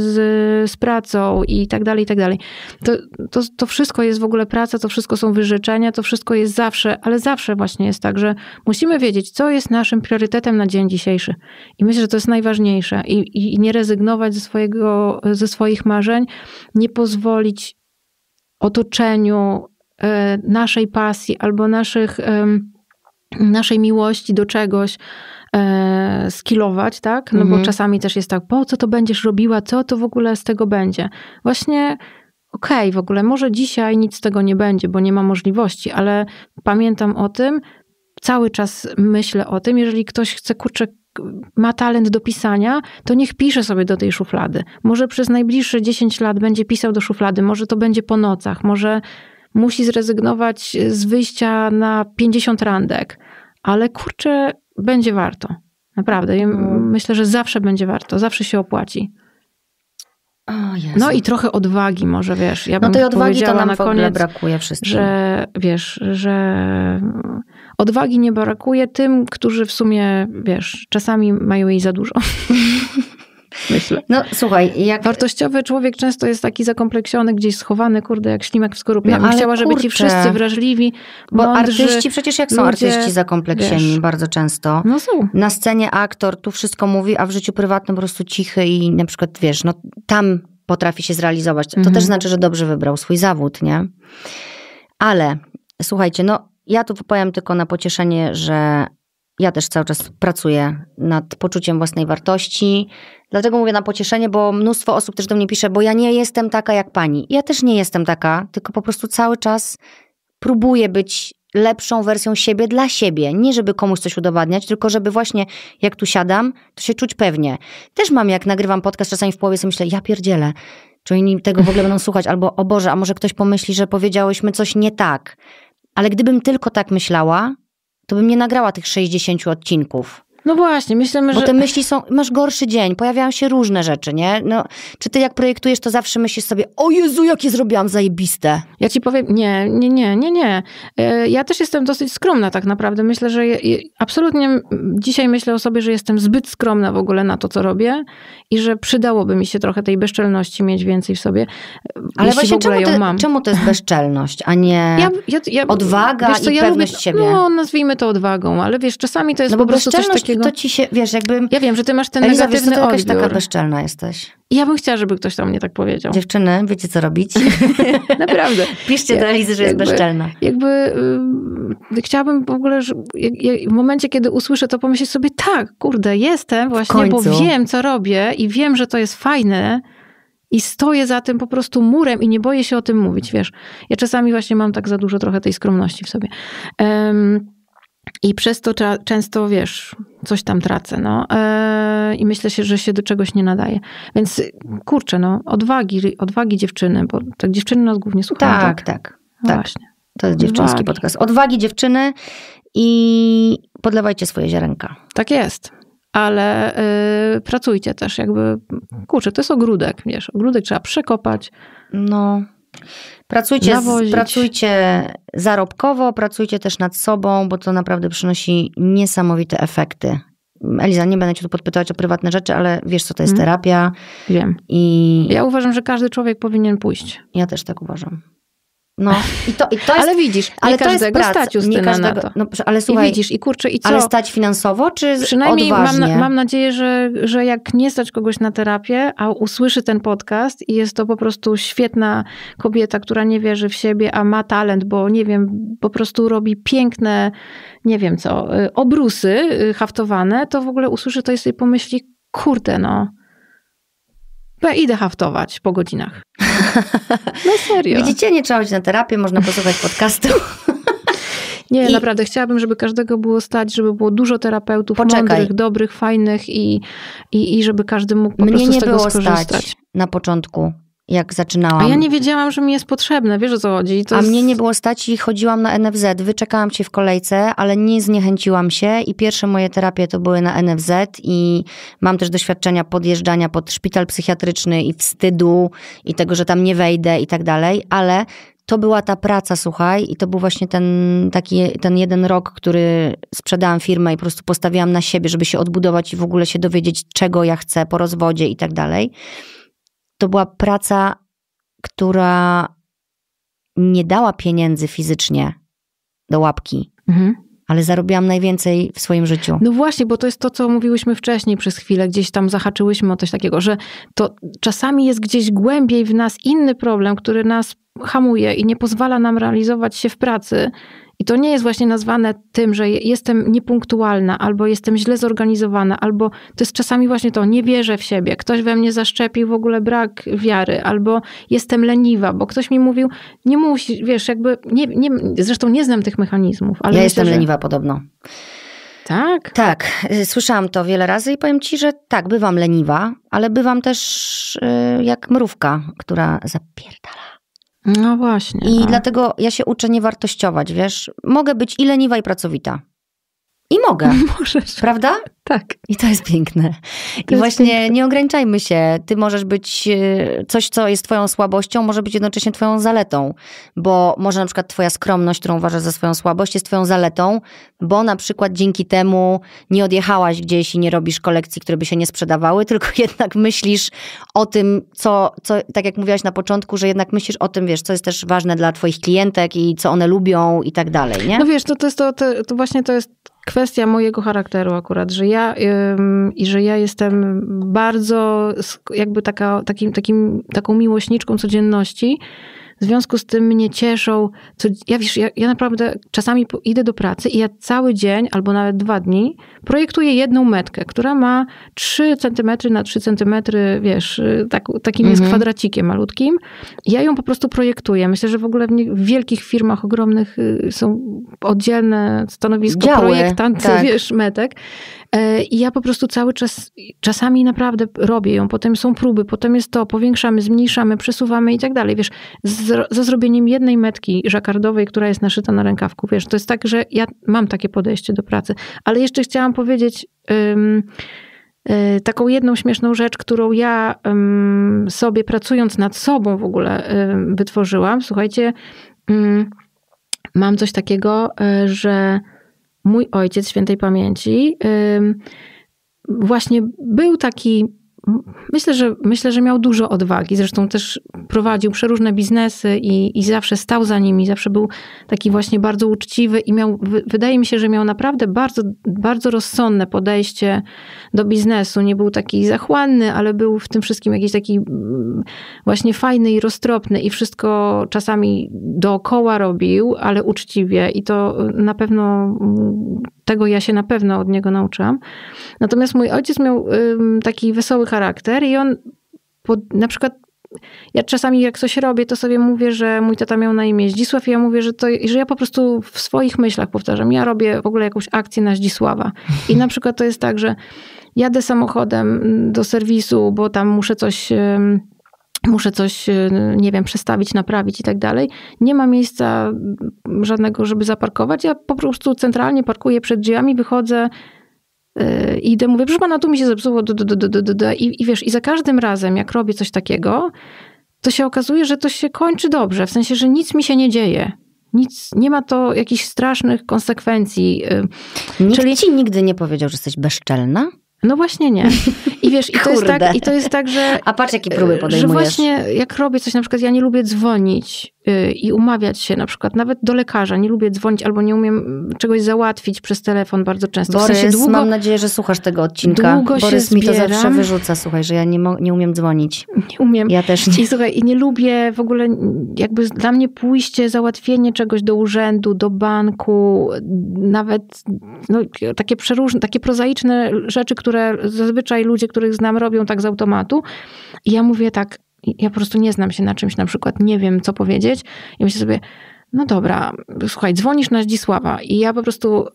z, z, pracą i tak dalej, i tak dalej. To, to, to wszystko jest w ogóle praca, to wszystko są wyrzeczenia, to wszystko jest zawsze, ale zawsze właśnie jest tak, że musimy wiedzieć, co jest naszym priorytetem na dzień dzisiejszy. I myślę, że to jest najważniejsze i, i nie rezygnować ze, swojego, ze swoich marzeń marzeń, nie pozwolić otoczeniu e, naszej pasji albo naszych, naszej miłości do czegoś e, skilować, tak? No mhm. bo czasami też jest tak, po co to będziesz robiła, co to w ogóle z tego będzie? Właśnie okej, okay, w ogóle może dzisiaj nic z tego nie będzie, bo nie ma możliwości, ale pamiętam o tym, cały czas myślę o tym, jeżeli ktoś chce, kurczę, ma talent do pisania, to niech pisze sobie do tej szuflady. Może przez najbliższe 10 lat będzie pisał do szuflady, może to będzie po nocach, może musi zrezygnować z wyjścia na 50 randek, ale kurczę, będzie warto. Naprawdę. Ja no. myślę, że zawsze będzie warto, zawsze się opłaci. No i trochę odwagi może, wiesz. Ja no tej odwagi to nam na koniec, brakuje wszystkim. Że wiesz, że odwagi nie brakuje tym, którzy w sumie, wiesz, czasami mają jej za dużo. myślę. No słuchaj, jak... Wartościowy człowiek często jest taki zakompleksiony, gdzieś schowany, kurde, jak ślimak w skorupie. No, ja bym chciała, żeby ci wszyscy wrażliwi, Bo mądrzy, artyści, przecież jak są ludzie, artyści zakompleksieni wiesz, bardzo często. No są. Na scenie aktor tu wszystko mówi, a w życiu prywatnym po prostu cichy i na przykład, wiesz, no tam potrafi się zrealizować. To mhm. też znaczy, że dobrze wybrał swój zawód, nie? Ale słuchajcie, no ja tu powiem tylko na pocieszenie, że ja też cały czas pracuję nad poczuciem własnej wartości. Dlatego mówię na pocieszenie, bo mnóstwo osób też do mnie pisze, bo ja nie jestem taka jak pani. Ja też nie jestem taka, tylko po prostu cały czas próbuję być lepszą wersją siebie dla siebie. Nie żeby komuś coś udowadniać, tylko żeby właśnie jak tu siadam, to się czuć pewnie. Też mam, jak nagrywam podcast, czasami w połowie sobie myślę, ja pierdzielę. Czy oni tego w ogóle będą słuchać? Albo, o Boże, a może ktoś pomyśli, że powiedziałyśmy coś nie tak. Ale gdybym tylko tak myślała, to bym nie nagrała tych 60 odcinków. No właśnie, myślę, że... Bo te myśli są, masz gorszy dzień, pojawiają się różne rzeczy, nie? No, czy ty jak projektujesz, to zawsze myślisz sobie, o Jezu, jakie zrobiłam zajebiste. Ja ci powiem, nie, nie, nie, nie, nie. E, ja też jestem dosyć skromna tak naprawdę. Myślę, że absolutnie dzisiaj myślę o sobie, że jestem zbyt skromna w ogóle na to, co robię i że przydałoby mi się trochę tej bezczelności mieć więcej w sobie. E, ale właśnie czemu, ją ty, mam. czemu to jest bezczelność, a nie ja, ja, ja, odwaga co, i pewność lubię, siebie? No, nazwijmy to odwagą, ale wiesz, czasami to jest no, po prostu coś takiego takiego... to ci się, wiesz, jakbym... Ja wiem, że ty masz ten Eliza, negatywny wiesz, to odbiór. taka bezczelna jesteś. Ja bym chciała, żeby ktoś tam mnie tak powiedział. Dziewczyny, wiecie co robić? Naprawdę. Piszcie do Elizy, że jakby, jest bezczelna. Jakby y, chciałabym w ogóle, że, w momencie, kiedy usłyszę to, pomyśleć sobie, tak, kurde, jestem właśnie, bo wiem, co robię i wiem, że to jest fajne, i stoję za tym po prostu murem i nie boję się o tym mówić, wiesz. Ja czasami właśnie mam tak za dużo trochę tej skromności w sobie. Um, I przez to często, wiesz, coś tam tracę, no. Yy, I myślę się, że się do czegoś nie nadaje. Więc kurczę, no, odwagi, odwagi dziewczyny, bo tak dziewczyny nas głównie słuchają. Tak, tak, tak. No tak. Właśnie. To jest dziewczynski odwagi. podcast. Odwagi dziewczyny i podlewajcie swoje ziarenka. Tak jest. Ale yy, pracujcie też, jakby, kurczę, to jest ogródek, wiesz, ogródek trzeba przekopać. No. Pracujcie, z, pracujcie zarobkowo, pracujcie też nad sobą, bo to naprawdę przynosi niesamowite efekty. Eliza, nie będę cię tu podpytywać o prywatne rzeczy, ale wiesz, co to jest mhm. terapia. Wiem. I... Ja uważam, że każdy człowiek powinien pójść. Ja też tak uważam. No, i to, i to jest, ale widzisz, nie ale nie to jest stać nie każdego, na to. No, ale słuchaj, I widzisz, i kurczę, i co? Ale stać finansowo, czy Przynajmniej Mam, mam nadzieję, że, że jak nie stać kogoś na terapię, a usłyszy ten podcast i jest to po prostu świetna kobieta, która nie wierzy w siebie, a ma talent, bo nie wiem, po prostu robi piękne, nie wiem co, y, obrusy y, haftowane, to w ogóle usłyszy to i sobie pomyśli, kurde no, idę haftować po godzinach. No serio. Widzicie, nie trzeba być na terapię, można posłuchać podcastu. Nie, I... naprawdę chciałabym, żeby każdego było stać, żeby było dużo terapeutów Poczekaj. mądrych, dobrych, fajnych i, i, i żeby każdy mógł po Mnie prostu nie z tego było stać na początku jak zaczynałam. A ja nie wiedziałam, że mi jest potrzebne, wiesz o co chodzi. To a jest... mnie nie było stać i chodziłam na NFZ, wyczekałam się w kolejce, ale nie zniechęciłam się i pierwsze moje terapie to były na NFZ i mam też doświadczenia podjeżdżania pod szpital psychiatryczny i wstydu i tego, że tam nie wejdę i tak dalej, ale to była ta praca, słuchaj, i to był właśnie ten taki, ten jeden rok, który sprzedałam firmę i po prostu postawiłam na siebie, żeby się odbudować i w ogóle się dowiedzieć, czego ja chcę po rozwodzie i tak dalej to była praca, która nie dała pieniędzy fizycznie do łapki. Mhm. Ale zarobiłam najwięcej w swoim życiu. No właśnie, bo to jest to, co mówiłyśmy wcześniej przez chwilę, gdzieś tam zahaczyłyśmy o coś takiego, że to czasami jest gdzieś głębiej w nas inny problem, który nas hamuje i nie pozwala nam realizować się w pracy, i to nie jest właśnie nazwane tym, że jestem niepunktualna, albo jestem źle zorganizowana, albo to jest czasami właśnie to, nie wierzę w siebie, ktoś we mnie zaszczepił w ogóle brak wiary, albo jestem leniwa, bo ktoś mi mówił, nie musisz, wiesz, jakby, nie, nie, zresztą nie znam tych mechanizmów. Ale ja myślę, jestem że... leniwa podobno. Tak? Tak, y, słyszałam to wiele razy i powiem ci, że tak, bywam leniwa, ale bywam też yy, jak mrówka, która zapierdala. No właśnie. I tak. dlatego ja się uczę nie wartościować, wiesz? Mogę być i leniwa i pracowita. I mogę. Możesz. Prawda? Tak. I to jest piękne. To I jest właśnie piękne. nie ograniczajmy się. Ty możesz być y, coś, co jest twoją słabością, może być jednocześnie twoją zaletą. Bo może na przykład twoja skromność, którą uważasz za swoją słabość, jest twoją zaletą, bo na przykład dzięki temu nie odjechałaś gdzieś i nie robisz kolekcji, które by się nie sprzedawały, tylko jednak myślisz o tym, co, co tak jak mówiłaś na początku, że jednak myślisz o tym, wiesz, co jest też ważne dla twoich klientek i co one lubią i tak dalej, nie? No wiesz, no to jest to, to, to właśnie to jest kwestia mojego charakteru akurat, że ja ym, i że ja jestem bardzo jakby taka, takim, takim, taką miłośniczką codzienności w związku z tym mnie cieszą. Co, ja wiesz, ja, ja naprawdę czasami idę do pracy i ja cały dzień albo nawet dwa dni projektuję jedną metkę, która ma 3 centymetry na 3 centymetry, wiesz, y, tak, takim mhm. jest kwadracikiem malutkim. Ja ją po prostu projektuję. Myślę, że w ogóle w, nie, w wielkich firmach ogromnych y, są oddzielne stanowisko Działy, tak. wiesz, metek. E, I ja po prostu cały czas, czasami naprawdę robię ją, potem są próby, potem jest to, powiększamy, zmniejszamy, przesuwamy i tak dalej. Wiesz, z, ze zrobieniem jednej metki żakardowej, która jest naszyta na rękawku, wiesz, to jest tak, że ja mam takie podejście do pracy. Ale jeszcze chciałam powiedzieć... Y, taką jedną śmieszną rzecz, którą ja sobie pracując nad sobą w ogóle wytworzyłam. Słuchajcie, mam coś takiego, y, że mój ojciec świętej pamięci, właśnie był taki Myślę że, myślę, że miał dużo odwagi. Zresztą też prowadził przeróżne biznesy i, i zawsze stał za nimi, zawsze był taki właśnie bardzo uczciwy i miał, wydaje mi się, że miał naprawdę bardzo, bardzo rozsądne podejście do biznesu. Nie był taki zachłanny, ale był w tym wszystkim jakiś taki mm, właśnie fajny i roztropny i wszystko czasami dookoła robił, ale uczciwie i to na pewno mm, tego ja się na pewno od niego nauczyłam. Natomiast mój ojciec miał taki wesoły charakter i on na przykład ja czasami jak coś robię, to sobie mówię, że mój tata miał na imię Zdzisław i ja mówię, że, to, że ja po prostu w swoich myślach powtarzam, ja robię w ogóle jakąś akcję na Zdzisława. I na przykład to jest tak, że jadę samochodem do serwisu, bo tam muszę coś muszę coś, y, nie wiem, przestawić, naprawić i tak dalej. Nie ma miejsca mm, żadnego, żeby zaparkować. Ja po prostu centralnie parkuję przed drzwiami, wychodzę y, i idę, mówię, proszę pana, tu mi się zepsuło, I, i wiesz, i za każdym razem, jak robię coś takiego, to się okazuje, że to się kończy dobrze, w sensie, że nic mi się nie dzieje. Nic, nie ma to jakichś strasznych konsekwencji. Y, Nikt Czyli... ci nigdy nie powiedział, że jesteś bezczelna? No właśnie nie. I wiesz, i to, jest tak, i to jest tak, że... A patrz, jakie próby e, podejmujesz. Że właśnie jak robię coś, na przykład ja nie lubię dzwonić Y, i umawiać się na przykład nawet do lekarza. Nie lubię dzwonić albo nie umiem czegoś załatwić przez telefon bardzo często. Borys, w sensie długo, mam nadzieję, że słuchasz tego odcinka. Długo Borys się mi zbieram. to zawsze wyrzuca, słuchaj, że ja nie, nie umiem dzwonić. Nie umiem. Ja też nie. I słuchaj, i nie lubię w ogóle, jakby dla mnie pójście, załatwienie czegoś do urzędu, do banku, nawet no, takie przeróżne, takie prozaiczne rzeczy, które zazwyczaj ludzie, których znam, robią tak z automatu. I ja mówię tak, ja po prostu nie znam się na czymś, na przykład nie wiem, co powiedzieć i myślę sobie, no dobra, słuchaj, dzwonisz na Zdzisława i ja po prostu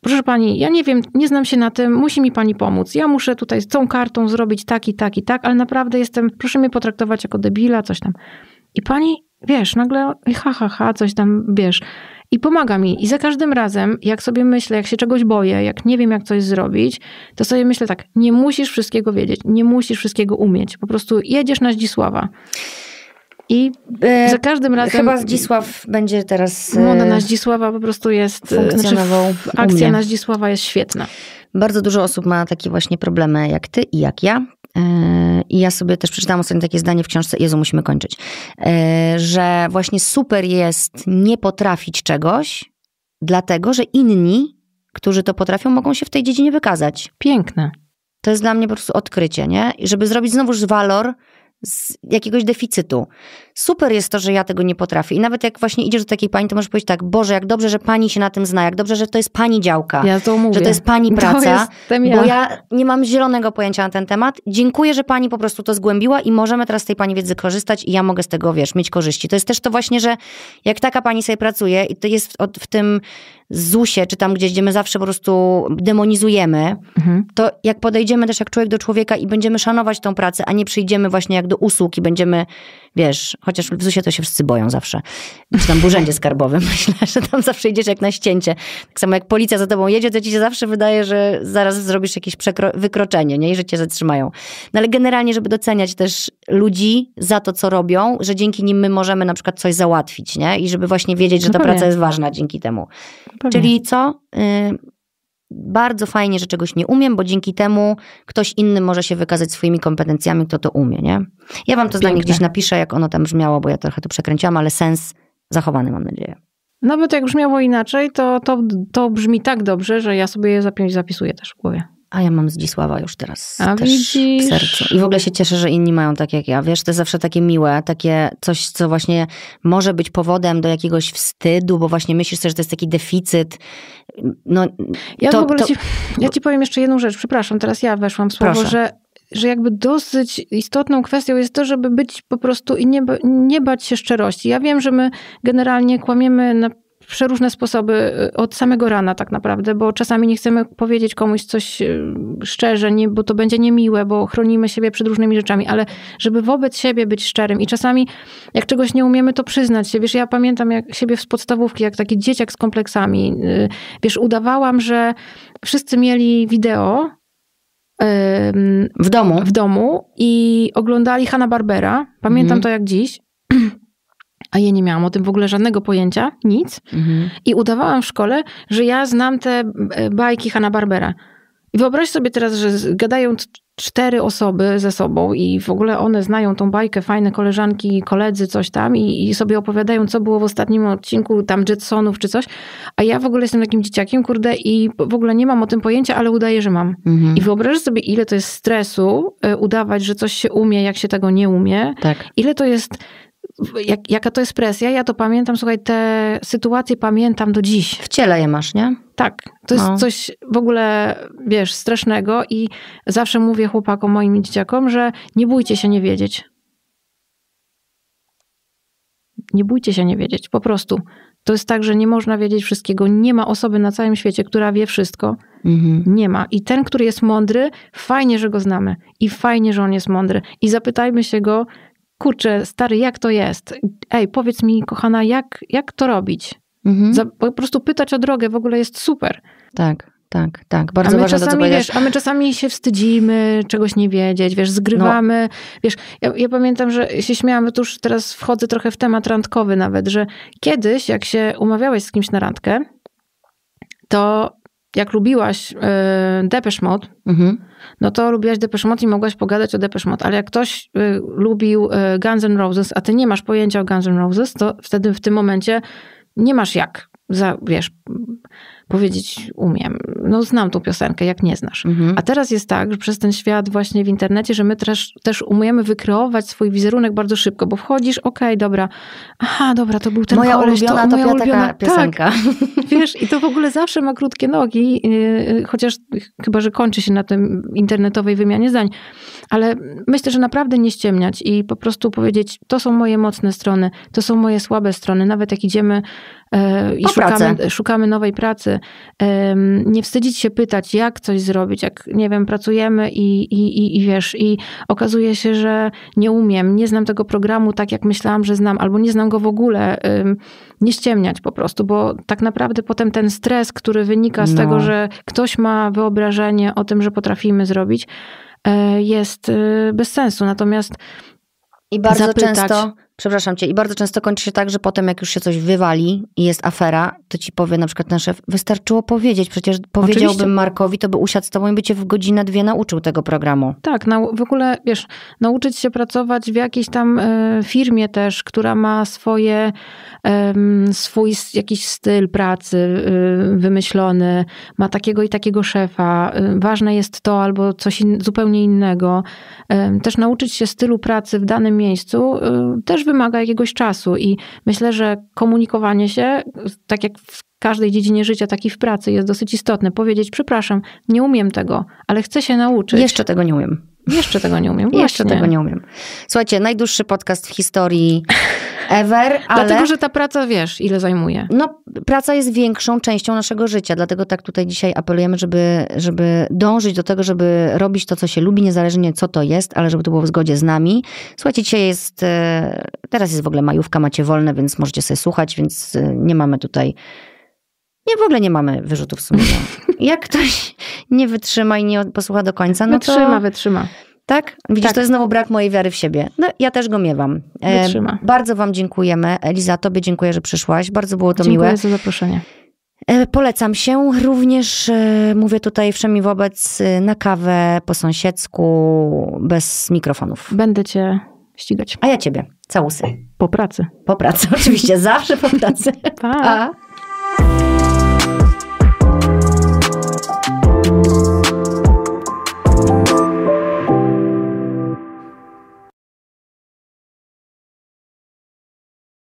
proszę pani, ja nie wiem, nie znam się na tym, musi mi pani pomóc. Ja muszę tutaj z tą kartą zrobić tak i tak i tak, ale naprawdę jestem, proszę mnie potraktować jako debila, coś tam. I pani, wiesz, nagle ha, ha, ha, coś tam, wiesz, i pomaga mi. I za każdym razem, jak sobie myślę, jak się czegoś boję, jak nie wiem, jak coś zrobić, to sobie myślę tak, nie musisz wszystkiego wiedzieć, nie musisz wszystkiego umieć. Po prostu jedziesz na Zdzisława. I e, za każdym razem. Chyba Zdzisław będzie teraz. E, Mona na Zdzisława po prostu jest. E, znaczy funkcjonował znaczy, akcja na Zdzisława jest świetna. Bardzo dużo osób ma takie właśnie problemy jak ty i jak ja. E, I ja sobie też przeczytałam ostatnio takie zdanie w książce, Jezu, musimy kończyć, e, że właśnie super jest nie potrafić czegoś, dlatego że inni, którzy to potrafią, mogą się w tej dziedzinie wykazać. Piękne. To jest dla mnie po prostu odkrycie, nie? I żeby zrobić znowuż walor z jakiegoś deficytu super jest to, że ja tego nie potrafię. I nawet jak właśnie idziesz do takiej pani, to możesz powiedzieć tak, Boże, jak dobrze, że pani się na tym zna, jak dobrze, że to jest pani działka, ja to mówię. że to jest pani praca, to ja. bo ja nie mam zielonego pojęcia na ten temat. Dziękuję, że pani po prostu to zgłębiła i możemy teraz z tej pani wiedzy korzystać i ja mogę z tego, wiesz, mieć korzyści. To jest też to właśnie, że jak taka pani sobie pracuje i to jest w, w tym ZUS-ie, czy tam gdzieś, gdzie my zawsze po prostu demonizujemy, mhm. to jak podejdziemy też jak człowiek do człowieka i będziemy szanować tą pracę, a nie przyjdziemy właśnie jak do usług i będziemy, wiesz, Chociaż w ZUSie to się wszyscy boją zawsze. Czy tam w urzędzie skarbowym, myślę, że tam zawsze idziesz jak na ścięcie. Tak samo jak policja za tobą jedzie, to ci się zawsze wydaje, że zaraz zrobisz jakieś wykroczenie, nie? I że cię zatrzymają. No ale generalnie, żeby doceniać też ludzi za to, co robią, że dzięki nim my możemy na przykład coś załatwić, nie? I żeby właśnie wiedzieć, że ta no praca jest ważna dzięki temu. No Czyli co? Y bardzo fajnie, że czegoś nie umiem, bo dzięki temu ktoś inny może się wykazać swoimi kompetencjami, kto to umie, nie? Ja wam to Piękne. zdanie gdzieś napiszę, jak ono tam brzmiało, bo ja trochę to przekręciłam, ale sens zachowany, mam nadzieję. Nawet jak brzmiało inaczej, to, to, to brzmi tak dobrze, że ja sobie je zapisuję też w głowie. A ja mam Zdzisława już teraz A też widzisz. w sercu. I w ogóle się cieszę, że inni mają tak jak ja. Wiesz, to jest zawsze takie miłe, takie coś, co właśnie może być powodem do jakiegoś wstydu, bo właśnie myślisz sobie, że to jest taki deficyt. No, ja to, w ogóle to... ci, ja ci powiem jeszcze jedną rzecz. Przepraszam, teraz ja weszłam w słowo, Proszę. że że jakby dosyć istotną kwestią jest to, żeby być po prostu i nie, nie bać się szczerości. Ja wiem, że my generalnie kłamiemy na przeróżne sposoby y, od samego rana tak naprawdę, bo czasami nie chcemy powiedzieć komuś coś y, szczerze, nie, bo to będzie niemiłe, bo chronimy siebie przed różnymi rzeczami, ale żeby wobec siebie być szczerym i czasami jak czegoś nie umiemy, to przyznać się. Wiesz, ja pamiętam jak siebie z podstawówki, jak taki dzieciak z kompleksami. Y, wiesz, udawałam, że wszyscy mieli wideo w domu. W domu i oglądali Hanna Barbera. Pamiętam mhm. to jak dziś. a ja nie miałam o tym w ogóle żadnego pojęcia, nic. Mhm. I udawałam w szkole, że ja znam te e, bajki Hanna Barbera. I wyobraź sobie teraz, że gadają cztery osoby ze sobą i w ogóle one znają tą bajkę, fajne koleżanki, koledzy, coś tam i, i sobie opowiadają, co było w ostatnim odcinku tam Jetsonów czy coś, a ja w ogóle jestem takim dzieciakiem, kurde, i w ogóle nie mam o tym pojęcia, ale udaję, że mam. Mhm. I wyobraź sobie, ile to jest stresu e, udawać, że coś się umie, jak się tego nie umie. Tak. Ile to jest jak, jaka to jest presja. Ja to pamiętam, słuchaj, te sytuacje pamiętam do dziś. W ciele je masz, nie? Tak. To jest no. coś w ogóle, wiesz, strasznego i zawsze mówię chłopakom, moim dzieciakom, że nie bójcie się nie wiedzieć. Nie bójcie się nie wiedzieć, po prostu. To jest tak, że nie można wiedzieć wszystkiego. Nie ma osoby na całym świecie, która wie wszystko. Mhm. Nie ma. I ten, który jest mądry, fajnie, że go znamy. I fajnie, że on jest mądry. I zapytajmy się go, kurczę, stary, jak to jest? Ej, powiedz mi, kochana, jak, jak to robić? Mhm. Za, po prostu pytać o drogę w ogóle jest super. Tak, tak, tak. Bardzo ważne czasami, to, co Wiesz, a my czasami się wstydzimy czegoś nie wiedzieć, wiesz, zgrywamy. No. Wiesz, ja, ja, pamiętam, że się śmiałam, tuż teraz wchodzę trochę w temat randkowy nawet, że kiedyś, jak się umawiałeś z kimś na randkę, to jak lubiłaś yy, Depeche Mode, mhm. no to lubiłaś Depeche Mode i mogłaś pogadać o Depeche Mode. Ale jak ktoś y, lubił y, Guns N' Roses, a ty nie masz pojęcia o Guns N' Roses, to wtedy w tym momencie nie masz jak. Za, wiesz, powiedzieć umiem. No znam tą piosenkę, jak nie znasz. Mhm. A teraz jest tak, że przez ten świat właśnie w internecie, że my też, też umiemy wykreować swój wizerunek bardzo szybko, bo wchodzisz, okej, okay, dobra, aha, dobra, to był ten moja koleś, ulubiona, to, to moja ulubiona tak. piosenka. Tak. Wiesz, i to w ogóle zawsze ma krótkie nogi, yy, chociaż chyba, że kończy się na tym internetowej wymianie zdań. Ale myślę, że naprawdę nie ściemniać i po prostu powiedzieć, to są moje mocne strony, to są moje słabe strony, nawet jak idziemy E, i szukamy, szukamy nowej pracy, nie wstydzić się pytać, jak coś zrobić, jak, nie wiem, pracujemy i, i, i, i wiesz, i okazuje się, że nie umiem, nie znam tego programu tak, jak myślałam, że znam, albo nie znam go w ogóle, nie ściemniać po prostu, bo tak naprawdę potem ten stres, który wynika z no. tego, że ktoś ma wyobrażenie o tym, że potrafimy zrobić, e, jest e, bez sensu. Natomiast i bardzo zapytać, często przepraszam cię, i bardzo często kończy się tak, że potem jak już się coś wywali i jest afera, to ci powie na przykład ten szef, wystarczyło powiedzieć, przecież powiedziałbym Oczywiście. Markowi, to by usiadł z tobą i by cię w godzinę, dwie nauczył tego programu. Tak, na, w ogóle, wiesz, nauczyć się pracować w jakiejś tam y, firmie też, która ma swoje, y, swój jakiś styl pracy y, wymyślony, ma takiego i takiego szefa, e, ważne jest to albo coś in, zupełnie innego. też nauczyć się stylu pracy w danym miejscu, też też wymaga jakiegoś czasu i myślę, że komunikowanie się, tak jak w każdej dziedzinie życia, tak i w pracy, jest dosyć istotne. Powiedzieć, przepraszam, nie umiem tego, ale chcę się nauczyć. Jeszcze tego nie umiem. Jeszcze tego nie umiem. Właśnie. Jeszcze tego nie umiem. Słuchajcie, najdłuższy podcast w historii ever, ale... Dlatego, że ta praca, wiesz, ile zajmuje. No, praca jest większą częścią naszego życia, dlatego tak tutaj dzisiaj apelujemy, żeby, żeby dążyć do tego, żeby robić to, co się lubi, niezależnie co to jest, ale żeby to było w zgodzie z nami. Słuchajcie, dzisiaj jest... E, teraz jest w ogóle majówka, macie wolne, więc możecie sobie słuchać, więc e, nie mamy tutaj nie, w ogóle nie mamy wyrzutów sumienia. Jak ktoś nie wytrzyma i nie posłucha do końca, no wytrzyma, to... Wytrzyma, Tak? Widzisz, tak. to jest znowu brak mojej wiary w siebie. No, ja też go miewam. E, wytrzyma. E, bardzo wam dziękujemy. Eliza, tobie dziękuję, że przyszłaś. Bardzo było to dziękuję miłe. Dziękuję za zaproszenie. E, polecam się również, e, mówię tutaj wszemi wobec, na kawę po sąsiedzku, bez mikrofonów. Będę cię ścigać. A ja ciebie. Całusy. Po pracy. Po pracy, oczywiście. Zawsze po pracy. pa. pa. thank you